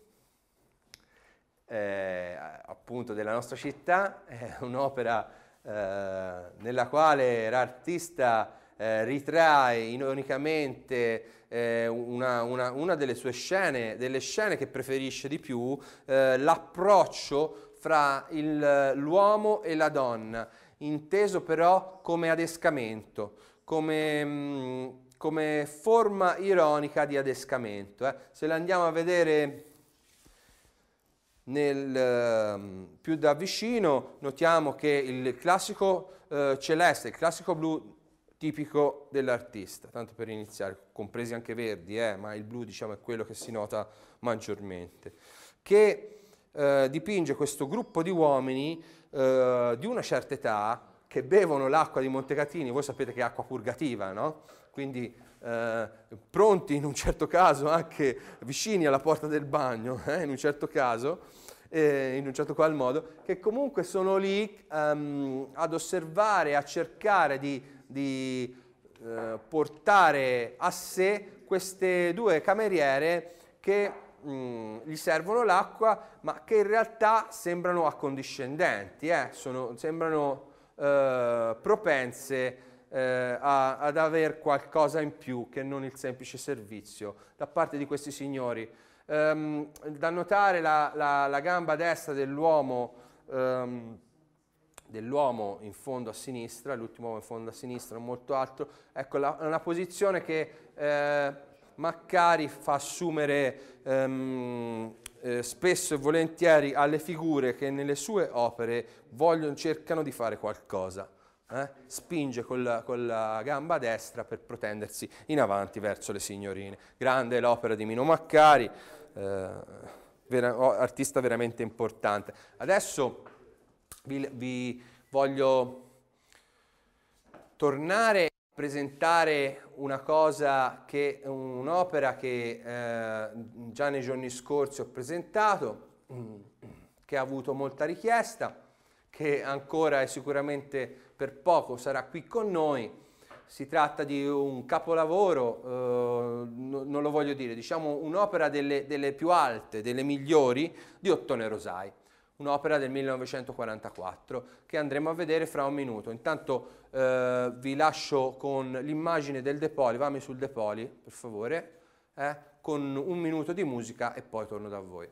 eh, appunto della nostra città, è un'opera eh, nella quale l'artista eh, ritrae ironicamente eh, una, una, una, delle sue scene, delle scene che preferisce di più, eh, l'approccio fra il, l'uomo e la donna, inteso però come adescamento, come... Mh, mm, come forma ironica di adescamento. Eh. Se la andiamo a vedere nel, ehm, più da vicino notiamo che il classico eh, celeste, il classico blu tipico dell'artista, tanto per iniziare, compresi anche verdi, eh, ma il blu diciamo, è quello che si nota maggiormente, che eh, dipinge questo gruppo di uomini eh, di una certa età che bevono l'acqua di Montecatini, voi sapete che è acqua purgativa, no? quindi eh, pronti in un certo caso anche vicini alla porta del bagno, eh, in un certo caso, eh, in un certo qual modo, che comunque sono lì ehm, ad osservare, a cercare di, di eh, portare a sé queste due cameriere che mm, gli servono l'acqua, ma che in realtà sembrano accondiscendenti, eh, sono, sembrano propense eh, a, ad avere qualcosa in più che non il semplice servizio da parte di questi signori. Um, da notare la, la, la, gamba destra dell'uomo, um, dell'uomo in fondo a sinistra, l'ultimo uomo in fondo a sinistra, non molto altro, ecco la, una posizione che eh, Maccari fa assumere um, eh, spesso e volentieri alle figure che nelle sue opere vogliono, cercano di fare qualcosa. Eh? Spinge con la, con la, gamba destra per protendersi in avanti verso le signorine. Grande l'opera di Mino Maccari, eh, vera, artista veramente importante. Adesso vi, vi voglio tornare a presentare una cosa che un'opera che eh, già nei giorni scorsi ho presentato mm, che ha avuto molta richiesta che ancora è sicuramente per poco sarà qui con noi. Si tratta di un capolavoro, eh, no, non lo voglio dire, diciamo un'opera delle, delle più alte, delle migliori di Ottone Rosai un'opera del 1944 che andremo a vedere fra un minuto. Intanto eh, vi lascio con l'immagine del Depoli, vammi sul Depoli per favore, eh, con un minuto di musica e poi torno da voi.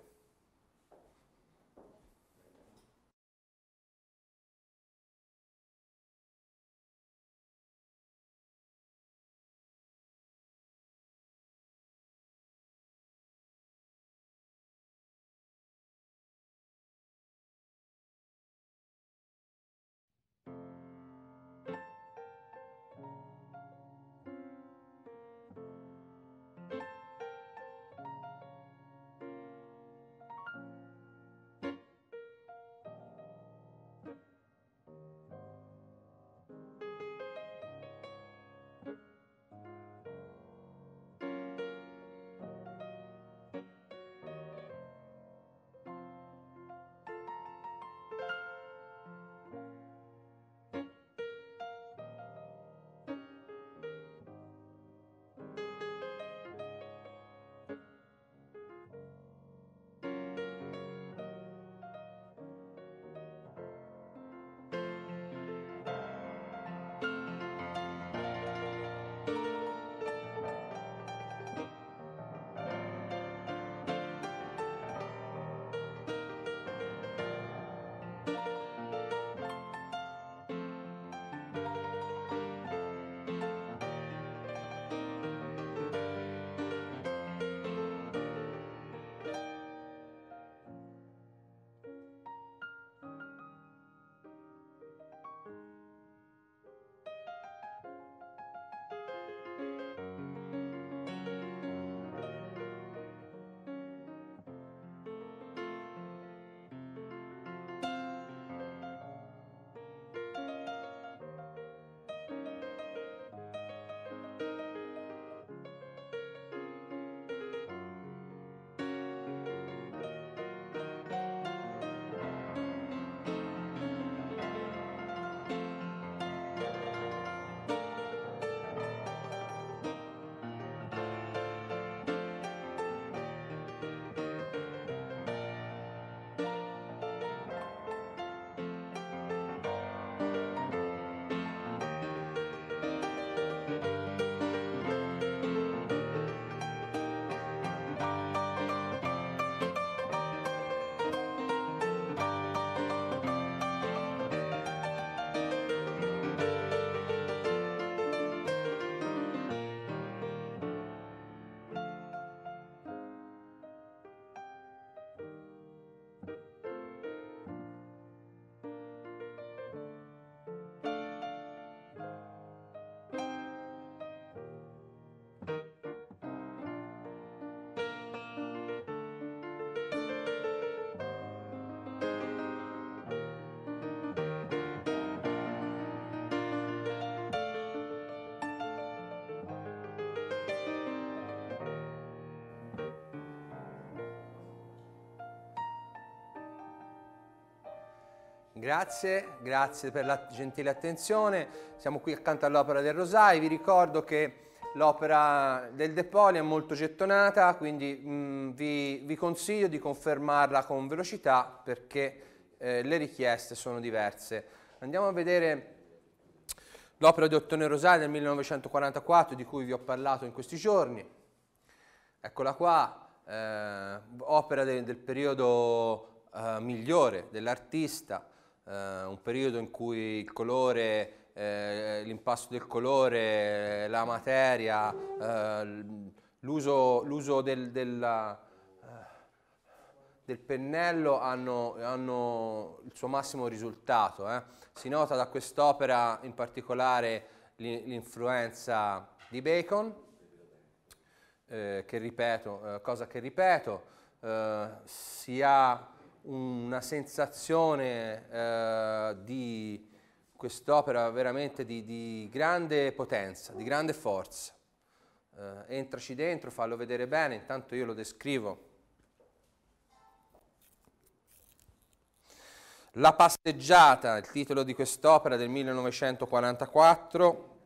Grazie, grazie per la gentile attenzione. Siamo qui accanto all'Opera del Rosai. Vi ricordo che l'opera del De Poli è molto gettonata, quindi mh, mm, vi, vi, consiglio di confermarla con velocità perché eh, le richieste sono diverse. Andiamo a vedere l'opera di Ottone Rosai del 1944 di cui vi ho parlato in questi giorni. Eccola qua, eh, opera de, del periodo eh, migliore dell'artista, eh, un periodo in cui il colore, eh, l'impasto del colore, la materia, eh, l'uso, l'uso del, della, eh, del, pennello hanno, hanno, il suo massimo risultato. Eh. Si nota da quest'opera in particolare l'influenza di Bacon, che ripeto, cosa che ripeto, si ha una sensazione eh, di quest'opera veramente di, di, grande potenza, di grande forza. Eh, entraci dentro, fallo vedere bene, intanto io lo descrivo. La passeggiata, il titolo di quest'opera del 1944,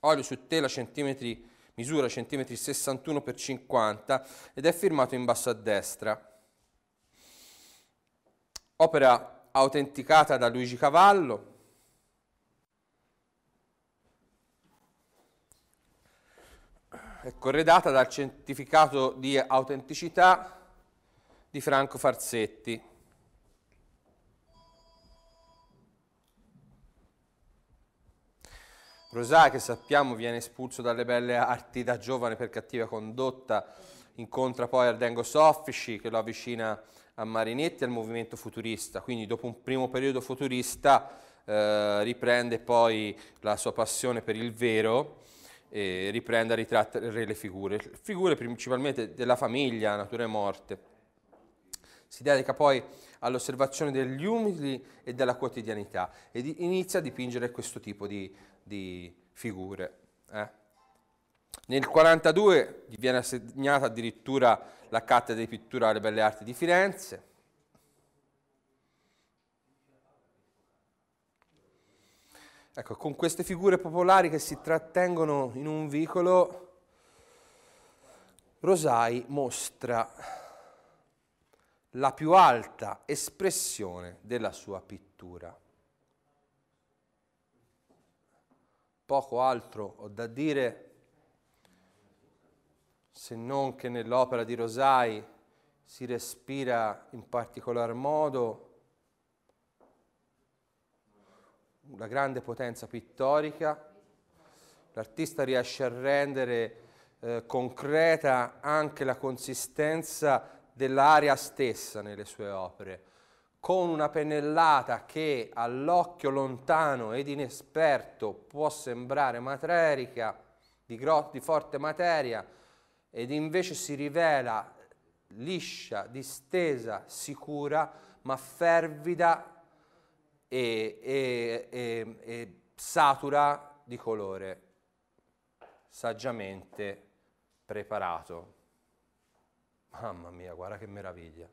olio su tela centimetri, misura centimetri 61 x 50 ed è firmato in basso a destra opera autenticata da Luigi Cavallo, è corredata dal certificato di autenticità di Franco Farsetti. Rosà, che sappiamo viene espulso dalle belle arti da giovane per cattiva condotta, incontra poi Ardengo Soffici che lo avvicina a Marinetti al movimento futurista, quindi dopo un primo periodo futurista eh, riprende poi la sua passione per il vero e riprende a ritrattare le figure, figure principalmente della famiglia, natura e morte. Si dedica poi all'osservazione degli umili e della quotidianità ed inizia a dipingere questo tipo di, di figure. Eh. Nel 1942 gli viene assegnata addirittura la cattedra di pittura alle belle arti di Firenze. Ecco, con queste figure popolari che si trattengono in un vicolo, Rosai mostra la più alta espressione della sua pittura. Poco altro ho da dire se non che nell'opera di Rosai si respira in particolar modo una grande potenza pittorica, l'artista riesce a rendere eh, concreta anche la consistenza dell'aria stessa nelle sue opere, con una pennellata che all'occhio lontano ed inesperto può sembrare materica, di, di forte materia, ed invece si rivela liscia, distesa, sicura, ma fervida e, e, e, e satura di colore, saggiamente preparato. Mamma mia, guarda che meraviglia.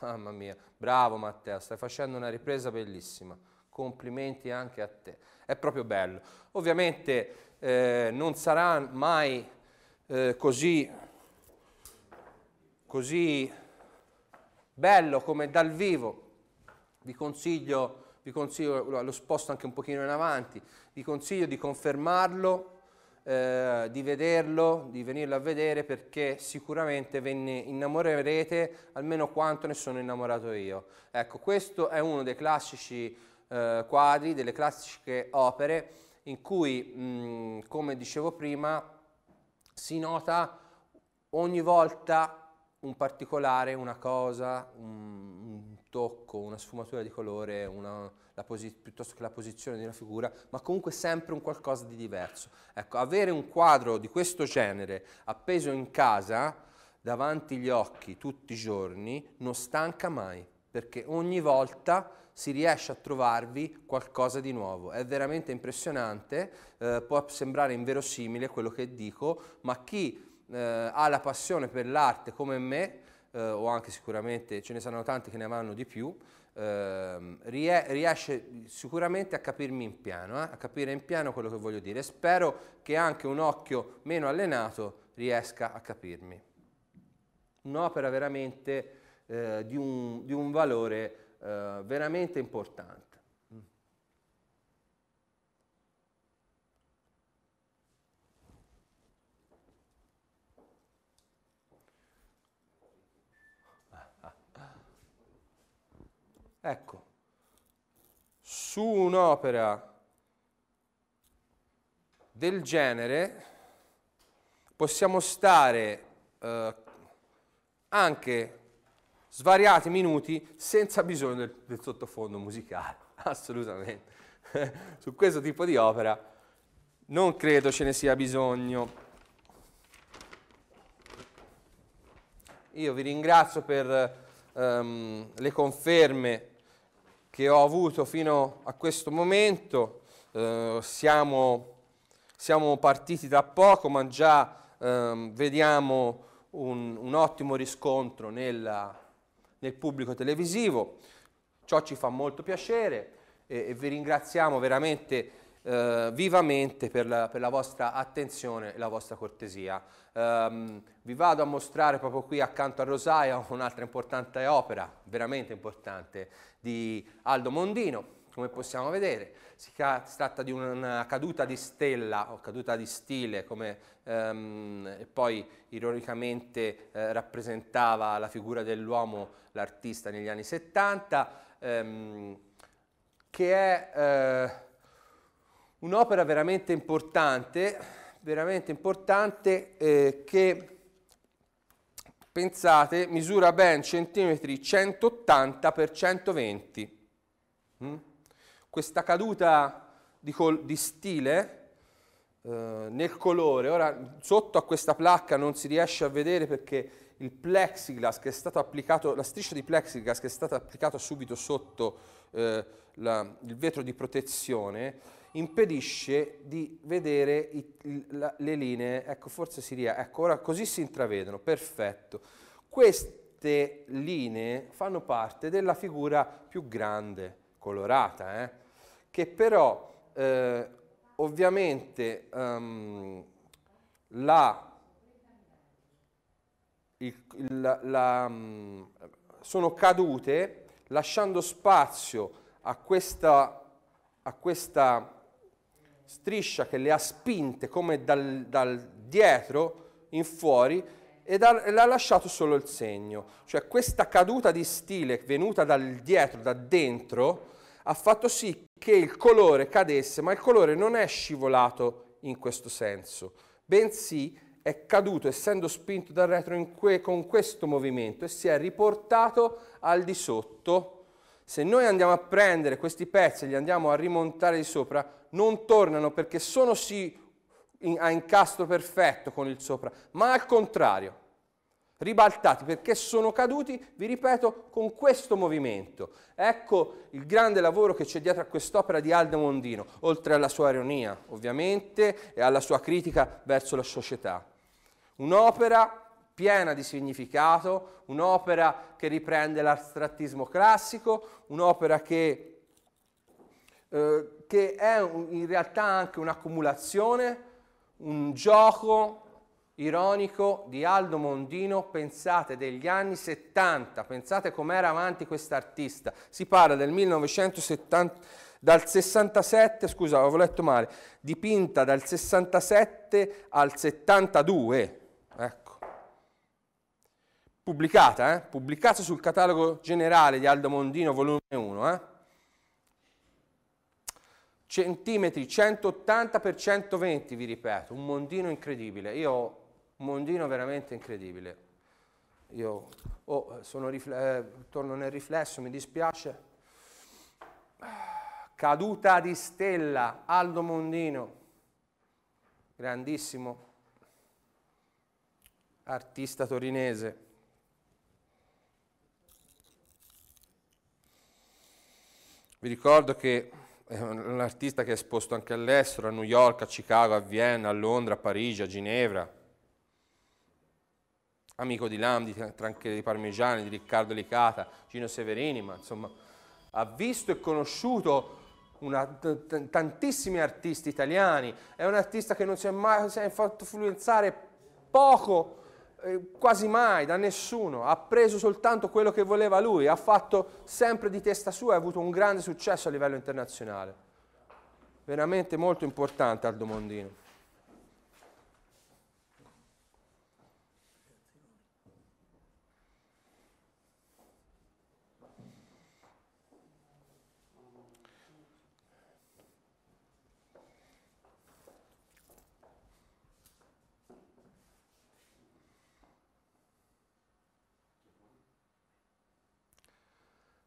Mamma mia, bravo Matteo, stai facendo una ripresa bellissima. Complimenti anche a te. È proprio bello. Ovviamente eh, non sarà mai eh, così, così bello come dal vivo. Vi consiglio, vi consiglio, lo sposto anche un pochino in avanti, vi consiglio di confermarlo, eh, di vederlo, di venirlo a vedere perché sicuramente ve ne innamorerete almeno quanto ne sono innamorato io. Ecco, questo è uno dei classici eh, quadri, delle classiche opere in cui, mh, come dicevo prima, si nota ogni volta un particolare, una cosa, un, un tocco, una sfumatura di colore, una, piuttosto che la posizione di una figura, ma comunque sempre un qualcosa di diverso. Ecco, avere un quadro di questo genere appeso in casa, davanti agli occhi, tutti i giorni, non stanca mai, perché ogni volta si riesce a trovarvi qualcosa di nuovo. È veramente impressionante, eh, può sembrare inverosimile quello che dico, ma chi eh, ha la passione per l'arte come me, eh, o anche sicuramente ce ne saranno tanti che ne avranno di più, ehm, rie riesce sicuramente a capirmi in piano, eh, a capire in piano quello che voglio dire. Spero che anche un occhio meno allenato riesca a capirmi. Un'opera veramente eh, di un, di un valore eh, veramente importante. Mm. Ecco, su un'opera del genere possiamo stare eh, anche svariati minuti senza bisogno del, del sottofondo musicale, assolutamente. Su questo tipo di opera non credo ce ne sia bisogno. Io vi ringrazio per um, le conferme che ho avuto fino a questo momento. Uh, siamo, siamo, partiti da poco, ma già um, vediamo un, un ottimo riscontro nella, nel pubblico televisivo. Ciò ci fa molto piacere e, e vi ringraziamo veramente eh, vivamente per la, per la, vostra attenzione e la vostra cortesia. Um, vi vado a mostrare proprio qui accanto a Rosaia un'altra importante opera, veramente importante, di Aldo Mondino, come possiamo vedere. Si tratta di una caduta di stella o caduta di stile, come ehm, poi ironicamente eh, rappresentava la figura dell'uomo l'artista negli anni 70, ehm, che è eh, un'opera veramente importante, veramente importante eh, che, pensate, misura ben centimetri 180 x 120. Mm? Questa caduta di, col- di stile eh, nel colore, ora sotto a questa placca non si riesce a vedere perché il plexiglass che è stato applicato, la striscia di plexiglass che è stata applicata subito sotto eh, la, il vetro di protezione impedisce di vedere i, la, le linee, ecco forse si ria, ecco ora così si intravedono, perfetto. Queste linee fanno parte della figura più grande, colorata, eh, che però eh, ovviamente um, la il, la, la, mm, sono cadute lasciando spazio a questa, a questa, striscia che le ha spinte come dal, dal dietro in fuori e le ha lasciato solo il segno. Cioè questa caduta di stile venuta dal dietro, da dentro, ha fatto sì che il colore cadesse, ma il colore non è scivolato in questo senso, bensì è caduto essendo spinto dal retro que con questo movimento e si è riportato al di sotto. Se noi andiamo a prendere questi pezzi e li andiamo a rimontare di sopra, non tornano perché sono sì in, a incastro perfetto con il sopra, ma al contrario, ribaltati perché sono caduti, vi ripeto, con questo movimento. Ecco il grande lavoro che c'è dietro a quest'opera di Aldo Mondino, oltre alla sua ironia, ovviamente, e alla sua critica verso la società. Un'opera piena di significato, un'opera che riprende l'astrattismo classico, un'opera che, eh, che è in realtà anche un'accumulazione, un gioco ironico di Aldo Mondino, pensate degli anni 70, pensate com'era avanti quest'artista, si parla del 1970, dal 67, scusa avevo letto male, dipinta dal 67 al 72, pubblicata, eh? pubblicata sul catalogo generale di Aldo Mondino, volume 1, eh? centimetri 180 x 120, vi ripeto, un mondino incredibile, io un mondino veramente incredibile. Io oh, eh, torno nel riflesso, mi dispiace. Caduta di stella, Aldo Mondino, grandissimo artista torinese. Vi ricordo che è eh, un artista che è esposto anche all'estero, a New York, a Chicago, a Vienna, a Londra, a Parigi, a Ginevra. Amico di Landi, anche di Parmigiani, di Riccardo Licata, Gino Severini, ma insomma ha visto e conosciuto una, t- tantissimi artisti italiani, è un artista che non si è mai si è fatto influenzare poco eh, quasi mai da nessuno, ha preso soltanto quello che voleva lui, ha fatto sempre di testa sua e ha avuto un grande successo a livello internazionale. Veramente molto importante Aldo Mondino.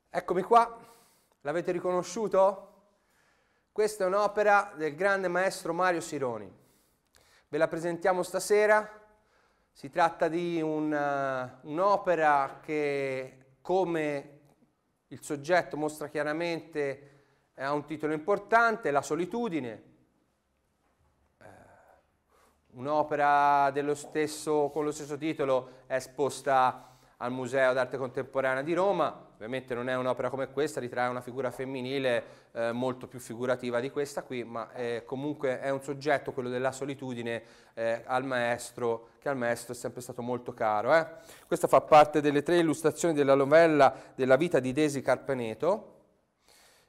Eccomi qua, l'avete riconosciuto? Questa è un'opera del grande maestro Mario Sironi. Ve la presentiamo stasera. Si tratta di eh, un'opera che, come il soggetto mostra chiaramente, eh, ha un titolo importante, La solitudine. Eh, un'opera con lo stesso titolo è esposta al Museo d'arte contemporanea di Roma Ovviamente non è un'opera come questa, ritrae una figura femminile eh, molto più figurativa di questa qui, ma eh, comunque è un soggetto, quello della solitudine, eh, al maestro, che al maestro è sempre stato molto caro. Eh. Questa fa parte delle tre illustrazioni della novella della vita di Desi Carpeneto,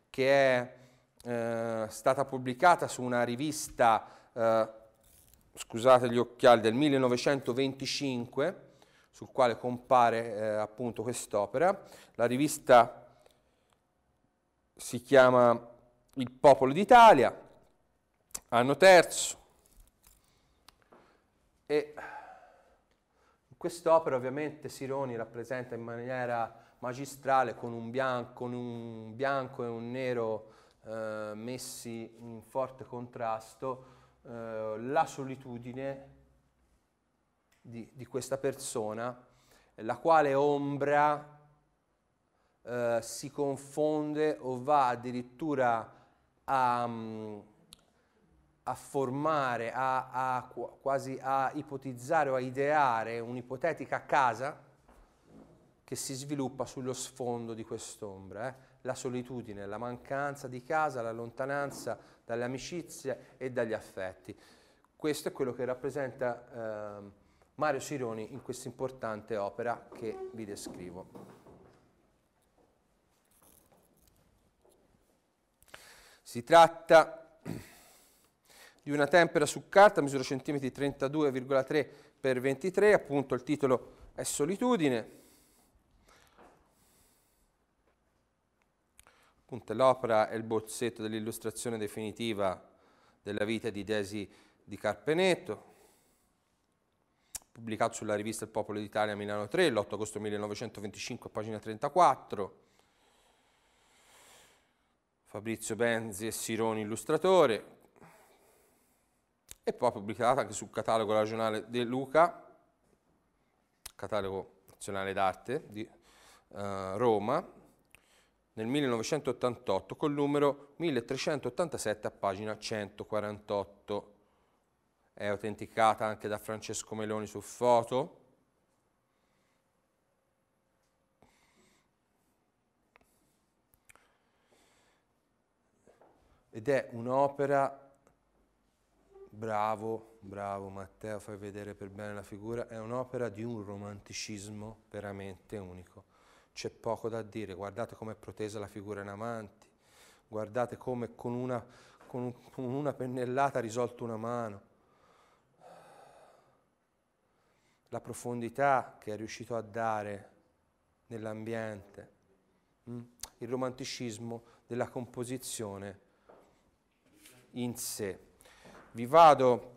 che è eh, stata pubblicata su una rivista, eh, scusate gli occhiali, del 1925, sul quale compare eh, appunto quest'opera. La rivista si chiama Il Popolo d'Italia, anno terzo, e in quest'opera ovviamente Sironi rappresenta in maniera magistrale con un bianco, un bianco e un nero eh, messi in forte contrasto eh, la solitudine di, di questa persona, la quale ombra eh, si confonde o va addirittura a, mm, a formare, a, a, quasi a ipotizzare o a ideare un'ipotetica casa che si sviluppa sullo sfondo di quest'ombra. Eh? la solitudine, la mancanza di casa, la lontananza dalle amicizie e dagli affetti. Questo è quello che rappresenta eh, Mario Cironi in questa importante opera che vi descrivo. Si tratta di una tempera su carta, misura centimetri 32,3 x 23, appunto il titolo è Solitudine. Appunto l'opera è il bozzetto dell'illustrazione definitiva della vita di Desi di Carpenetto, pubblicato sulla rivista Il Popolo d'Italia Milano 3, l'8 agosto 1925, pagina 34. Fabrizio Benzi e Sironi illustratore, e poi pubblicata anche sul catalogo regionale De Luca, catalogo nazionale d'arte di eh, Roma, nel 1988 col numero 1387 a pagina 148 è autenticata anche da Francesco Meloni su foto. Ed è un'opera, bravo, bravo Matteo, fai vedere per bene la figura, è un'opera di un romanticismo veramente unico. C'è poco da dire, guardate come è protesa la figura in avanti, guardate come con una, con, con una pennellata ha risolto una mano, la profondità che è riuscito a dare nell'ambiente, mm? il romanticismo della composizione in sé. Vi vado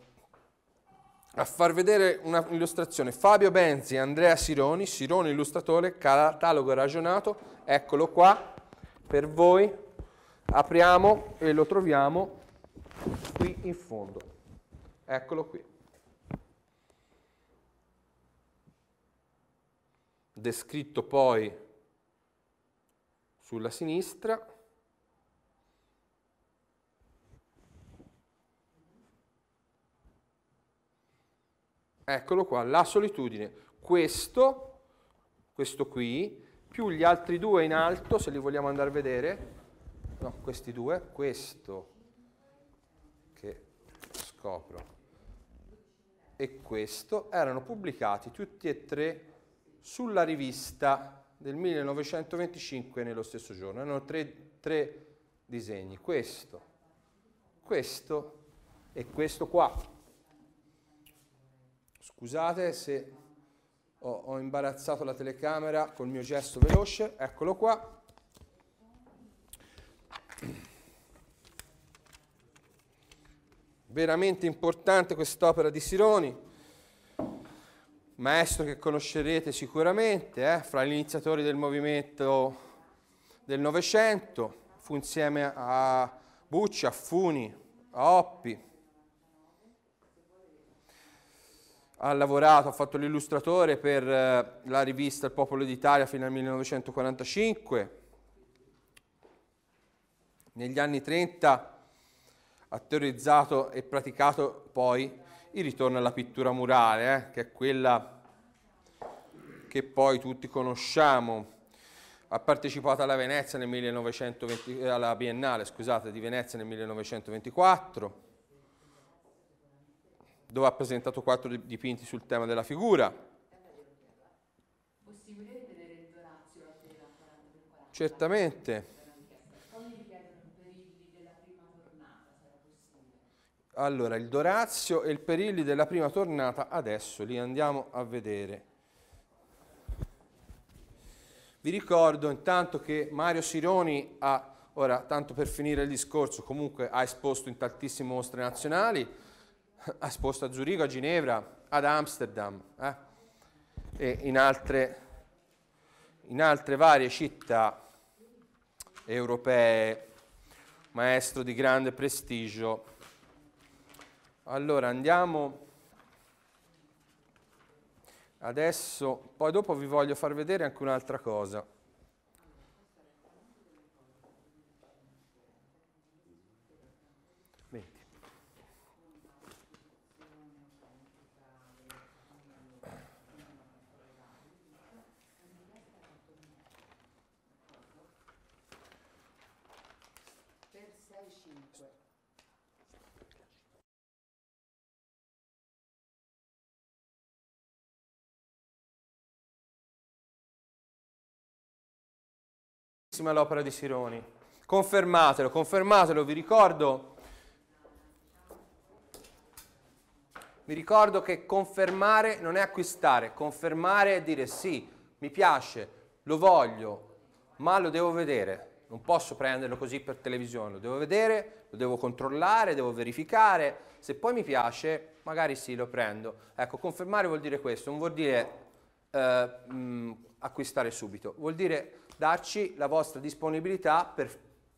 a far vedere un'illustrazione. Fabio Benzi Andrea Sironi, Sironi illustratore, catalogo ragionato, eccolo qua per voi. Apriamo e lo troviamo qui in fondo. Eccolo qui. descritto poi sulla sinistra. Eccolo qua, la solitudine. Questo, questo qui, più gli altri due in alto, se li vogliamo andare a vedere, no, questi due, questo che scopro e questo, erano pubblicati tutti e tre sulla rivista del 1925 nello stesso giorno. Erano tre, tre disegni, questo, questo e questo qua. Scusate se ho, ho imbarazzato la telecamera col mio gesto veloce, eccolo qua. veramente importante quest'opera di Sironi maestro che conoscerete sicuramente, eh, fra gli iniziatori del movimento del Novecento, fu insieme a Bucci, a Funi, a Oppi. Ha lavorato, ha fatto l'illustratore per eh, la rivista Il Popolo d'Italia fino al 1945. Negli anni 30 ha teorizzato e praticato poi il ritorno alla pittura murale, eh, che è quella che poi tutti conosciamo. Ha partecipato alla, 1920, eh, alla Biennale scusate, di Venezia nel 1924, dove ha presentato quattro dipinti sul tema della figura. Certamente. Allora, il Dorazio e il Perilli della prima tornata, adesso li andiamo a vedere. Vi ricordo intanto che Mario Sironi ha, ora tanto per finire il discorso, comunque ha esposto in tantissime mostre nazionali, ha esposto a Zurigo, a Ginevra, ad Amsterdam eh? e in altre, in altre varie città europee, maestro di grande prestigio. Allora andiamo Adesso, poi dopo vi voglio far vedere anche un'altra cosa. bellissima l'opera di Sironi. Confermatelo, confermatelo, vi ricordo. Vi ricordo che confermare non è acquistare, confermare è dire sì, mi piace, lo voglio, ma lo devo vedere. Non posso prenderlo così per televisione, lo devo vedere, lo devo controllare, devo verificare. Se poi mi piace, magari sì, lo prendo. Ecco, confermare vuol dire questo, non vuol dire eh, mh, acquistare subito, vuol dire darci la vostra disponibilità per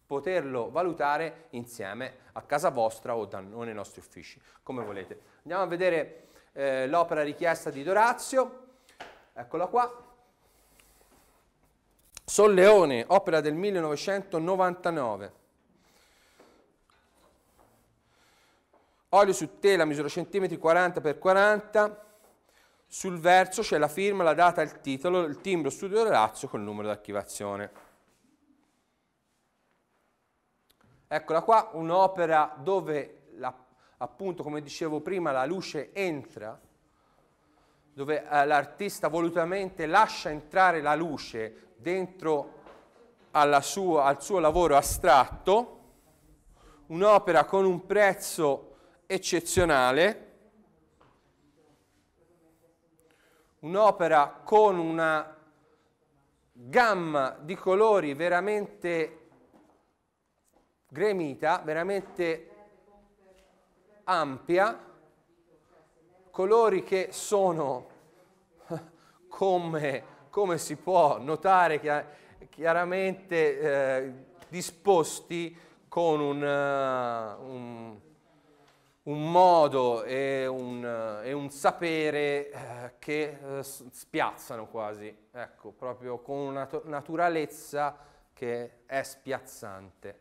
poterlo valutare insieme a casa vostra o, da, o nei nostri uffici, come volete. Andiamo a vedere eh, l'opera richiesta di Dorazio, eccola qua. Solleone, opera del 1999. Olio su tela, misura centimetri 40 x 40, sul verso c'è la firma, la data, il titolo, il timbro, studio con il numero d'archivazione. Eccola qua, un'opera dove la, appunto, come dicevo prima, la luce entra, dove eh, l'artista volutamente lascia entrare la luce dentro sua, al suo lavoro astratto, un'opera con un prezzo eccezionale, un'opera con una gamma di colori veramente gremita, veramente ampia, colori che sono come, come si può notare chiaramente eh, disposti con un, uh, un un modo e un, e un sapere eh, che eh, spiazzano quasi, ecco, proprio con una naturalezza che è spiazzante.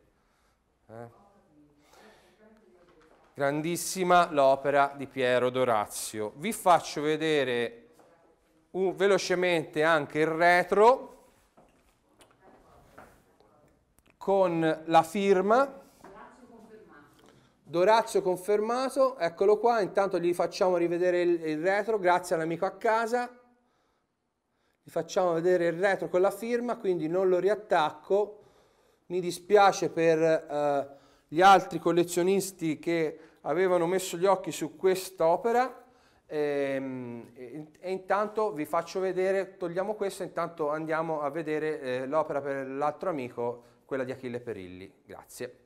Eh? Grandissima l'opera di Piero Dorazio. Vi faccio vedere un, velocemente anche il retro con la firma Dorazio confermato, eccolo qua, intanto gli facciamo rivedere il, il retro, grazie all'amico a casa, gli facciamo vedere il retro con la firma, quindi non lo riattacco, mi dispiace per eh, gli altri collezionisti che avevano messo gli occhi su quest'opera ehm, e, e, intanto vi faccio vedere, togliamo questo, intanto andiamo a vedere eh, l'opera per l'altro amico, quella di Achille Perilli. Grazie.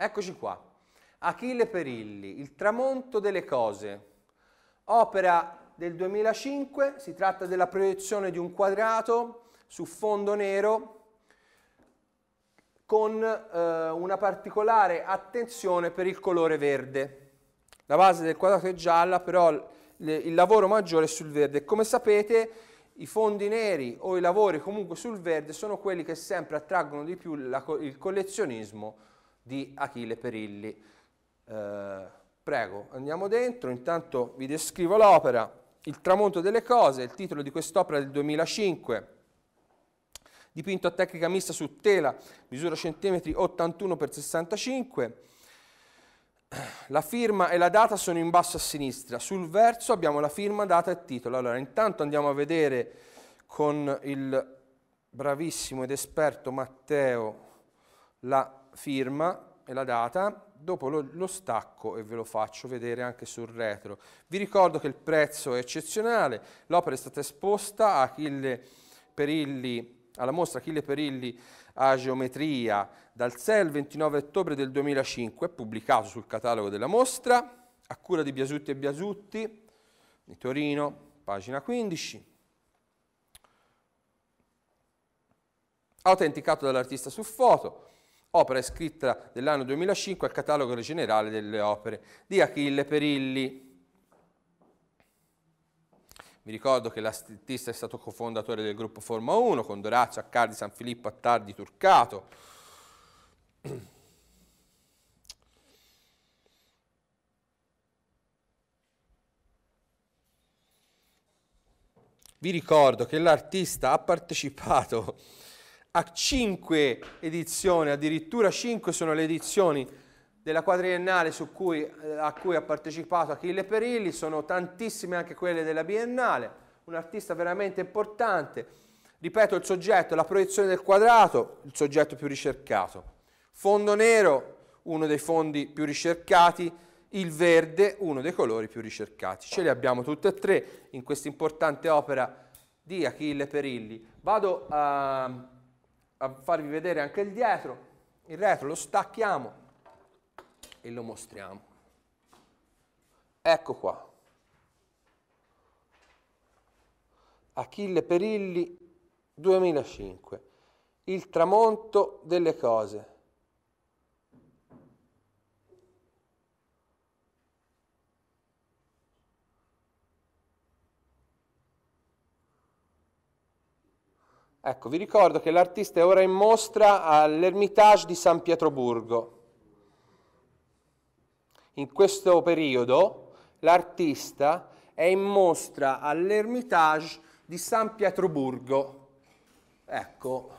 Eccoci qua. Achille Perilli, Il tramonto delle cose, opera del 2005, si tratta della proiezione di un quadrato su fondo nero con eh, una particolare attenzione per il colore verde. La base del quadrato è gialla, però le, il lavoro maggiore è sul verde. Come sapete, i fondi neri o i lavori comunque sul verde sono quelli che sempre attraggono di più la, il collezionismo di Achille Perilli. Eh, prego, andiamo dentro, intanto vi descrivo l'opera, Il tramonto delle cose, il titolo di quest'opera del 2005, dipinto a tecnica mista su tela, misura centimetri 81 x 65 la firma e la data sono in basso a sinistra, sul verso abbiamo la firma, data e titolo. Allora, intanto andiamo a vedere con il bravissimo ed esperto Matteo la firma e la data, dopo lo, lo, stacco e ve lo faccio vedere anche sul retro. Vi ricordo che il prezzo è eccezionale, l'opera è stata esposta a Achille Perilli alla mostra Achille Perilli a Geometria dal CEL al 29 ottobre del 2005, pubblicato sul catalogo della mostra, a cura di Biasutti e Biasutti, di Torino, pagina 15. Autenticato dall'artista su foto, opera iscritta dell'anno 2005 al catalogo generale delle opere di Achille Perilli. Mi ricordo che l'artista è stato cofondatore del gruppo Forma 1 con Doraccio, Accardi, San Filippo, Attardi, Turcato. Vi ricordo che l'artista ha partecipato a cinque edizioni, addirittura cinque sono le edizioni della quadriennale cui, eh, a cui ha partecipato Achille Perilli, sono tantissime anche quelle della biennale, un artista veramente importante. Ripeto il soggetto, la proiezione del quadrato, il soggetto più ricercato. Fondo nero, uno dei fondi più ricercati, il verde, uno dei colori più ricercati. Ce li abbiamo tutte e tre in questa importante opera di Achille Perilli. Vado a a farvi vedere anche il dietro, il retro lo stacchiamo e lo mostriamo. Ecco qua. Achille Perilli 2005. Il tramonto delle cose. Ecco, vi ricordo che l'artista è ora in mostra all'Ermitage di San Pietroburgo. In questo periodo l'artista è in mostra all'Ermitage di San Pietroburgo. Ecco,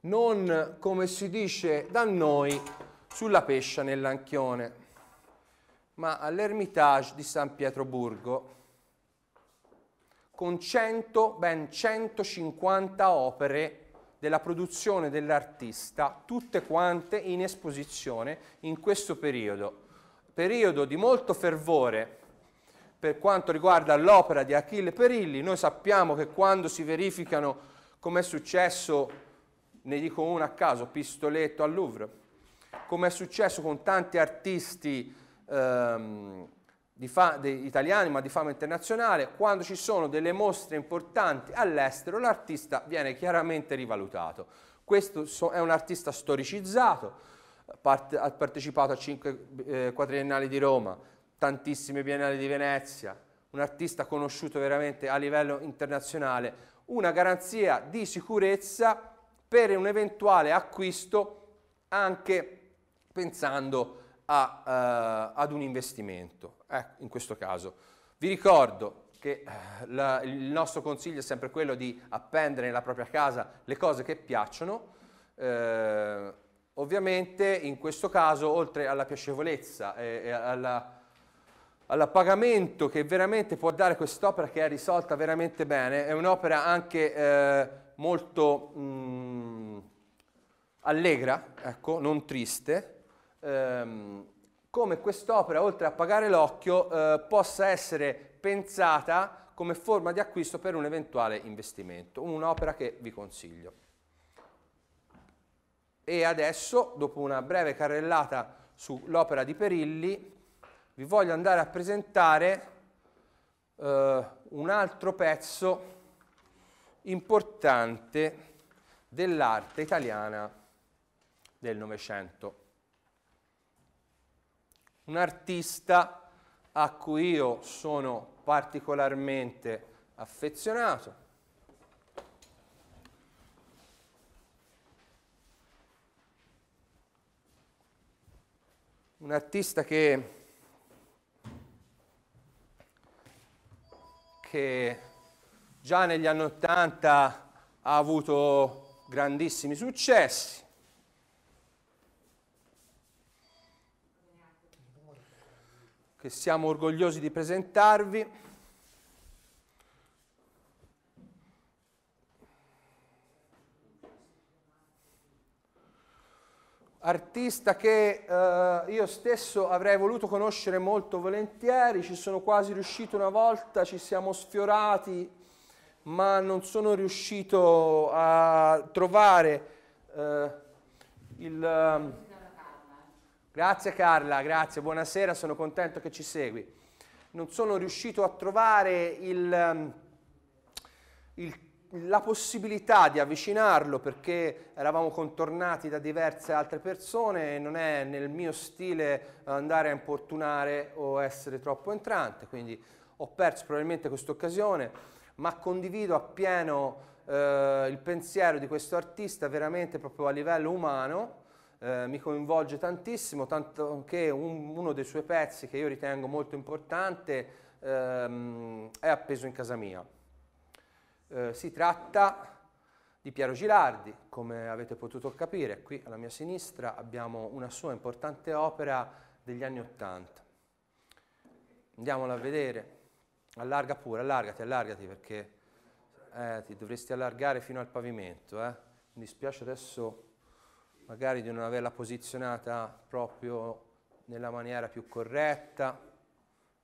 non come si dice da noi sulla pescia nell'anchione, ma all'Ermitage di San Pietroburgo con 100, ben 150 opere della produzione dell'artista, tutte quante in esposizione in questo periodo. Periodo di molto fervore per quanto riguarda l'opera di Achille Perilli. Noi sappiamo che quando si verificano, come è successo, ne dico uno a caso, Pistoletto al Louvre, come è successo con tanti artisti ehm, di italiani ma di fama internazionale, quando ci sono delle mostre importanti all'estero l'artista viene chiaramente rivalutato. Questo so è un artista storicizzato, parte ha partecipato a cinque eh, quadriennali di Roma, tantissime biennali di Venezia, un artista conosciuto veramente a livello internazionale, una garanzia di sicurezza per un eventuale acquisto anche pensando a a, eh, ad un investimento, eh, in questo caso. Vi ricordo che eh, la, il nostro consiglio è sempre quello di appendere nella propria casa le cose che piacciono. Eh, ovviamente in questo caso, oltre alla piacevolezza e, e alla all'appagamento che veramente può dare quest'opera che è risolta veramente bene, è un'opera anche eh, molto mh, mm, allegra, ecco, non triste, ehm, come quest'opera, oltre a pagare l'occhio, eh, possa essere pensata come forma di acquisto per un eventuale investimento, un'opera che vi consiglio. E adesso, dopo una breve carrellata sull'opera di Perilli, vi voglio andare a presentare eh, un altro pezzo importante dell'arte italiana del Novecento un artista a cui io sono particolarmente affezionato. Un artista che, che già negli anni Ottanta ha avuto grandissimi successi, che siamo orgogliosi di presentarvi. Artista che eh, io stesso avrei voluto conoscere molto volentieri, ci sono quasi riuscito una volta, ci siamo sfiorati, ma non sono riuscito a trovare eh, il ehm, Grazie Carla, grazie, buonasera, sono contento che ci segui. Non sono riuscito a trovare il, ehm, il, la possibilità di avvicinarlo perché eravamo contornati da diverse altre persone e non è nel mio stile eh, andare a importunare o essere troppo entrante, quindi ho perso probabilmente questa occasione, ma condivido appieno eh, il pensiero di questo artista veramente proprio a livello umano eh, mi coinvolge tantissimo, tanto che un, uno dei suoi pezzi che io ritengo molto importante ehm, è appeso in casa mia. Eh, si tratta di Piero Gilardi, come avete potuto capire, qui alla mia sinistra abbiamo una sua importante opera degli anni Ottanta. Andiamola a vedere. Allarga pure, allargati, allargati perché eh, ti dovresti allargare fino al pavimento. Eh. Mi dispiace adesso magari di non averla posizionata proprio nella maniera più corretta,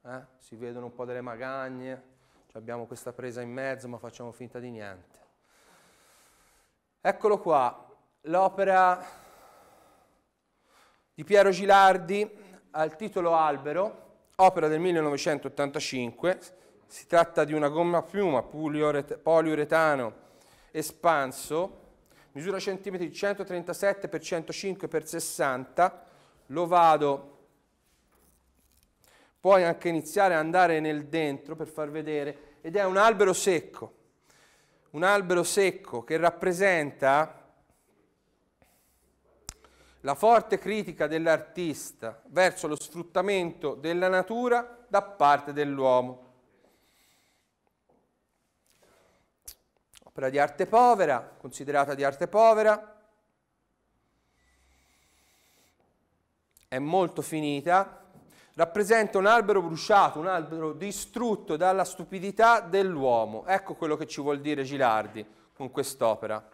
eh? si vedono un po' delle magagne, cioè abbiamo questa presa in mezzo ma facciamo finta di niente. Eccolo qua, l'opera di Piero Gilardi al titolo Albero, opera del 1985, si tratta di una gomma a piuma poliuretano espanso misura centimetri 137 x 105 x 60, lo vado puoi anche iniziare a andare nel dentro per far vedere, ed è un albero secco, un albero secco che rappresenta la forte critica dell'artista verso lo sfruttamento della natura da parte dell'uomo. opera di arte povera, considerata di arte povera, è molto finita, rappresenta un albero bruciato, un albero distrutto dalla stupidità dell'uomo. Ecco quello che ci vuol dire Gilardi con quest'opera.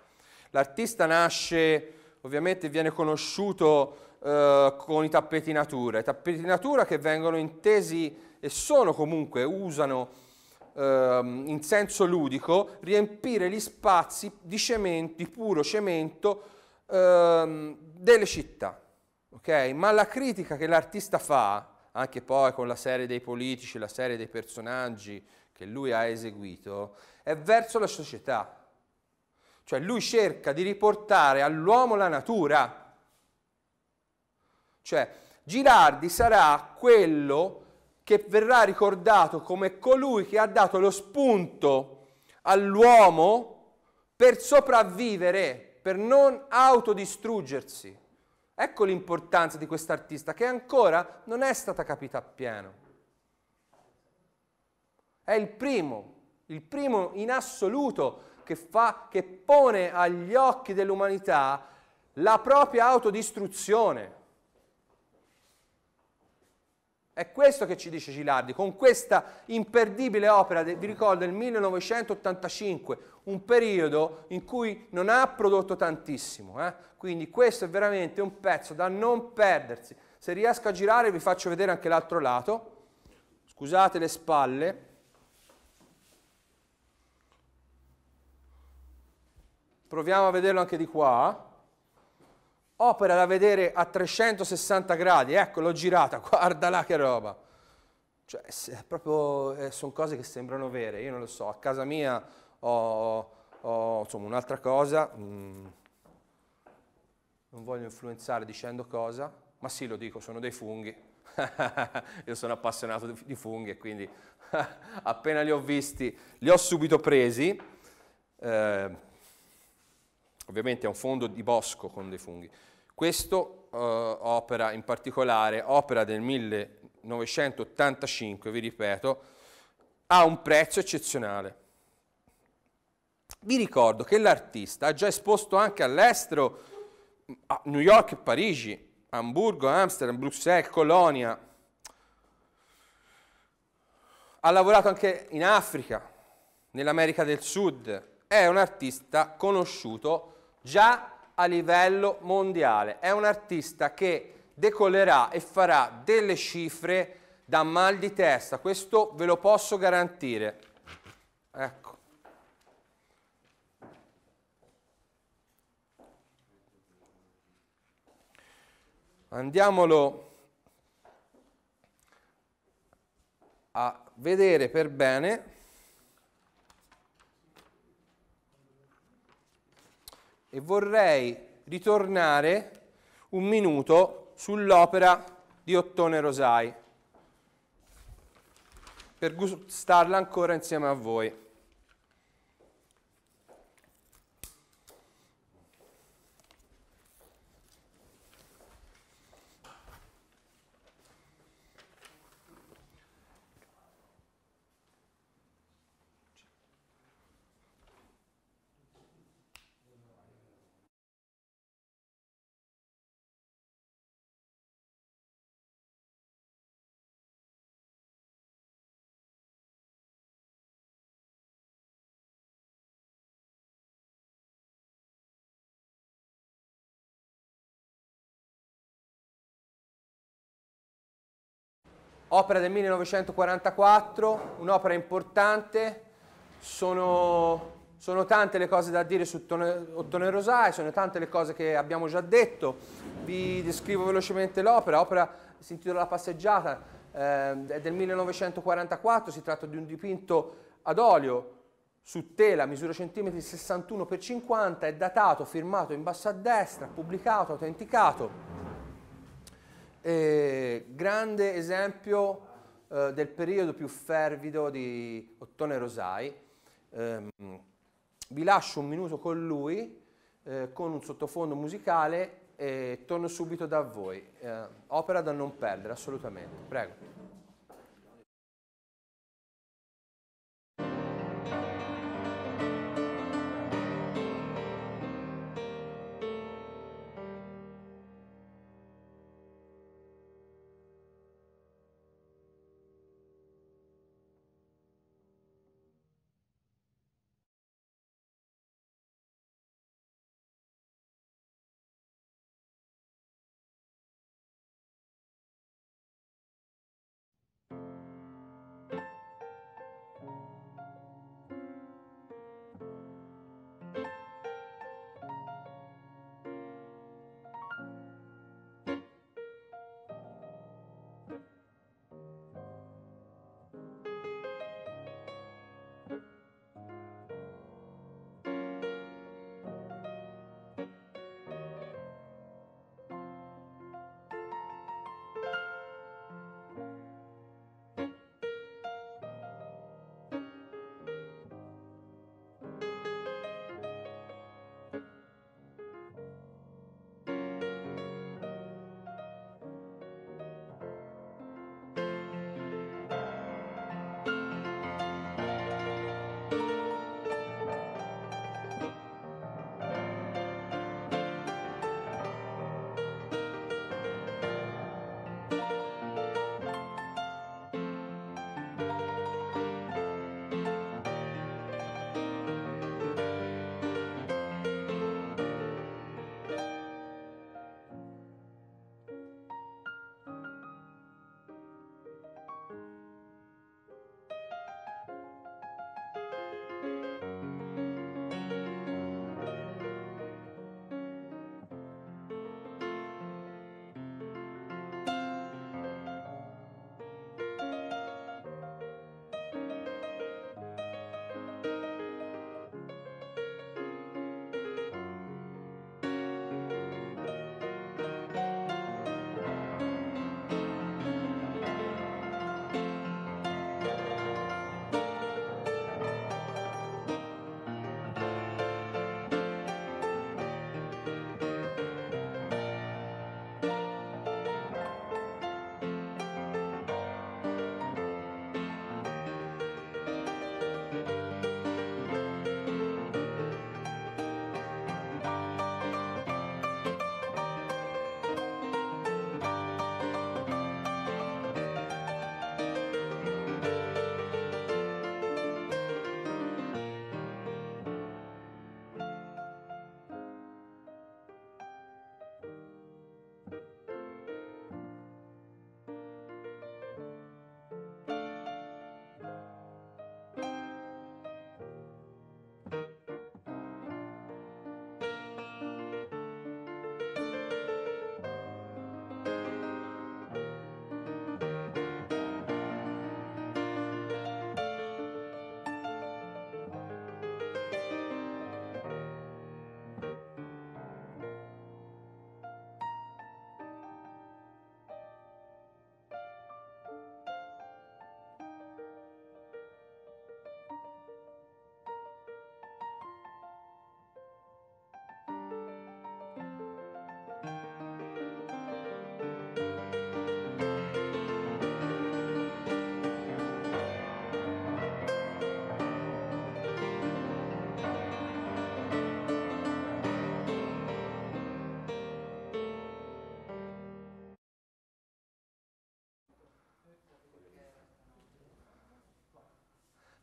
L'artista nasce, ovviamente viene conosciuto eh, con i tappeti natura, i tappeti natura che vengono intesi e sono comunque, usano ehm, in senso ludico riempire gli spazi di cemento, di puro cemento ehm, delle città. Okay? Ma la critica che l'artista fa, anche poi con la serie dei politici, la serie dei personaggi che lui ha eseguito, è verso la società. Cioè lui cerca di riportare all'uomo la natura. Cioè Girardi sarà quello che verrà ricordato come colui che ha dato lo spunto all'uomo per sopravvivere, per non autodistruggersi. Ecco l'importanza di quest'artista che ancora non è stata capita appieno. È il primo, il primo in assoluto che, fa, che pone agli occhi dell'umanità la propria autodistruzione. È questo che ci dice Gilardi, con questa imperdibile opera, de, vi ricordo, del 1985, un periodo in cui non ha prodotto tantissimo. Eh? Quindi questo è veramente un pezzo da non perdersi. Se riesco a girare vi faccio vedere anche l'altro lato. Scusate le spalle. Proviamo a vederlo anche di qua opera da vedere a 360 gradi, ecco l'ho girata, guarda là che roba. Cioè, eh, sono cose che sembrano vere, io non lo so, a casa mia ho, ho insomma un'altra cosa, mm, non voglio influenzare dicendo cosa, ma sì lo dico, sono dei funghi. io sono appassionato di funghi e quindi appena li ho visti li ho subito presi. Eh, ovviamente è un fondo di bosco con dei funghi. Questo eh, opera in particolare, opera del 1985, vi ripeto, ha un prezzo eccezionale. Vi ricordo che l'artista ha già esposto anche all'estero, a New York e Parigi, Hamburgo, Amsterdam, Bruxelles, Colonia. Ha lavorato anche in Africa, nell'America del Sud. È un artista conosciuto già a livello mondiale. È un artista che decollerà e farà delle cifre da mal di testa, questo ve lo posso garantire. Ecco. Andiamolo a vedere per bene. e vorrei ritornare un minuto sull'opera di Ottone Rosai per gustarla ancora insieme a voi. opera del 1944, un'opera importante, sono, sono, tante le cose da dire su Ottone Rosai, sono tante le cose che abbiamo già detto, vi descrivo velocemente l'opera, l'opera si intitola La passeggiata, eh, è del 1944, si tratta di un dipinto ad olio su tela, misura centimetri 61 x 50, è datato, firmato in basso a destra, pubblicato, autenticato eh, grande esempio eh, del periodo più fervido di Ottone Rosai. Eh, vi lascio un minuto con lui, eh, con un sottofondo musicale e torno subito da voi. Eh, opera da non perdere, assolutamente. Prego.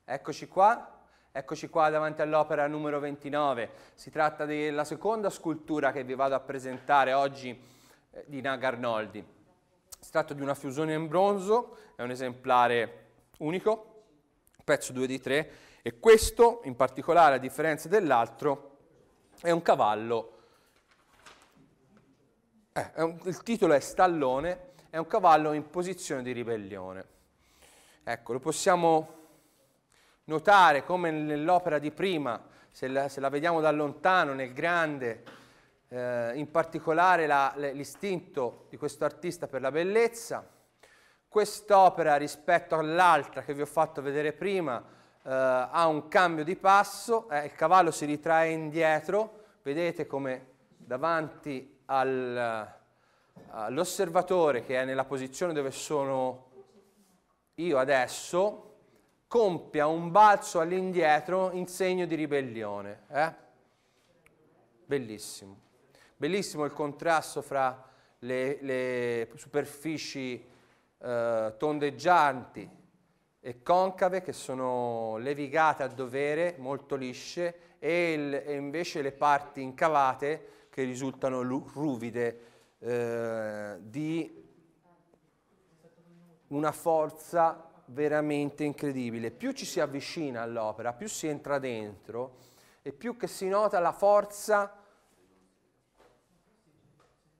Eccoci qua, eccoci qua davanti all'opera numero 29. Si tratta della seconda scultura che vi vado a presentare oggi eh, di Nagarnoldi. Si tratta di una fusione in bronzo, è un esemplare unico, pezzo 2 di 3, e questo in particolare, a differenza dell'altro, è un cavallo. Eh, è un, il titolo è Stallone, è un cavallo in posizione di ribellione. Ecco, lo possiamo notare come nell'opera di prima, se la, se la, vediamo da lontano, nel grande, eh, in particolare la, l'istinto di questo artista per la bellezza, quest'opera rispetto all'altra che vi ho fatto vedere prima eh, ha un cambio di passo, eh, il cavallo si ritrae indietro, vedete come davanti al, all'osservatore che è nella posizione dove sono io adesso, compia un balzo all'indietro in segno di ribellione. Eh? Bellissimo. Bellissimo il contrasto fra le, le superfici eh, tondeggianti e concave che sono levigate a dovere, molto lisce, e, il, e invece le parti incavate che risultano ruvide eh, di una forza veramente incredibile. Più ci si avvicina all'opera, più si entra dentro e più che si nota la forza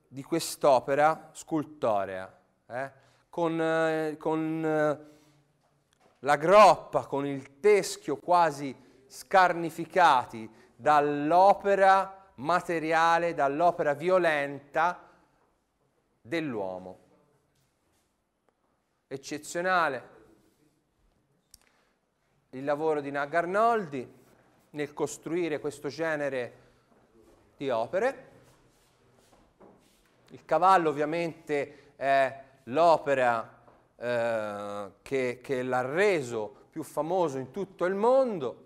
di quest'opera scultorea, eh? con, eh, con eh, la groppa, con il teschio quasi scarnificati dall'opera materiale, dall'opera violenta dell'uomo. Eccezionale, il lavoro di Nag Arnoldi nel costruire questo genere di opere. Il cavallo ovviamente è l'opera eh, che, che l'ha reso più famoso in tutto il mondo.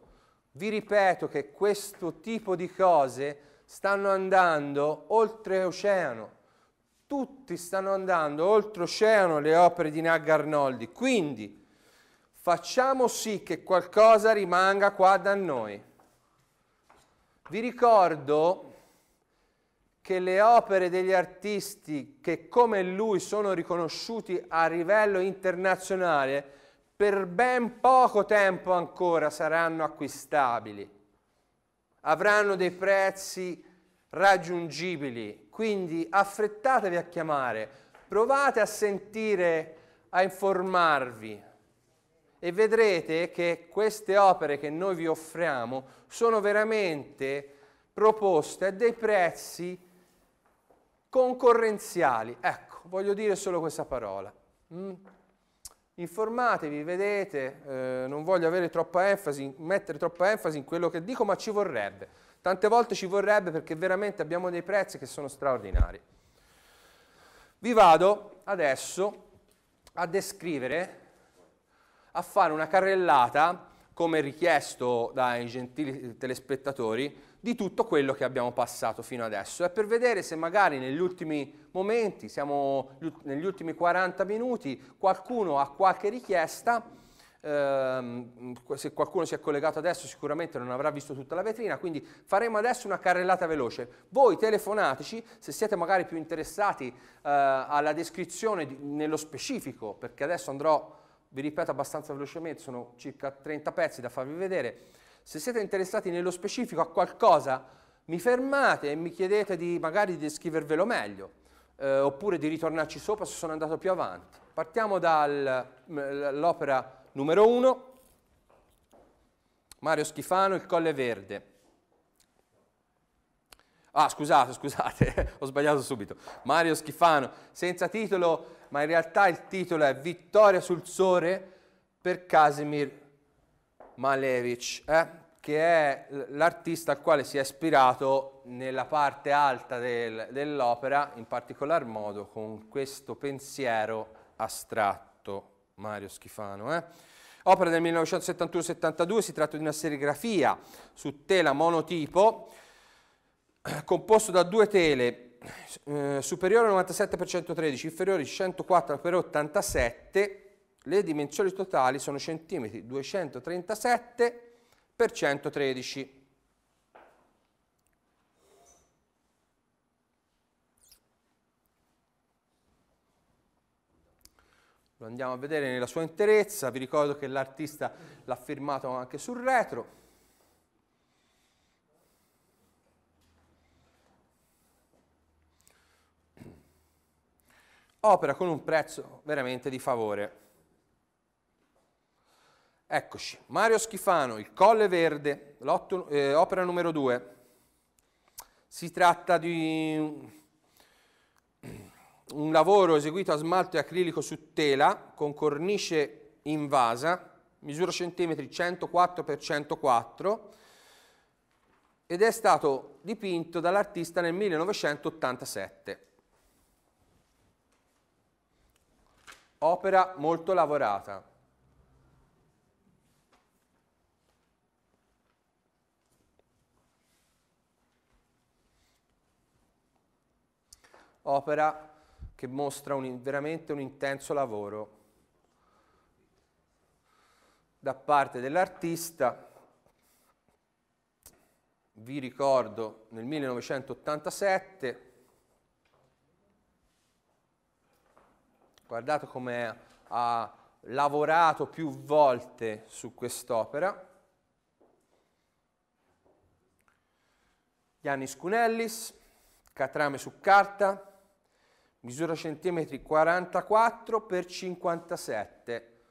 Vi ripeto che questo tipo di cose stanno andando oltre oceano. Tutti stanno andando oltre oceano le opere di Nag Arnoldi. Quindi facciamo sì che qualcosa rimanga qua da noi. Vi ricordo che le opere degli artisti che come lui sono riconosciuti a livello internazionale per ben poco tempo ancora saranno acquistabili, avranno dei prezzi raggiungibili, quindi affrettatevi a chiamare, provate a sentire, a informarvi, e vedrete che queste opere che noi vi offriamo sono veramente proposte a dei prezzi concorrenziali. Ecco, voglio dire solo questa parola. Mm. Informatevi, vedete, eh, non voglio avere troppa enfasi, mettere troppa enfasi in quello che dico, ma ci vorrebbe. Tante volte ci vorrebbe perché veramente abbiamo dei prezzi che sono straordinari. Vi vado adesso a descrivere a fare una carrellata, come richiesto dai gentili telespettatori, di tutto quello che abbiamo passato fino adesso. È per vedere se magari negli ultimi momenti, siamo negli ultimi 40 minuti, qualcuno ha qualche richiesta. Ehm, se qualcuno si è collegato adesso sicuramente non avrà visto tutta la vetrina, quindi faremo adesso una carrellata veloce. Voi telefonateci se siete magari più interessati eh, alla descrizione di, nello specifico, perché adesso andrò vi ripeto abbastanza velocemente, sono circa 30 pezzi da farvi vedere. Se siete interessati nello specifico a qualcosa, mi fermate e mi chiedete di, magari di scrivervelo meglio, eh, oppure di ritornarci sopra se sono andato più avanti. Partiamo dall'opera mm, numero 1, Mario Schifano, Il Colle Verde. Ah, scusate, scusate, ho sbagliato subito. Mario Schifano, senza titolo ma in realtà il titolo è Vittoria sul Sole per Casimir Malevich, eh? che è l'artista al quale si è ispirato nella parte alta del, dell'opera, in particolar modo con questo pensiero astratto, Mario Schifano. Eh? Opera del 1971-72, si tratta di una serigrafia su tela monotipo, composto da due tele eh, superiore a 97 per 113, inferiore a 104 per 87, le dimensioni totali sono centimetri 237 per 113. Lo andiamo a vedere nella sua interezza, vi ricordo che l'artista l'ha firmato anche sul retro. opera con un prezzo veramente di favore. Eccoci, Mario Schifano, Il Colle Verde, eh, opera numero 2. Si tratta di un lavoro eseguito a smalto e acrilico su tela con cornice invasa, misura centimetri 104 x 104 ed è stato dipinto dall'artista nel 1987. opera molto lavorata. Opera che mostra un, veramente un intenso lavoro da parte dell'artista. Vi ricordo nel 1987 Guardate come ha lavorato più volte su quest'opera. Giannis Cunellis, catrame su carta, misura centimetri 44 x 57,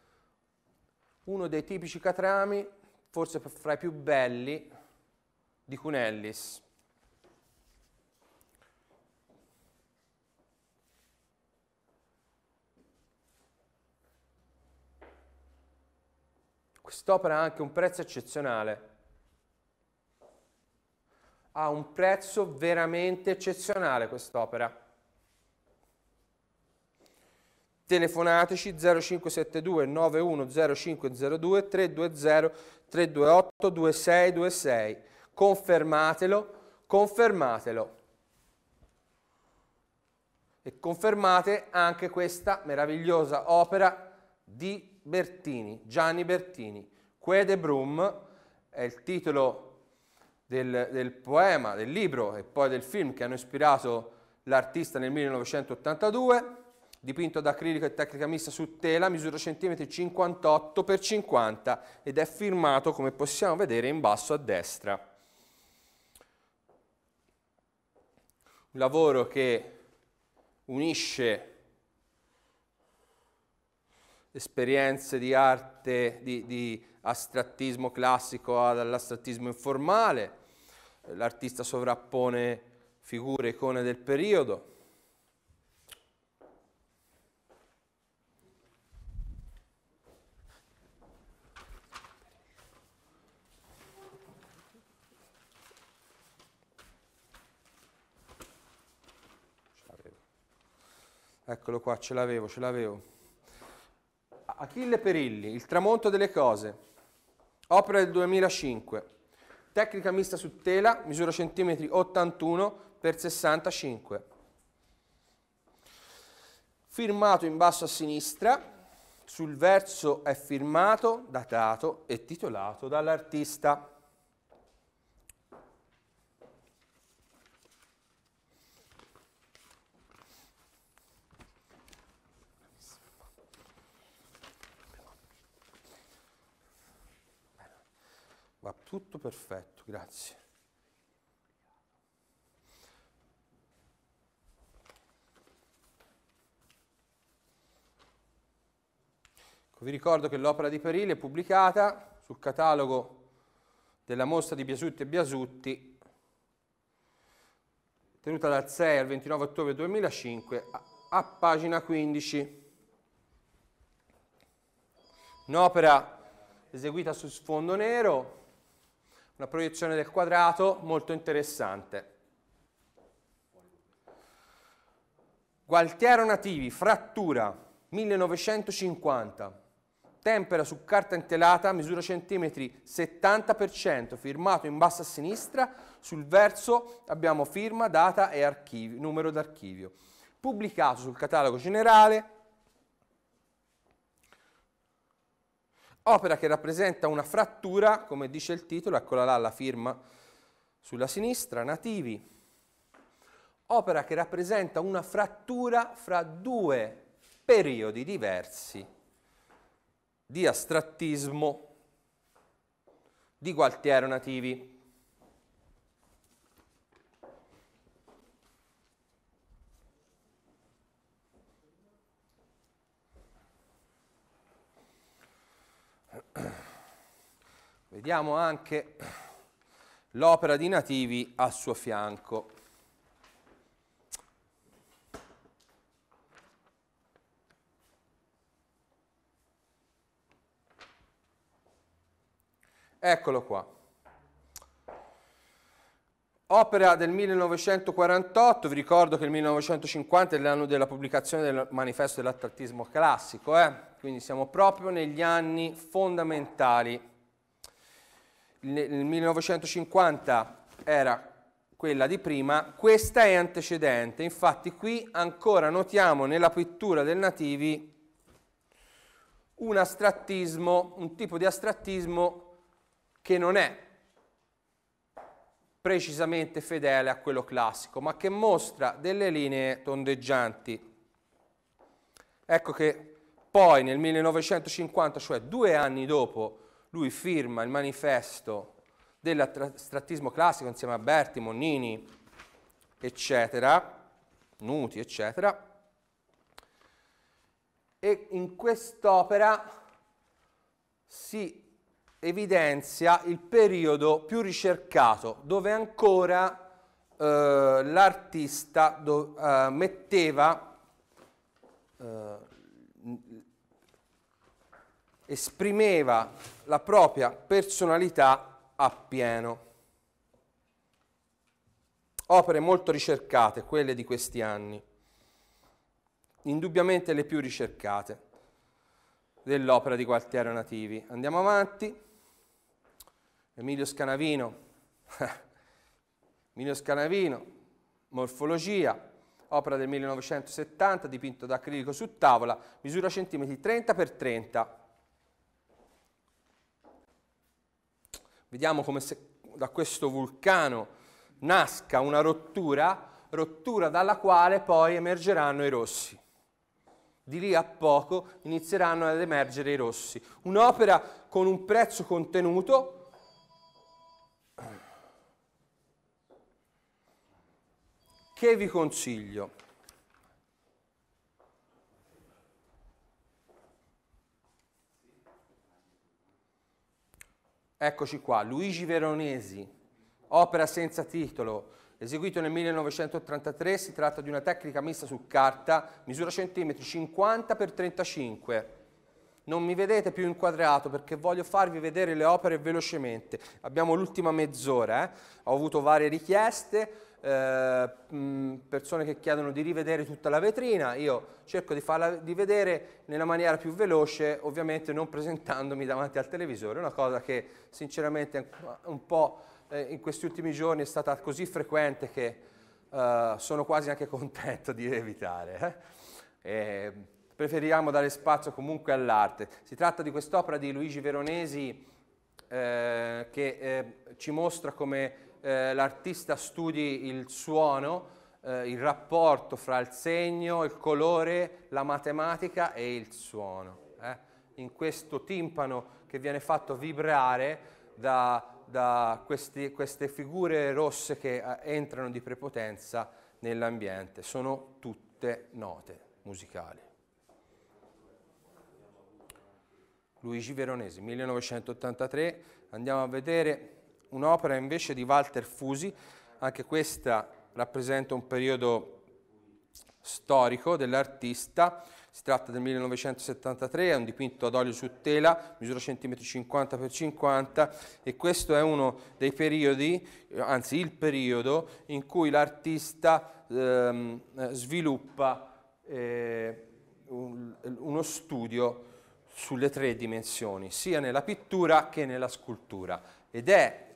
uno dei tipici catrami, forse fra i più belli, di Cunellis. Quest'opera ha anche un prezzo eccezionale. Ha un prezzo veramente eccezionale quest'opera. Telefonateci 0572 910502 320 328 2626. Confermatelo, confermatelo. E confermate anche questa meravigliosa opera di Bertini, Gianni Bertini, Quede Brum, è il titolo del, del poema, del libro e poi del film che hanno ispirato l'artista nel 1982, dipinto ad acrilico e tecnica mista su tela, misura centimetri 58 x 50 ed è firmato come possiamo vedere in basso a destra. Un lavoro che unisce esperienze di arte, di, di astrattismo classico all'astrattismo informale, l'artista sovrappone figure, icone del periodo. Eccolo qua, ce l'avevo, ce l'avevo. Achille Perilli, Il tramonto delle cose, opera del 2005, tecnica mista su tela, misura centimetri 81 x 65. Firmato in basso a sinistra, sul verso è firmato, datato e titolato dall'artista. Va tutto perfetto, grazie. Ecco, vi ricordo che l'opera di Perilli è pubblicata sul catalogo della mostra di Biasutti e Biasutti, tenuta dal 6 al 29 ottobre 2005, a, a pagina 15. Un'opera eseguita su sfondo nero, una proiezione del quadrato molto interessante. Gualtiero Nativi, frattura, 1950. Tempera su carta intelata, misura centimetri 70%, firmato in basso a sinistra. Sul verso abbiamo firma, data e archivio, numero d'archivio. Pubblicato sul catalogo generale opera che rappresenta una frattura, come dice il titolo, eccola là la firma sulla sinistra, nativi, opera che rappresenta una frattura fra due periodi diversi di astrattismo di Gualtiero Nativi. Vediamo anche l'opera di Nativi a suo fianco. Eccolo qua. Opera del 1948, vi ricordo che il 1950 è l'anno della pubblicazione del manifesto dell'attantismo classico, eh? quindi siamo proprio negli anni fondamentali nel 1950 era quella di prima, questa è antecedente, infatti qui ancora notiamo nella pittura del Nativi un astrattismo, un tipo di astrattismo che non è precisamente fedele a quello classico, ma che mostra delle linee tondeggianti. Ecco che poi nel 1950, cioè due anni dopo lui firma il manifesto dell'astrattismo classico insieme a Berti, Monnini, eccetera, Nuti, eccetera, e in quest'opera si evidenzia il periodo più ricercato, dove ancora eh, l'artista do, eh, metteva eh, esprimeva la propria personalità appieno. Opere molto ricercate, quelle di questi anni, indubbiamente le più ricercate dell'opera di Gualtiero Nativi. Andiamo avanti. Emilio Scanavino, Emilio Scanavino, Morfologia, opera del 1970, dipinto da acrilico su tavola, misura centimetri 30 x 30 Vediamo come se da questo vulcano nasca una rottura, rottura dalla quale poi emergeranno i rossi. Di lì a poco inizieranno ad emergere i rossi. Un'opera con un prezzo contenuto, che vi consiglio? Eccoci qua, Luigi Veronesi, opera senza titolo, eseguito nel 1983, si tratta di una tecnica messa su carta, misura centimetri 50 x 35. Non mi vedete più inquadrato perché voglio farvi vedere le opere velocemente. Abbiamo l'ultima mezz'ora, eh? ho avuto varie richieste, eh, persone che chiedono di rivedere tutta la vetrina, io cerco di farla di vedere nella maniera più veloce, ovviamente non presentandomi davanti al televisore, una cosa che sinceramente un po' eh, in questi ultimi giorni è stata così frequente che eh, sono quasi anche contento di evitare. Eh? preferiamo dare spazio comunque all'arte. Si tratta di quest'opera di Luigi Veronesi eh, che ci mostra come eh, l'artista studi il suono, eh, il rapporto fra il segno, il colore, la matematica e il suono. Eh? In questo timpano che viene fatto vibrare da, da questi, queste figure rosse che eh, entrano di prepotenza nell'ambiente. Sono tutte note musicali. Luigi Veronesi, 1983, andiamo a vedere Un'opera invece di Walter Fusi, anche questa rappresenta un periodo storico dell'artista, si tratta del 1973, è un dipinto ad olio su tela, misura centimetri 50 x 50 e questo è uno dei periodi, eh, anzi il periodo, in cui l'artista ehm, sviluppa eh, un, uno studio sulle tre dimensioni, sia nella pittura che nella scultura. Ed è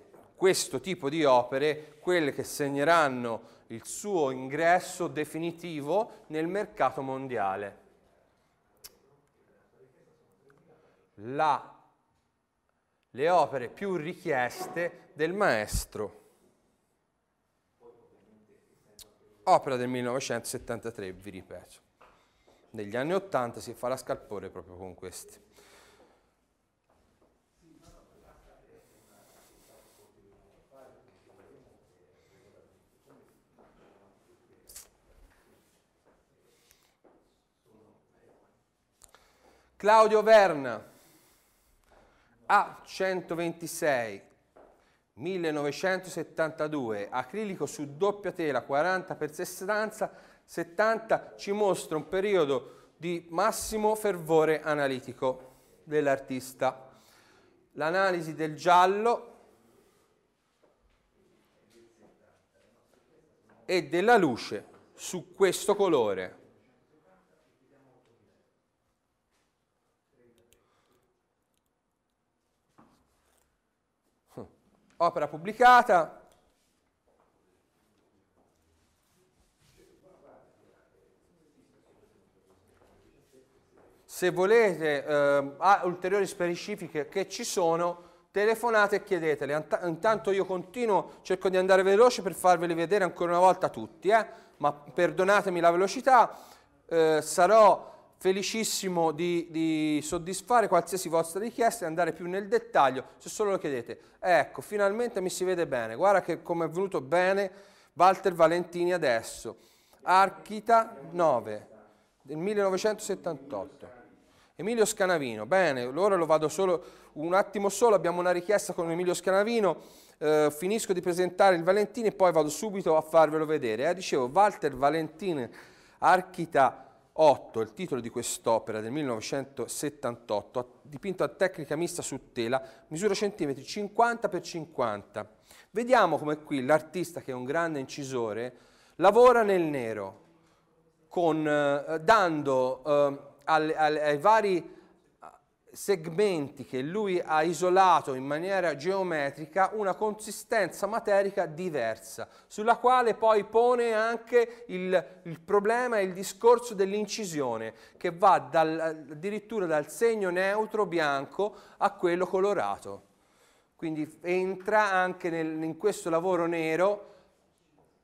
questo tipo di opere quelle che segneranno il suo ingresso definitivo nel mercato mondiale. La, le opere più richieste del maestro. Opera del 1973, vi ripeto. Negli anni 80 si fa la scalpore proprio con questi. Claudio Verna A126 1972 acrilico su doppia tela 40 x 60 70 ci mostra un periodo di massimo fervore analitico dell'artista l'analisi del giallo e della luce su questo colore opera pubblicata. Se volete eh, ulteriori specifiche che ci sono, telefonate e chiedetele. Intanto io continuo, cerco di andare veloce per farveli vedere ancora una volta tutti, eh? ma perdonatemi la velocità, eh, sarò felicissimo di, di, soddisfare qualsiasi vostra richiesta e andare più nel dettaglio, se solo lo chiedete. Ecco, finalmente mi si vede bene, guarda che come è venuto bene Walter Valentini adesso. Archita 9 del 1978. Emilio Scanavino, bene, ora lo vado solo un attimo solo, abbiamo una richiesta con Emilio Scanavino, eh, finisco di presentare il Valentini e poi vado subito a farvelo vedere. Eh. Dicevo, Walter Valentini, Archita 9. 8, il titolo di quest'opera del 1978, dipinto a tecnica mista su tela, misura centimetri 50 x 50. Vediamo come qui l'artista, che è un grande incisore, lavora nel nero, con, eh, dando eh, ai, ai, ai vari segmenti che lui ha isolato in maniera geometrica una consistenza materica diversa, sulla quale poi pone anche il, il problema e il discorso dell'incisione, che va dal, addirittura dal segno neutro bianco a quello colorato. Quindi entra anche nel, in questo lavoro nero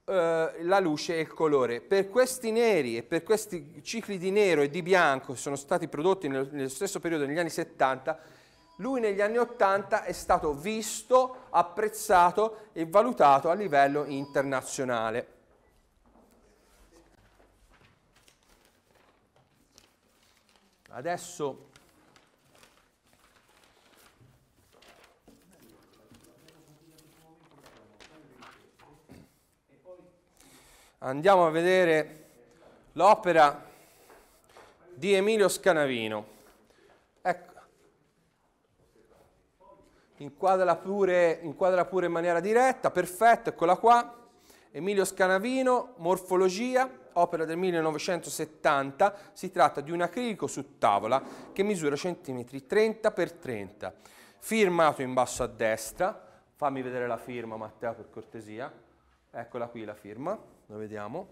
eh, la luce e il colore. Per questi neri e per questi cicli di nero e di bianco che sono stati prodotti nello, nello stesso periodo, negli anni 70, lui negli anni 80 è stato visto, apprezzato e valutato a livello internazionale. Adesso andiamo a vedere l'opera di Emilio Scanavino. Ecco, inquadra pure, inquadra pure in maniera diretta, perfetto, eccola qua. Emilio Scanavino, Morfologia, opera del 1970, si tratta di un acrilico su tavola che misura centimetri 30 x 30, firmato in basso a destra, fammi vedere la firma Matteo per cortesia, eccola qui la firma, lo vediamo.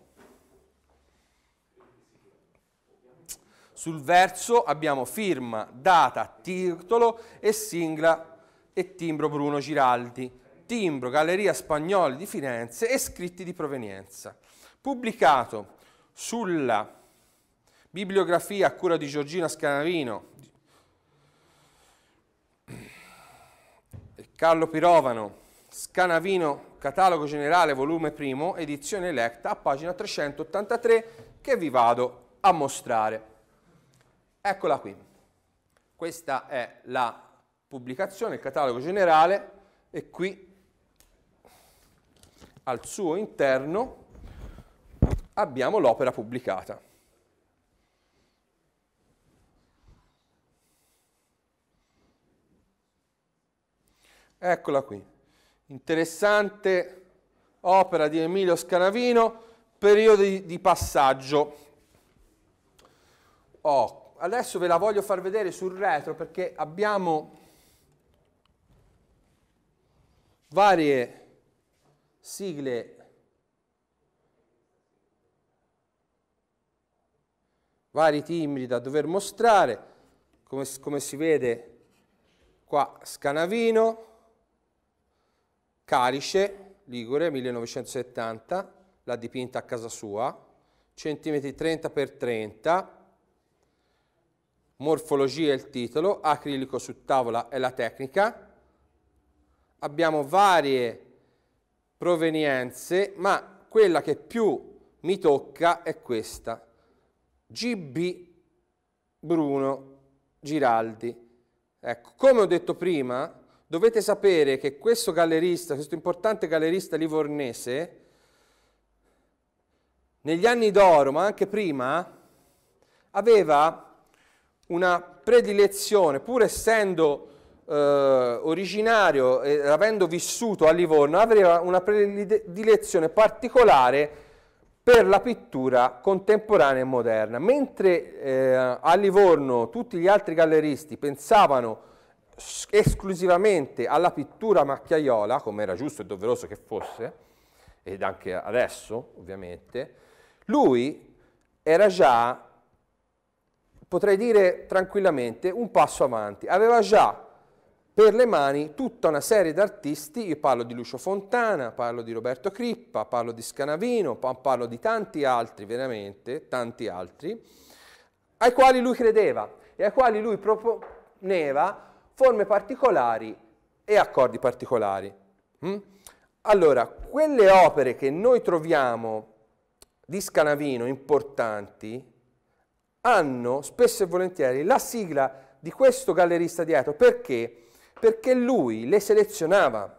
Sul verso abbiamo firma, data, titolo e sigla e timbro Bruno Giraldi, timbro Galleria Spagnoli di Firenze e scritti di provenienza. Pubblicato sulla bibliografia a cura di Giorgina Scanavino e Carlo Pirovano, Scanavino Catalogo generale, volume primo, edizione electa, a pagina 383, che vi vado a mostrare. Eccola qui. Questa è la pubblicazione, il catalogo generale, e qui al suo interno abbiamo l'opera pubblicata. Eccola qui. Interessante opera di Emilio Scanavino, periodi di passaggio. Oh, adesso ve la voglio far vedere sul retro perché abbiamo varie sigle vari timbri da dover mostrare, come, come si vede qua Scanavino, Carice, Ligure, 1970, l'ha dipinta a casa sua, centimetri 30 x 30, morfologia è il titolo, acrilico su tavola è la tecnica. Abbiamo varie provenienze, ma quella che più mi tocca è questa. GB Bruno Giraldi. Ecco, come ho detto prima, Dovete sapere che questo gallerista, questo importante gallerista livornese, negli anni d'oro, ma anche prima, aveva una predilezione, pur essendo eh, originario e avendo vissuto a Livorno, aveva una predilezione particolare per la pittura contemporanea e moderna. Mentre eh, a Livorno tutti gli altri galleristi pensavano esclusivamente alla pittura macchiaiola, come era giusto e doveroso che fosse, ed anche adesso ovviamente, lui era già, potrei dire tranquillamente, un passo avanti. Aveva già per le mani tutta una serie di artisti, io parlo di Lucio Fontana, parlo di Roberto Crippa, parlo di Scanavino, parlo di tanti altri, veramente, tanti altri, ai quali lui credeva e ai quali lui proponeva forme particolari e accordi particolari. Mm? Allora, quelle opere che noi troviamo di Scanavino importanti hanno spesso e volentieri la sigla di questo gallerista dietro. Perché? Perché lui le selezionava,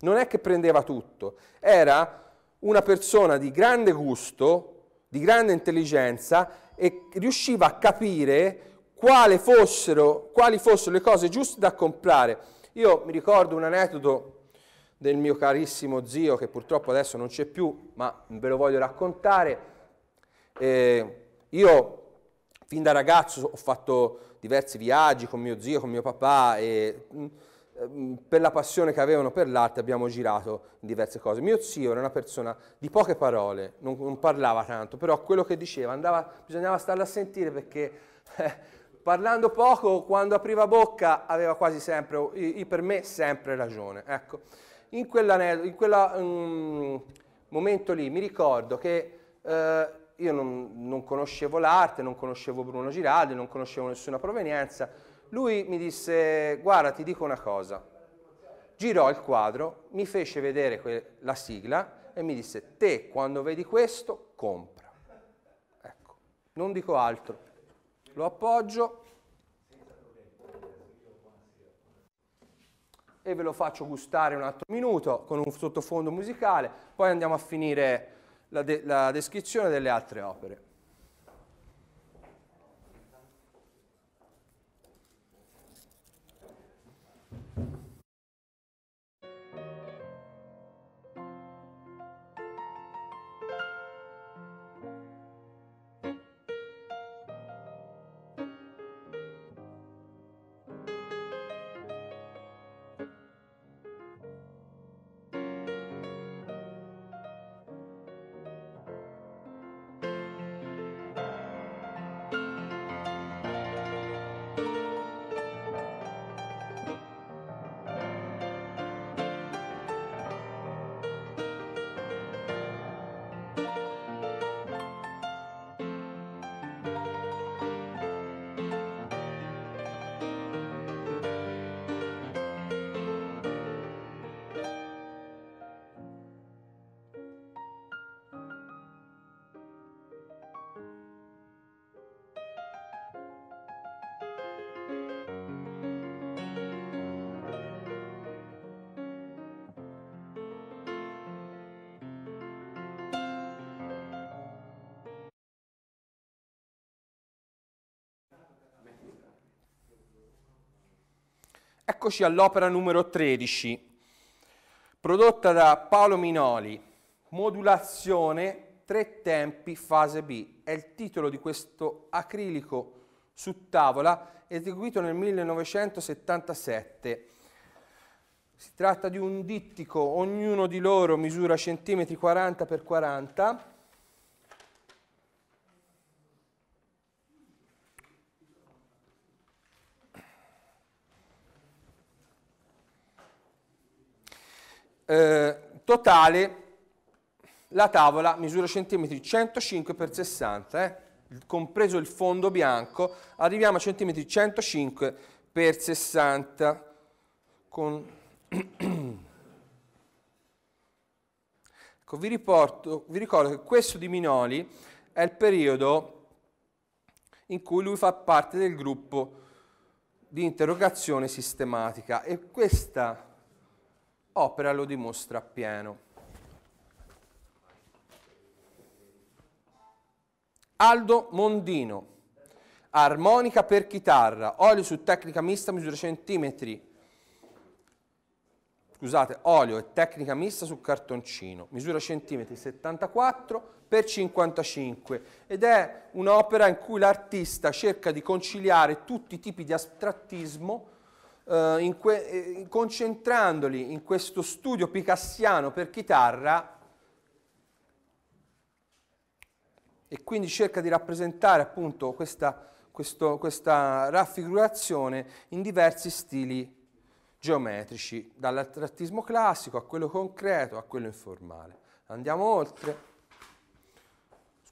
non è che prendeva tutto. Era una persona di grande gusto, di grande intelligenza e riusciva a capire quali fossero, quali fossero le cose giuste da comprare. Io mi ricordo un aneddoto del mio carissimo zio che purtroppo adesso non c'è più, ma ve lo voglio raccontare. Eh, io fin da ragazzo ho fatto diversi viaggi con mio zio, con mio papà e mh, mm, mm, per la passione che avevano per l'arte abbiamo girato diverse cose. Mio zio era una persona di poche parole, non, non parlava tanto, però quello che diceva andava, bisognava starla a sentire perché eh, parlando poco, quando apriva bocca, aveva quasi sempre, per me, sempre ragione. Ecco, in quel um, mm, momento lì mi ricordo che eh, io non, non conoscevo l'arte, non conoscevo Bruno Giraldi, non conoscevo nessuna provenienza. Lui mi disse, guarda, ti dico una cosa. Girò il quadro, mi fece vedere la sigla e mi disse, te quando vedi questo, compra. Ecco, non dico altro lo appoggio e ve lo faccio gustare un altro minuto con un sottofondo musicale, poi andiamo a finire la, de la descrizione delle altre opere. Eccoci all'opera numero 13, prodotta da Paolo Minoli, Modulazione, tre tempi, fase B. È il titolo di questo acrilico su tavola eseguito nel 1977. Si tratta di un dittico, ognuno di loro misura centimetri 40 x 40 eh, totale la tavola misura centimetri 105 x 60, eh, compreso il fondo bianco, arriviamo a centimetri 105 x 60 con... ecco, vi, riporto, vi ricordo che questo di Minoli è il periodo in cui lui fa parte del gruppo di interrogazione sistematica e questa Opera lo dimostra appieno. Aldo Mondino, armonica per chitarra, olio su tecnica mista misura centimetri, scusate, olio e tecnica mista su cartoncino, misura centimetri 74 x 55 ed è un'opera in cui l'artista cerca di conciliare tutti i tipi di astrattismo eh, in que- eh, concentrandoli in questo studio picassiano per chitarra e quindi cerca di rappresentare appunto questa, questo, questa raffigurazione in diversi stili geometrici, dall'attrattismo classico a quello concreto a quello informale. Andiamo oltre.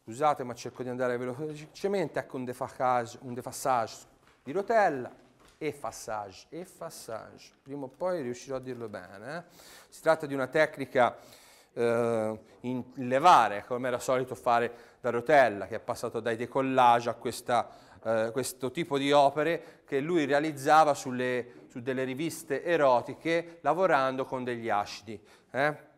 Scusate, ma cerco di andare velocemente. Ecco un defassage, un defassage di rotella effacciage, effacciage, prima o poi riuscirò a dirlo bene. Eh? Si tratta di una tecnica eh, in levare, come era solito fare da Rotella, che è passato dai decollage a questa, eh, questo tipo di opere che lui realizzava sulle, su delle riviste erotiche lavorando con degli acidi. Eh?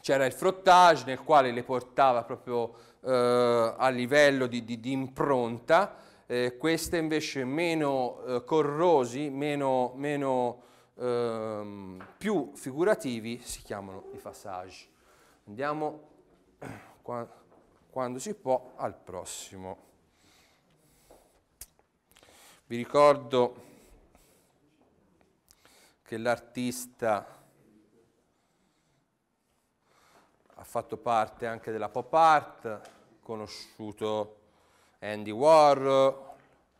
c'era il frottage nel quale le portava proprio eh, a livello di, di, di impronta eh, queste invece meno eh, corrosi, meno, meno ehm, più figurativi, si chiamano i passage. Andiamo qua, quando si può al prossimo. Vi ricordo che l'artista ha fatto parte anche della pop art, conosciuto Andy Warhol,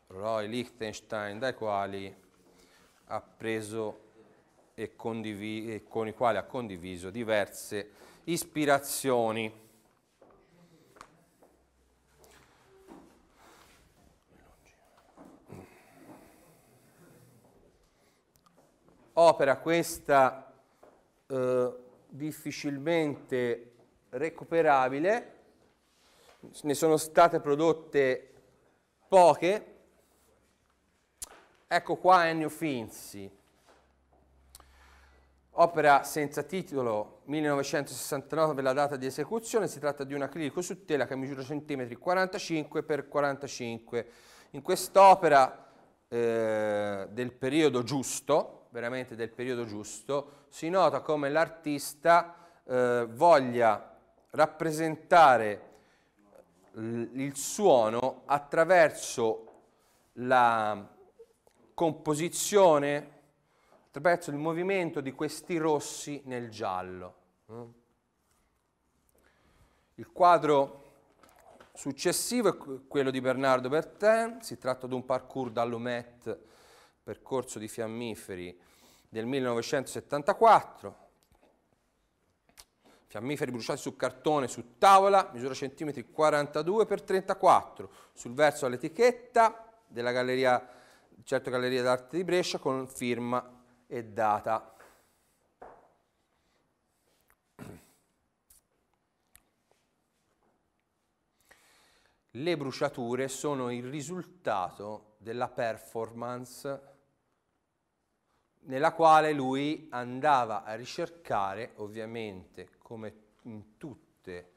Roy Lichtenstein, dai quali ha preso e, e con i quali ha condiviso diverse ispirazioni. Opera questa eh, difficilmente recuperabile ne sono state prodotte poche. Ecco qua Ennio Finzi, opera senza titolo 1969 per la data di esecuzione, si tratta di un acrilico su tela che misura centimetri 45 x 45. In quest'opera eh, del periodo giusto, veramente del periodo giusto, si nota come l'artista eh, voglia rappresentare il suono attraverso la composizione, attraverso il movimento di questi rossi nel giallo. Mm. Il quadro successivo è quello di Bernardo Bertin, si tratta di un parkour dall'Omet, percorso di fiammiferi del 1974, Fiammiferi bruciati su cartone, su tavola, misura centimetri 42 x 34, sul verso all'etichetta della galleria, certo Galleria d'Arte di Brescia con firma e data. Le bruciature sono il risultato della performance nella quale lui andava a ricercare, ovviamente come in tutte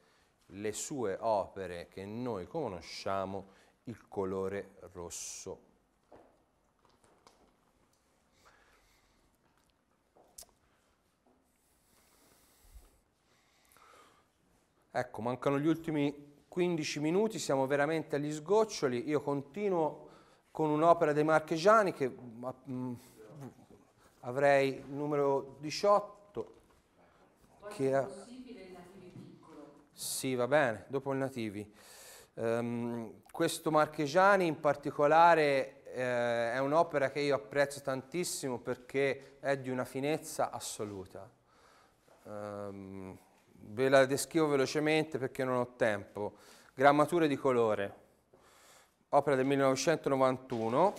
le sue opere che noi conosciamo, il colore rosso. Ecco, mancano gli ultimi 15 minuti, siamo veramente agli sgoccioli. Io continuo con un'opera dei marchegiani che mm, avrei numero 18 che ha... Sì, va bene, dopo il nativi. Um, questo Marchegiani in particolare eh, è un'opera che io apprezzo tantissimo perché è di una finezza assoluta. Um, ve la descrivo velocemente perché non ho tempo. Grammature di colore, opera del 1991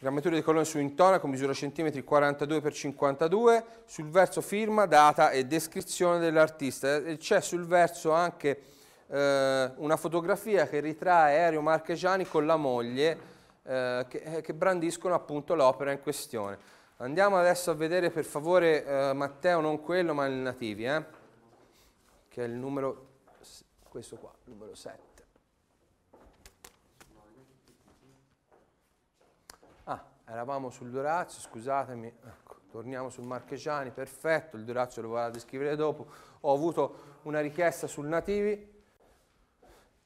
Grammatura di colonne su intonaco, misura centimetri 42 x 52, sul verso firma, data e descrizione dell'artista. C'è sul verso anche eh, una fotografia che ritrae Aereo Marchegiani con la moglie eh, che, eh, che, brandiscono appunto l'opera in questione. Andiamo adesso a vedere per favore eh, Matteo, non quello ma il Nativi, eh, che è il numero, questo qua, numero 7. eravamo sul Dorazio, scusatemi, ecco, torniamo sul Marchegiani, perfetto, il Dorazio lo vado a descrivere dopo, ho avuto una richiesta sul Nativi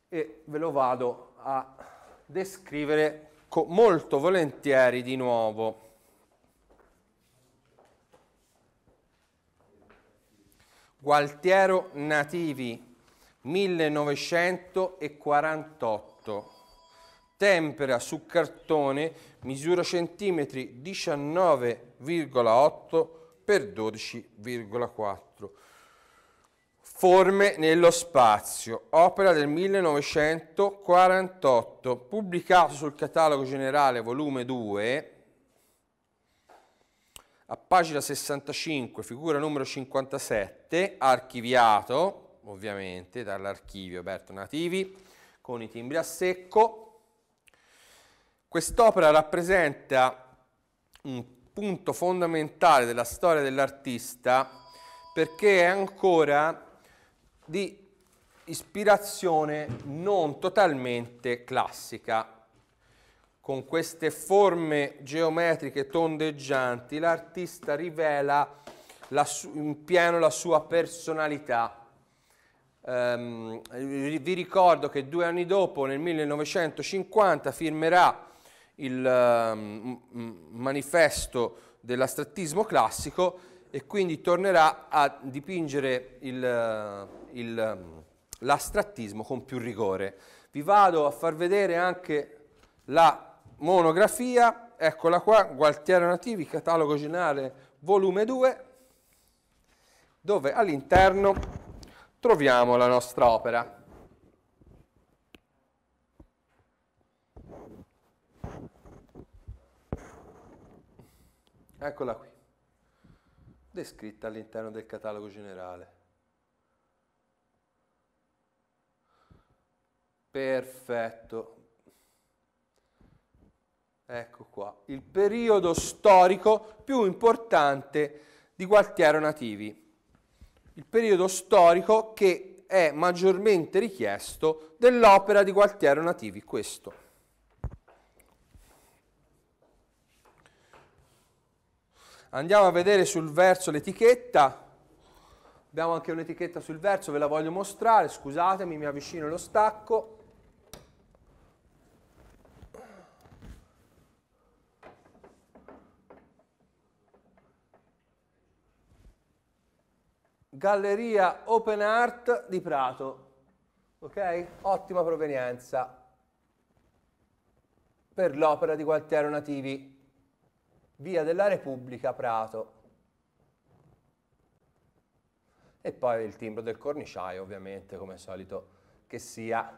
e ve lo vado a descrivere molto volentieri di nuovo. Gualtiero Nativi, 1948, tempera su cartone misura centimetri 19,8 x 12,4. Forme nello spazio, opera del 1948, pubblicato sul catalogo generale volume 2, a pagina 65, figura numero 57, archiviato, ovviamente, dall'archivio Berto Nativi, con i timbri a secco, Quest'opera rappresenta un punto fondamentale della storia dell'artista perché è ancora di ispirazione non totalmente classica. Con queste forme geometriche tondeggianti l'artista rivela la in pieno la sua personalità. Um, vi ricordo che due anni dopo, nel 1950, firmerà il um, manifesto dell'astrattismo classico e quindi tornerà a dipingere il, eh, il, ehm, l'astrattismo con più rigore. Vi vado a far vedere anche la monografia, eccola qua, Gualtiero Nativi, catalogo generale, volume 2, dove all'interno troviamo la nostra opera. Eccola qui, descritta all'interno del catalogo generale. Perfetto. Ecco qua, il periodo storico più importante di Gualtiero Nativi. Il periodo storico che è maggiormente richiesto dell'opera di Gualtiero Nativi, questo. Andiamo a vedere sul verso l'etichetta. Abbiamo anche un'etichetta sul verso, ve la voglio mostrare, scusatemi, mi avvicino e lo stacco. Galleria Open Art di Prato, ok? Ottima provenienza per l'opera di Gualtiero Nativi via della Repubblica Prato. E poi il timbro del corniciaio, ovviamente, come solito che sia.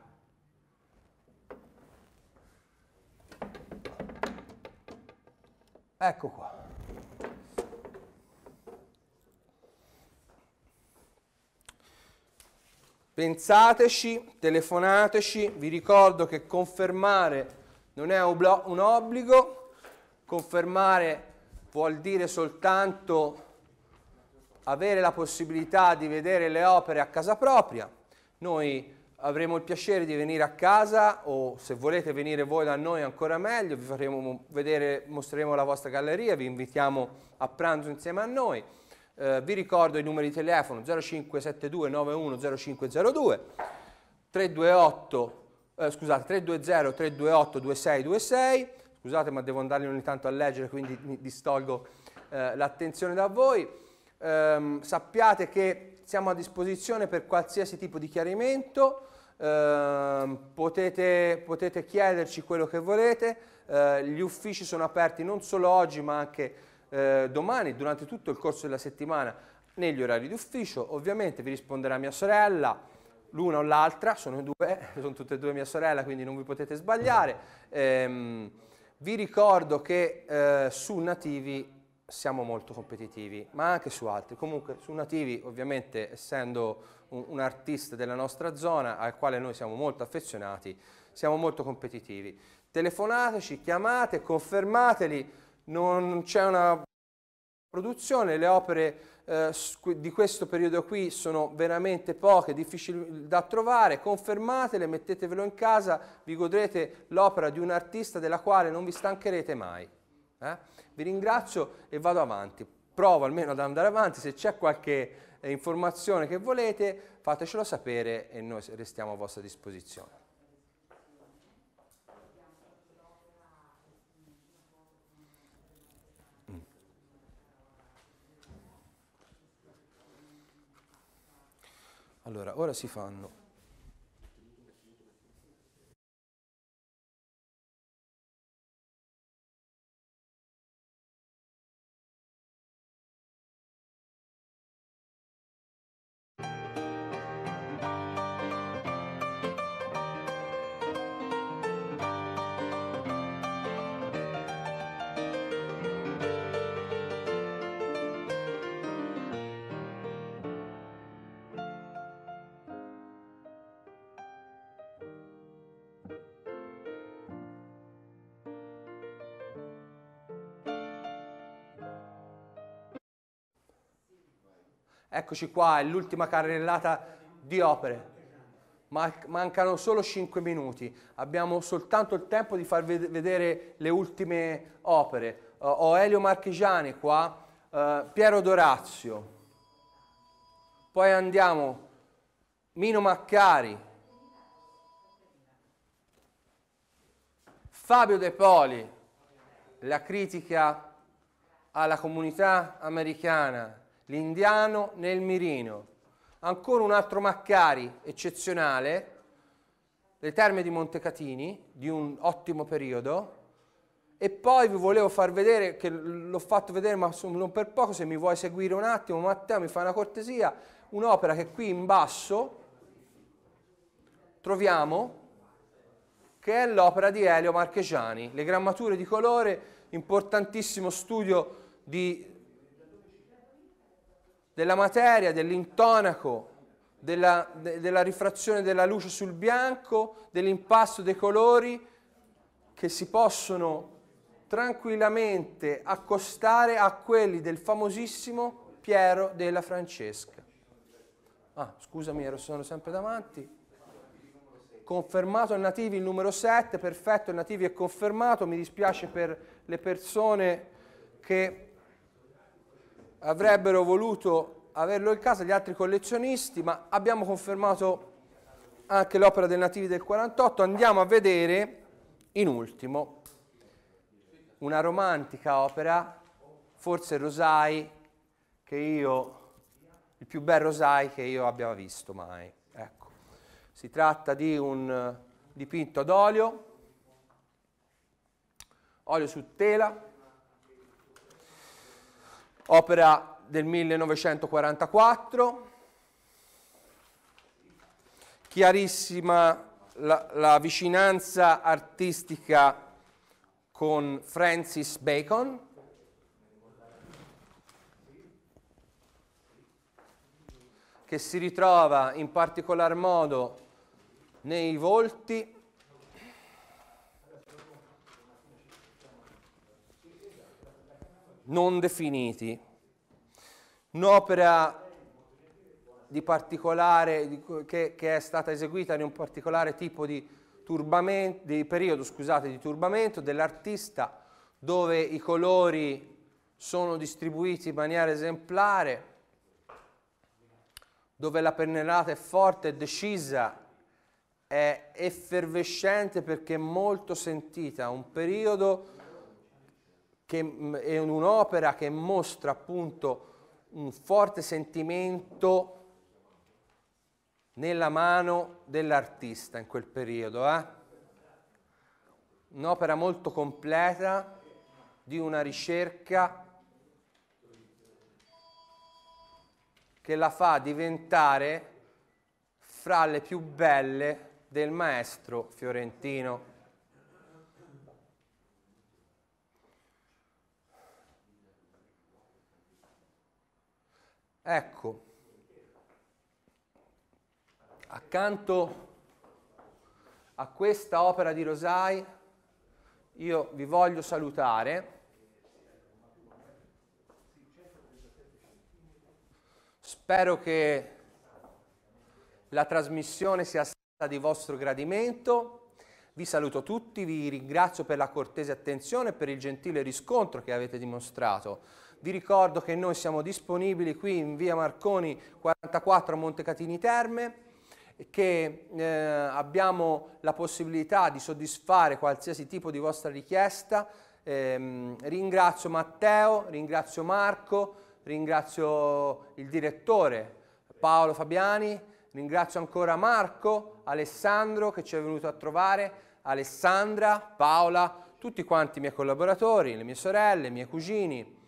Ecco qua. Pensateci, telefonateci, vi ricordo che confermare non è un obbligo, Confermare vuol dire soltanto avere la possibilità di vedere le opere a casa propria. Noi avremo il piacere di venire a casa o se volete venire voi da noi ancora meglio, vi faremo vedere, mostreremo la vostra galleria, vi invitiamo a pranzo insieme a noi. Eh, vi ricordo i numeri di telefono 0572 910502 328 eh, scusate 320 328 2626 Scusate ma devo andarli ogni tanto a leggere, quindi mi distolgo eh, l'attenzione da voi. Ehm, sappiate che siamo a disposizione per qualsiasi tipo di chiarimento, ehm, potete, potete, chiederci quello che volete, ehm, gli uffici sono aperti non solo oggi ma anche eh, domani, durante tutto il corso della settimana, negli orari d'ufficio. Ovviamente vi risponderà mia sorella, l'una o l'altra, sono due, sono tutte e due mia sorella, quindi non vi potete sbagliare. Eh, vi ricordo che eh, su nativi siamo molto competitivi, ma anche su altri. Comunque su nativi, ovviamente, essendo un, un artista della nostra zona, al quale noi siamo molto affezionati, siamo molto competitivi. Telefonateci, chiamate, confermateli, non c'è una produzione, le opere eh, di questo periodo qui sono veramente poche, difficili da trovare, confermatele, mettetevelo in casa, vi godrete l'opera di un artista della quale non vi stancherete mai. Eh? Vi ringrazio e vado avanti. Provo almeno ad andare avanti, se c'è qualche eh, informazione che volete fatecelo sapere e noi restiamo a vostra disposizione. Allora, ora si fanno Eccoci qua, è l'ultima carrellata di opere. mancano solo 5 minuti. Abbiamo soltanto il tempo di far vedere le ultime opere. Uh, ho Elio Marchigiani qua, uh, Piero Dorazio. Poi andiamo Mino Maccari. Fabio De Poli, la critica alla comunità americana l'indiano nel mirino. Ancora un altro Maccari eccezionale, le terme di Montecatini, di un ottimo periodo. E poi vi volevo far vedere, che l'ho fatto vedere ma non per poco, se mi vuoi seguire un attimo, Matteo mi fa una cortesia, un'opera che qui in basso troviamo, che è l'opera di Elio Marchegiani, le grammature di colore, importantissimo studio di della materia, dell'intonaco, della, de, della rifrazione della luce sul bianco, dell'impasto dei colori che si possono tranquillamente accostare a quelli del famosissimo Piero della Francesca. Ah, scusami, ero, sono sempre davanti. Confermato il nativi il numero 7, perfetto, il nativi è confermato, mi dispiace per le persone che avrebbero voluto averlo in casa gli altri collezionisti, ma abbiamo confermato anche l'opera dei nativi del 48. Andiamo a vedere, in ultimo, una romantica opera, forse Rosai, che io, il più bel Rosai che io abbia visto mai. Ecco. Si tratta di un dipinto ad olio, olio su tela, opera del 1944, chiarissima la, la vicinanza artistica con Francis Bacon, che si ritrova in particolar modo nei volti non definiti, un'opera di particolare, che, che, è stata eseguita in un particolare tipo di, di periodo scusate, di turbamento dell'artista, dove i colori sono distribuiti in maniera esemplare, dove la pennellata è forte, è decisa, è effervescente perché è molto sentita, un periodo che mm, è un'opera che mostra appunto un forte sentimento nella mano dell'artista in quel periodo. Eh? Un'opera molto completa di una ricerca che la fa diventare fra le più belle del maestro fiorentino. Ecco, accanto a questa opera di Rosai io vi voglio salutare. Spero che la trasmissione sia stata di vostro gradimento. Vi saluto tutti, vi ringrazio per la cortese attenzione e per il gentile riscontro che avete dimostrato. Vi ricordo che noi siamo disponibili qui in via Marconi 44 a Montecatini Terme, che eh, abbiamo la possibilità di soddisfare qualsiasi tipo di vostra richiesta. Eh, ringrazio Matteo, ringrazio Marco, ringrazio il direttore Paolo Fabiani, ringrazio ancora Marco, Alessandro che ci è venuto a trovare, Alessandra, Paola, tutti quanti i miei collaboratori, le mie sorelle, i miei cugini,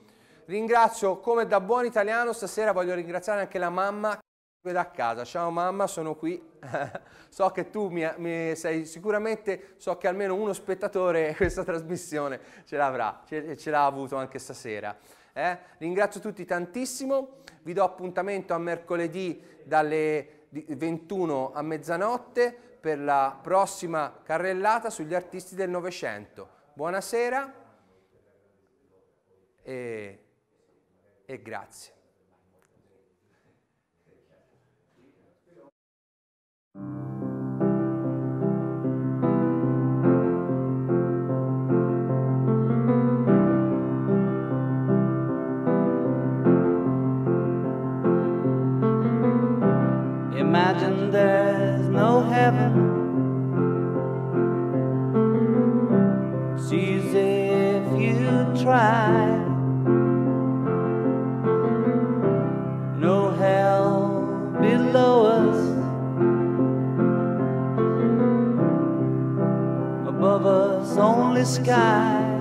Ringrazio come da buon italiano, stasera voglio ringraziare anche la mamma che da casa. Ciao mamma, sono qui. so che tu mi, mi, sei sicuramente, so che almeno uno spettatore questa trasmissione ce l'avrà, ce, ce l'ha avuto anche stasera. Eh? Ringrazio tutti tantissimo, vi do appuntamento a mercoledì dalle 21 a mezzanotte per la prossima carrellata sugli artisti del Novecento. Buonasera. E e grazie. Imagine there's no heaven. It's easy if you try. lonely sky.